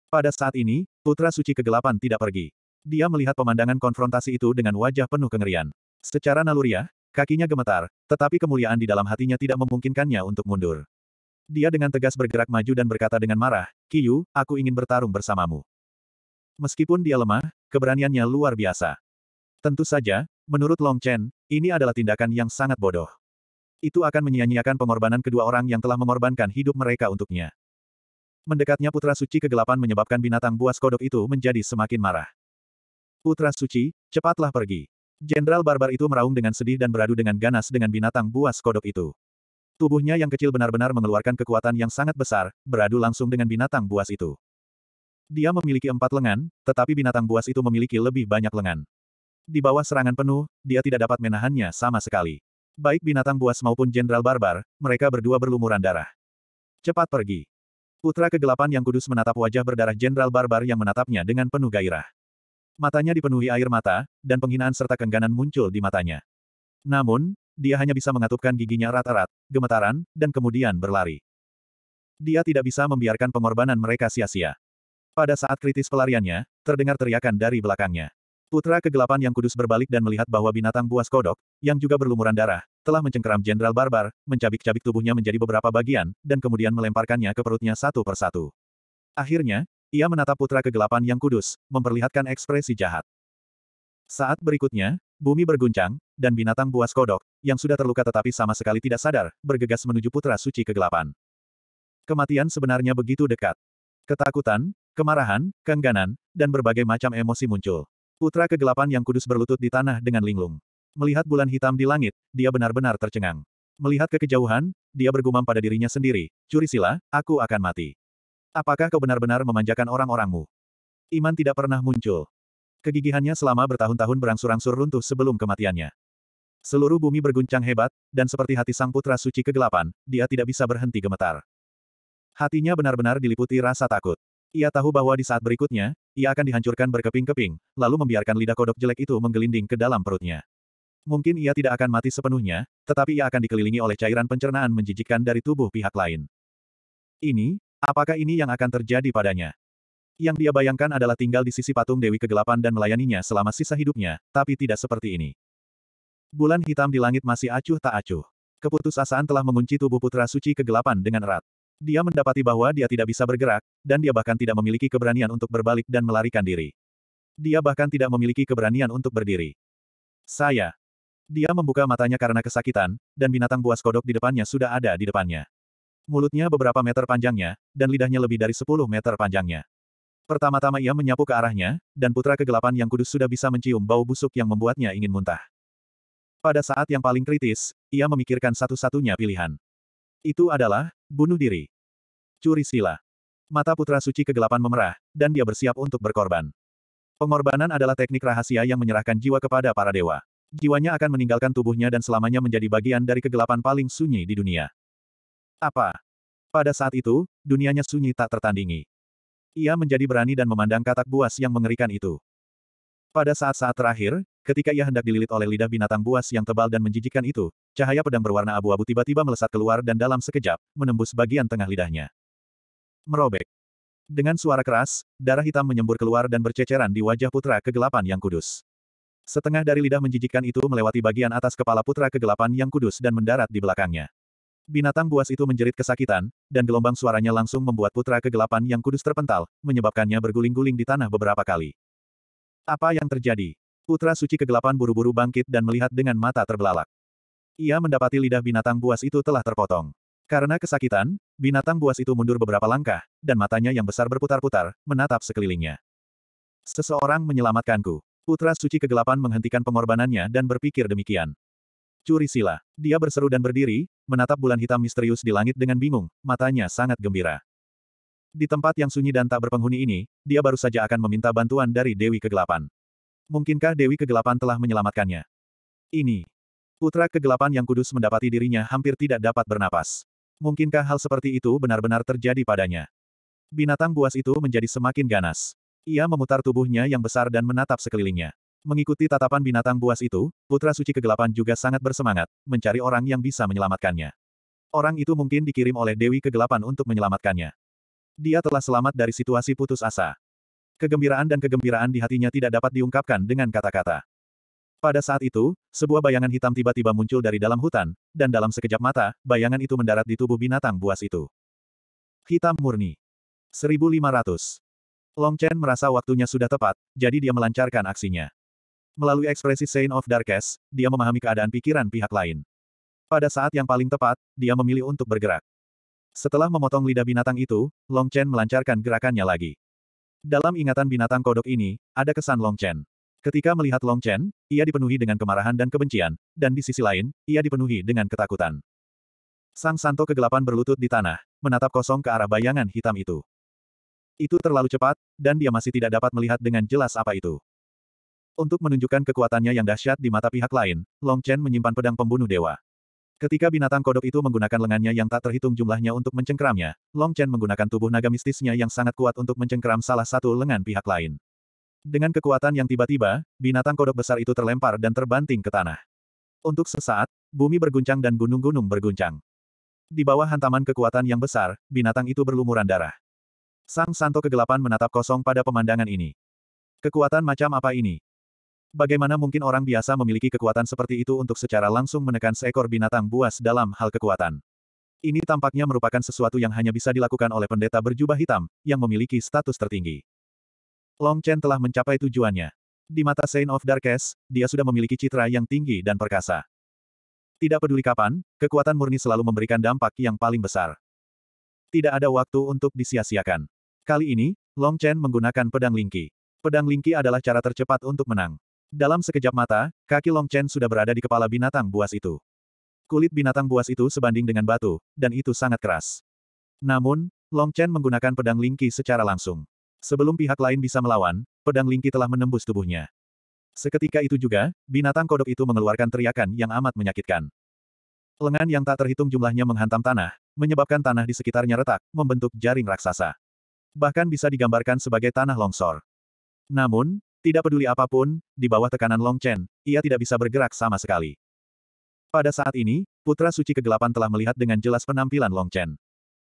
Pada saat ini, Putra Suci Kegelapan tidak pergi. Dia melihat pemandangan konfrontasi itu dengan wajah penuh kengerian. Secara naluriah, kakinya gemetar, tetapi kemuliaan di dalam hatinya tidak memungkinkannya untuk mundur. Dia dengan tegas bergerak maju dan berkata dengan marah, Kiyu, aku ingin bertarung bersamamu. Meskipun dia lemah, keberaniannya luar biasa. Tentu saja, menurut Long Chen, ini adalah tindakan yang sangat bodoh. Itu akan menyia-nyiakan pengorbanan kedua orang yang telah mengorbankan hidup mereka untuknya. Mendekatnya Putra Suci kegelapan menyebabkan binatang buas kodok itu menjadi semakin marah. Putra Suci, cepatlah pergi. Jenderal barbar itu meraung dengan sedih dan beradu dengan ganas dengan binatang buas kodok itu. Tubuhnya yang kecil benar-benar mengeluarkan kekuatan yang sangat besar, beradu langsung dengan binatang buas itu. Dia memiliki empat lengan, tetapi binatang buas itu memiliki lebih banyak lengan. Di bawah serangan penuh, dia tidak dapat menahannya sama sekali. Baik binatang buas maupun jenderal barbar, mereka berdua berlumuran darah. Cepat pergi. Putra kegelapan yang kudus menatap wajah berdarah jenderal barbar yang menatapnya dengan penuh gairah. Matanya dipenuhi air mata, dan penghinaan serta kengganan muncul di matanya. Namun, dia hanya bisa mengatupkan giginya rata rat gemetaran, dan kemudian berlari. Dia tidak bisa membiarkan pengorbanan mereka sia-sia. Pada saat kritis pelariannya, terdengar teriakan dari belakangnya. Putra kegelapan yang kudus berbalik dan melihat bahwa binatang buas kodok, yang juga berlumuran darah, telah mencengkeram Jenderal Barbar, mencabik-cabik tubuhnya menjadi beberapa bagian, dan kemudian melemparkannya ke perutnya satu persatu. Akhirnya, ia menatap putra kegelapan yang kudus, memperlihatkan ekspresi jahat. Saat berikutnya, bumi berguncang, dan binatang buas kodok, yang sudah terluka tetapi sama sekali tidak sadar, bergegas menuju putra suci kegelapan. Kematian sebenarnya begitu dekat. Ketakutan, Kemarahan, kengganan, dan berbagai macam emosi muncul. Putra kegelapan yang kudus berlutut di tanah dengan linglung. Melihat bulan hitam di langit, dia benar-benar tercengang. Melihat ke kejauhan, dia bergumam pada dirinya sendiri, sila, aku akan mati. Apakah kau benar-benar memanjakan orang-orangmu? Iman tidak pernah muncul. Kegigihannya selama bertahun-tahun berangsur-angsur runtuh sebelum kematiannya. Seluruh bumi berguncang hebat, dan seperti hati sang putra suci kegelapan, dia tidak bisa berhenti gemetar. Hatinya benar-benar diliputi rasa takut. Ia tahu bahwa di saat berikutnya, ia akan dihancurkan berkeping-keping, lalu membiarkan lidah kodok jelek itu menggelinding ke dalam perutnya. Mungkin ia tidak akan mati sepenuhnya, tetapi ia akan dikelilingi oleh cairan pencernaan menjijikkan dari tubuh pihak lain. Ini, apakah ini yang akan terjadi padanya? Yang dia bayangkan adalah tinggal di sisi patung Dewi Kegelapan dan melayaninya selama sisa hidupnya, tapi tidak seperti ini. Bulan hitam di langit masih acuh tak acuh. Keputusasaan telah mengunci tubuh putra suci kegelapan dengan erat. Dia mendapati bahwa dia tidak bisa bergerak, dan dia bahkan tidak memiliki keberanian untuk berbalik dan melarikan diri. Dia bahkan tidak memiliki keberanian untuk berdiri. Saya. Dia membuka matanya karena kesakitan, dan binatang buas kodok di depannya sudah ada di depannya. Mulutnya beberapa meter panjangnya, dan lidahnya lebih dari 10 meter panjangnya. Pertama-tama ia menyapu ke arahnya, dan putra kegelapan yang kudus sudah bisa mencium bau busuk yang membuatnya ingin muntah. Pada saat yang paling kritis, ia memikirkan satu-satunya pilihan. Itu adalah, Bunuh diri. Curi sila. Mata putra suci kegelapan memerah, dan dia bersiap untuk berkorban. Pengorbanan adalah teknik rahasia yang menyerahkan jiwa kepada para dewa. Jiwanya akan meninggalkan tubuhnya dan selamanya menjadi bagian dari kegelapan paling sunyi di dunia. Apa? Pada saat itu, dunianya sunyi tak tertandingi. Ia menjadi berani dan memandang katak buas yang mengerikan itu. Pada saat-saat terakhir, Ketika ia hendak dililit oleh lidah binatang buas yang tebal dan menjijikan itu, cahaya pedang berwarna abu-abu tiba-tiba melesat keluar dan dalam sekejap, menembus bagian tengah lidahnya. Merobek. Dengan suara keras, darah hitam menyembur keluar dan berceceran di wajah putra kegelapan yang kudus. Setengah dari lidah menjijikan itu melewati bagian atas kepala putra kegelapan yang kudus dan mendarat di belakangnya. Binatang buas itu menjerit kesakitan, dan gelombang suaranya langsung membuat putra kegelapan yang kudus terpental, menyebabkannya berguling-guling di tanah beberapa kali. Apa yang terjadi? Putra suci kegelapan buru-buru bangkit dan melihat dengan mata terbelalak. Ia mendapati lidah binatang buas itu telah terpotong. Karena kesakitan, binatang buas itu mundur beberapa langkah, dan matanya yang besar berputar-putar, menatap sekelilingnya. Seseorang menyelamatkanku. Putra suci kegelapan menghentikan pengorbanannya dan berpikir demikian. Curi sila. Dia berseru dan berdiri, menatap bulan hitam misterius di langit dengan bingung, matanya sangat gembira. Di tempat yang sunyi dan tak berpenghuni ini, dia baru saja akan meminta bantuan dari Dewi Kegelapan. Mungkinkah Dewi Kegelapan telah menyelamatkannya? Ini. Putra Kegelapan yang kudus mendapati dirinya hampir tidak dapat bernapas. Mungkinkah hal seperti itu benar-benar terjadi padanya? Binatang buas itu menjadi semakin ganas. Ia memutar tubuhnya yang besar dan menatap sekelilingnya. Mengikuti tatapan binatang buas itu, Putra Suci Kegelapan juga sangat bersemangat, mencari orang yang bisa menyelamatkannya. Orang itu mungkin dikirim oleh Dewi Kegelapan untuk menyelamatkannya. Dia telah selamat dari situasi putus asa. Kegembiraan dan kegembiraan di hatinya tidak dapat diungkapkan dengan kata-kata. Pada saat itu, sebuah bayangan hitam tiba-tiba muncul dari dalam hutan, dan dalam sekejap mata, bayangan itu mendarat di tubuh binatang buas itu. Hitam murni. 1500. Long Chen merasa waktunya sudah tepat, jadi dia melancarkan aksinya. Melalui ekspresi Saint of darkness, dia memahami keadaan pikiran pihak lain. Pada saat yang paling tepat, dia memilih untuk bergerak. Setelah memotong lidah binatang itu, Long Chen melancarkan gerakannya lagi. Dalam ingatan binatang kodok ini, ada kesan Long Chen. Ketika melihat Long Chen, ia dipenuhi dengan kemarahan dan kebencian, dan di sisi lain, ia dipenuhi dengan ketakutan. Sang Santo kegelapan berlutut di tanah, menatap kosong ke arah bayangan hitam itu. Itu terlalu cepat, dan dia masih tidak dapat melihat dengan jelas apa itu. Untuk menunjukkan kekuatannya yang dahsyat di mata pihak lain, Long Chen menyimpan pedang pembunuh dewa. Ketika binatang kodok itu menggunakan lengannya yang tak terhitung jumlahnya untuk mencengkramnya, Long Chen menggunakan tubuh naga mistisnya yang sangat kuat untuk mencengkram salah satu lengan pihak lain. Dengan kekuatan yang tiba-tiba, binatang kodok besar itu terlempar dan terbanting ke tanah. Untuk sesaat, bumi berguncang dan gunung-gunung berguncang. Di bawah hantaman kekuatan yang besar, binatang itu berlumuran darah. Sang Santo kegelapan menatap kosong pada pemandangan ini. Kekuatan macam apa ini? Bagaimana mungkin orang biasa memiliki kekuatan seperti itu untuk secara langsung menekan seekor binatang buas dalam hal kekuatan? Ini tampaknya merupakan sesuatu yang hanya bisa dilakukan oleh pendeta berjubah hitam, yang memiliki status tertinggi. Long Chen telah mencapai tujuannya. Di mata Saint of Darkest, dia sudah memiliki citra yang tinggi dan perkasa. Tidak peduli kapan, kekuatan murni selalu memberikan dampak yang paling besar. Tidak ada waktu untuk disia-siakan. Kali ini, Long Chen menggunakan pedang lingki. Pedang lingki adalah cara tercepat untuk menang. Dalam sekejap mata, kaki Long Chen sudah berada di kepala binatang buas itu. Kulit binatang buas itu sebanding dengan batu, dan itu sangat keras. Namun, Long Chen menggunakan pedang lingki secara langsung. Sebelum pihak lain bisa melawan, pedang lingki telah menembus tubuhnya. Seketika itu juga, binatang kodok itu mengeluarkan teriakan yang amat menyakitkan. Lengan yang tak terhitung jumlahnya menghantam tanah, menyebabkan tanah di sekitarnya retak, membentuk jaring raksasa. Bahkan bisa digambarkan sebagai tanah longsor. Namun, tidak peduli apapun, di bawah tekanan Long Chen, ia tidak bisa bergerak sama sekali. Pada saat ini, Putra Suci Kegelapan telah melihat dengan jelas penampilan Long Chen.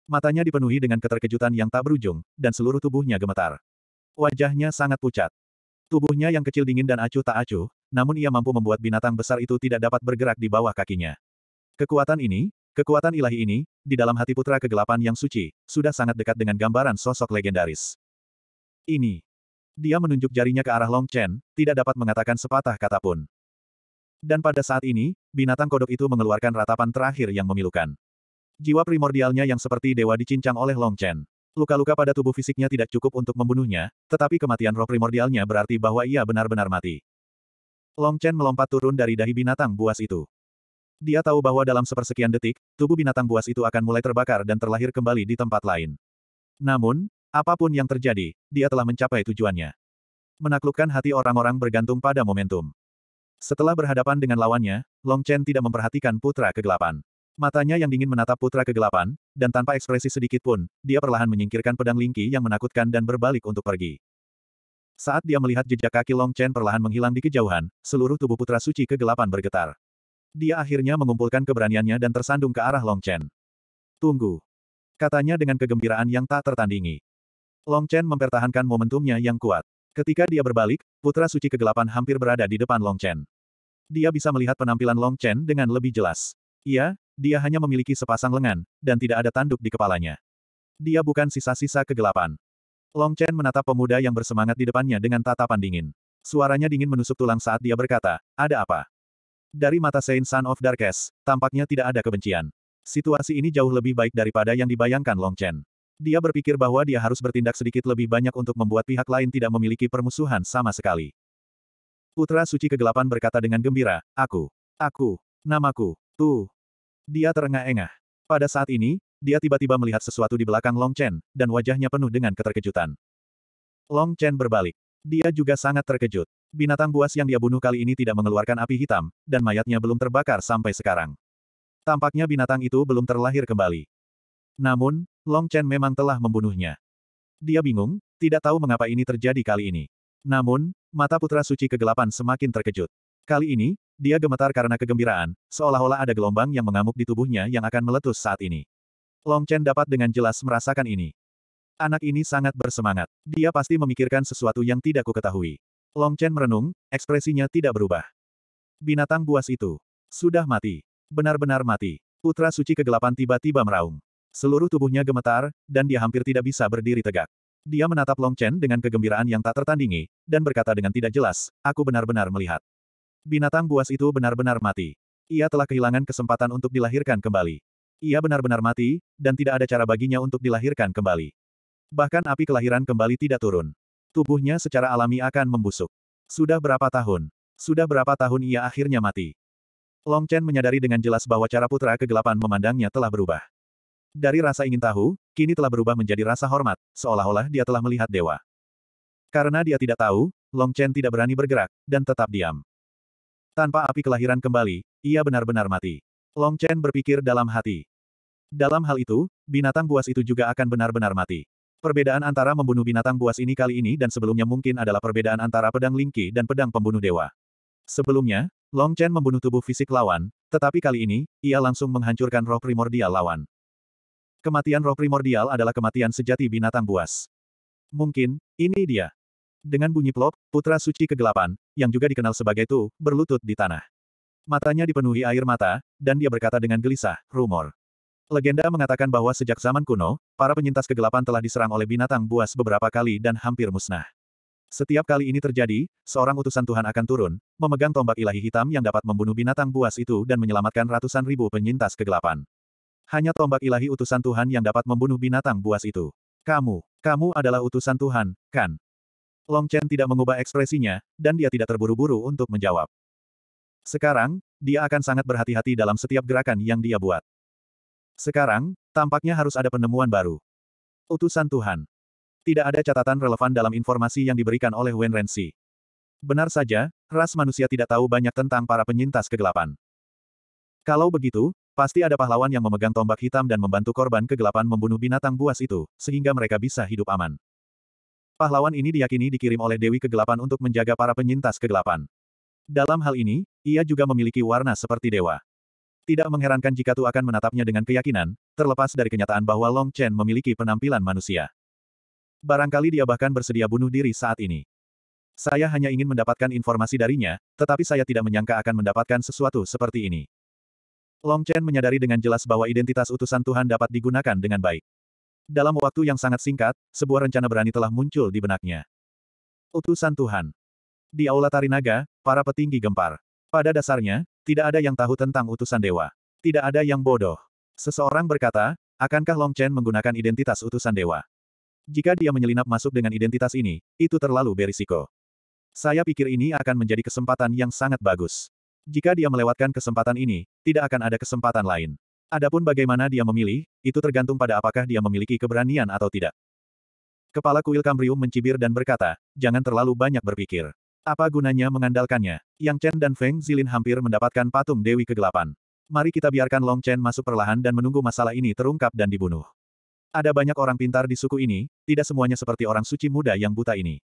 Matanya dipenuhi dengan keterkejutan yang tak berujung, dan seluruh tubuhnya gemetar. Wajahnya sangat pucat. Tubuhnya yang kecil dingin dan acuh tak acuh, namun ia mampu membuat binatang besar itu tidak dapat bergerak di bawah kakinya. Kekuatan ini, kekuatan ilahi ini, di dalam hati putra kegelapan yang suci, sudah sangat dekat dengan gambaran sosok legendaris. Ini, dia menunjuk jarinya ke arah Long Chen, tidak dapat mengatakan sepatah kata pun. Dan pada saat ini, binatang kodok itu mengeluarkan ratapan terakhir yang memilukan. Jiwa primordialnya yang seperti dewa dicincang oleh Long Chen. Luka-luka pada tubuh fisiknya tidak cukup untuk membunuhnya, tetapi kematian roh primordialnya berarti bahwa ia benar-benar mati. Long Chen melompat turun dari dahi binatang buas itu. Dia tahu bahwa dalam sepersekian detik, tubuh binatang buas itu akan mulai terbakar dan terlahir kembali di tempat lain. Namun, Apapun yang terjadi, dia telah mencapai tujuannya. Menaklukkan hati orang-orang bergantung pada momentum. Setelah berhadapan dengan lawannya, Long Chen tidak memperhatikan putra kegelapan. Matanya yang dingin menatap putra kegelapan, dan tanpa ekspresi sedikit pun, dia perlahan menyingkirkan pedang lingki yang menakutkan dan berbalik untuk pergi. Saat dia melihat jejak kaki Long Chen perlahan menghilang di kejauhan, seluruh tubuh putra suci kegelapan bergetar. Dia akhirnya mengumpulkan keberaniannya dan tersandung ke arah Long Chen. Tunggu. Katanya dengan kegembiraan yang tak tertandingi. Long Chen mempertahankan momentumnya yang kuat. Ketika dia berbalik, Putra Suci Kegelapan hampir berada di depan Long Chen. Dia bisa melihat penampilan Long Chen dengan lebih jelas. Iya, dia hanya memiliki sepasang lengan, dan tidak ada tanduk di kepalanya. Dia bukan sisa-sisa kegelapan. Long Chen menatap pemuda yang bersemangat di depannya dengan tatapan dingin. Suaranya dingin menusuk tulang saat dia berkata, ada apa? Dari mata Saint Son of Darkness, tampaknya tidak ada kebencian. Situasi ini jauh lebih baik daripada yang dibayangkan Long Chen. Dia berpikir bahwa dia harus bertindak sedikit lebih banyak untuk membuat pihak lain tidak memiliki permusuhan sama sekali. Putra Suci Kegelapan berkata dengan gembira, Aku, aku, namaku, tu. Dia terengah-engah. Pada saat ini, dia tiba-tiba melihat sesuatu di belakang Long Chen, dan wajahnya penuh dengan keterkejutan. Long Chen berbalik. Dia juga sangat terkejut. Binatang buas yang dia bunuh kali ini tidak mengeluarkan api hitam, dan mayatnya belum terbakar sampai sekarang. Tampaknya binatang itu belum terlahir kembali. Namun, Long Chen memang telah membunuhnya. Dia bingung, tidak tahu mengapa ini terjadi kali ini. Namun, mata putra suci kegelapan semakin terkejut. Kali ini, dia gemetar karena kegembiraan, seolah-olah ada gelombang yang mengamuk di tubuhnya yang akan meletus saat ini. Long Chen dapat dengan jelas merasakan ini. Anak ini sangat bersemangat. Dia pasti memikirkan sesuatu yang tidak kuketahui. Long Chen merenung, ekspresinya tidak berubah. Binatang buas itu. Sudah mati. Benar-benar mati. Putra suci kegelapan tiba-tiba meraung. Seluruh tubuhnya gemetar, dan dia hampir tidak bisa berdiri tegak. Dia menatap Long Chen dengan kegembiraan yang tak tertandingi, dan berkata dengan tidak jelas, aku benar-benar melihat. Binatang buas itu benar-benar mati. Ia telah kehilangan kesempatan untuk dilahirkan kembali. Ia benar-benar mati, dan tidak ada cara baginya untuk dilahirkan kembali. Bahkan api kelahiran kembali tidak turun. Tubuhnya secara alami akan membusuk. Sudah berapa tahun? Sudah berapa tahun ia akhirnya mati? Long Chen menyadari dengan jelas bahwa cara putra kegelapan memandangnya telah berubah. Dari rasa ingin tahu, kini telah berubah menjadi rasa hormat, seolah-olah dia telah melihat dewa. Karena dia tidak tahu, Long Chen tidak berani bergerak, dan tetap diam. Tanpa api kelahiran kembali, ia benar-benar mati. Long Chen berpikir dalam hati. Dalam hal itu, binatang buas itu juga akan benar-benar mati. Perbedaan antara membunuh binatang buas ini kali ini dan sebelumnya mungkin adalah perbedaan antara pedang lingki dan pedang pembunuh dewa. Sebelumnya, Long Chen membunuh tubuh fisik lawan, tetapi kali ini, ia langsung menghancurkan roh primordial lawan. Kematian roh primordial adalah kematian sejati binatang buas. Mungkin, ini dia. Dengan bunyi plop, putra suci kegelapan, yang juga dikenal sebagai Tu, berlutut di tanah. Matanya dipenuhi air mata, dan dia berkata dengan gelisah, rumor. Legenda mengatakan bahwa sejak zaman kuno, para penyintas kegelapan telah diserang oleh binatang buas beberapa kali dan hampir musnah. Setiap kali ini terjadi, seorang utusan Tuhan akan turun, memegang tombak ilahi hitam yang dapat membunuh binatang buas itu dan menyelamatkan ratusan ribu penyintas kegelapan. Hanya tombak ilahi utusan Tuhan yang dapat membunuh binatang buas itu. Kamu, kamu adalah utusan Tuhan, kan? Long Chen tidak mengubah ekspresinya, dan dia tidak terburu-buru untuk menjawab. Sekarang, dia akan sangat berhati-hati dalam setiap gerakan yang dia buat. Sekarang, tampaknya harus ada penemuan baru. Utusan Tuhan. Tidak ada catatan relevan dalam informasi yang diberikan oleh Wen Renxi. Benar saja, ras manusia tidak tahu banyak tentang para penyintas kegelapan. Kalau begitu, Pasti ada pahlawan yang memegang tombak hitam dan membantu korban kegelapan membunuh binatang buas itu, sehingga mereka bisa hidup aman. Pahlawan ini diyakini dikirim oleh Dewi Kegelapan untuk menjaga para penyintas kegelapan. Dalam hal ini, ia juga memiliki warna seperti dewa. Tidak mengherankan jika Tu akan menatapnya dengan keyakinan, terlepas dari kenyataan bahwa Long Chen memiliki penampilan manusia. Barangkali dia bahkan bersedia bunuh diri saat ini. Saya hanya ingin mendapatkan informasi darinya, tetapi saya tidak menyangka akan mendapatkan sesuatu seperti ini. Long Chen menyadari dengan jelas bahwa identitas utusan Tuhan dapat digunakan dengan baik. Dalam waktu yang sangat singkat, sebuah rencana berani telah muncul di benaknya. Utusan Tuhan. Di Aula Tarinaga, para petinggi gempar. Pada dasarnya, tidak ada yang tahu tentang utusan dewa. Tidak ada yang bodoh. Seseorang berkata, akankah Long Chen menggunakan identitas utusan dewa? Jika dia menyelinap masuk dengan identitas ini, itu terlalu berisiko. Saya pikir ini akan menjadi kesempatan yang sangat bagus. Jika dia melewatkan kesempatan ini, tidak akan ada kesempatan lain. Adapun bagaimana dia memilih, itu tergantung pada apakah dia memiliki keberanian atau tidak. Kepala kuil Kambrium mencibir dan berkata, jangan terlalu banyak berpikir. Apa gunanya mengandalkannya? Yang Chen dan Feng Zilin hampir mendapatkan patung Dewi Kegelapan. Mari kita biarkan Long Chen masuk perlahan dan menunggu masalah ini terungkap dan dibunuh. Ada banyak orang pintar di suku ini, tidak semuanya seperti orang suci muda yang buta ini.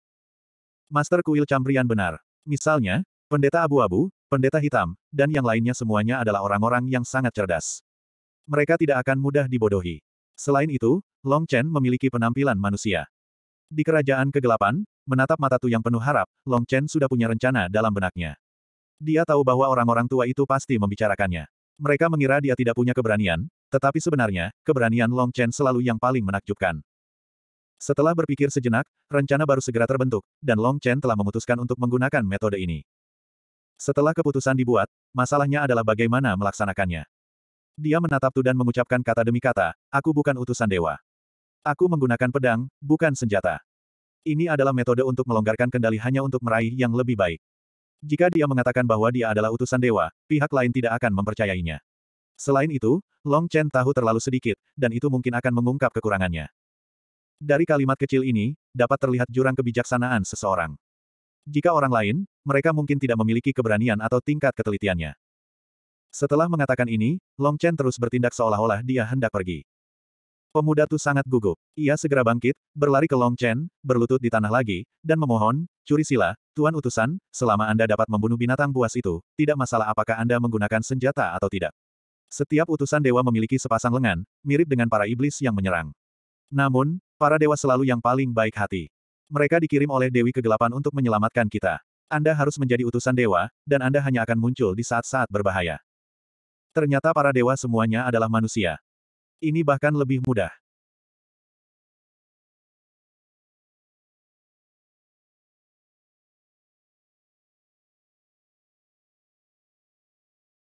Master kuil Cambrian benar. Misalnya, pendeta abu-abu, pendeta hitam, dan yang lainnya semuanya adalah orang-orang yang sangat cerdas. Mereka tidak akan mudah dibodohi. Selain itu, Long Chen memiliki penampilan manusia. Di kerajaan kegelapan, menatap mata Tu yang penuh harap, Long Chen sudah punya rencana dalam benaknya. Dia tahu bahwa orang-orang tua itu pasti membicarakannya. Mereka mengira dia tidak punya keberanian, tetapi sebenarnya, keberanian Long Chen selalu yang paling menakjubkan. Setelah berpikir sejenak, rencana baru segera terbentuk, dan Long Chen telah memutuskan untuk menggunakan metode ini. Setelah keputusan dibuat, masalahnya adalah bagaimana melaksanakannya. Dia menatap Tu dan mengucapkan kata demi kata, aku bukan utusan dewa. Aku menggunakan pedang, bukan senjata. Ini adalah metode untuk melonggarkan kendali hanya untuk meraih yang lebih baik. Jika dia mengatakan bahwa dia adalah utusan dewa, pihak lain tidak akan mempercayainya. Selain itu, Long Chen tahu terlalu sedikit, dan itu mungkin akan mengungkap kekurangannya. Dari kalimat kecil ini, dapat terlihat jurang kebijaksanaan seseorang. Jika orang lain, mereka mungkin tidak memiliki keberanian atau tingkat ketelitiannya. Setelah mengatakan ini, Long Chen terus bertindak seolah-olah dia hendak pergi. Pemuda itu sangat gugup. Ia segera bangkit, berlari ke Long Chen, berlutut di tanah lagi, dan memohon, Curi sila, Tuan Utusan, selama Anda dapat membunuh binatang buas itu, tidak masalah apakah Anda menggunakan senjata atau tidak. Setiap utusan dewa memiliki sepasang lengan, mirip dengan para iblis yang menyerang. Namun, para dewa selalu yang paling baik hati. Mereka dikirim oleh Dewi Kegelapan untuk menyelamatkan kita. Anda harus menjadi utusan dewa, dan Anda hanya akan muncul di saat-saat berbahaya. Ternyata para dewa semuanya adalah manusia. Ini bahkan lebih mudah.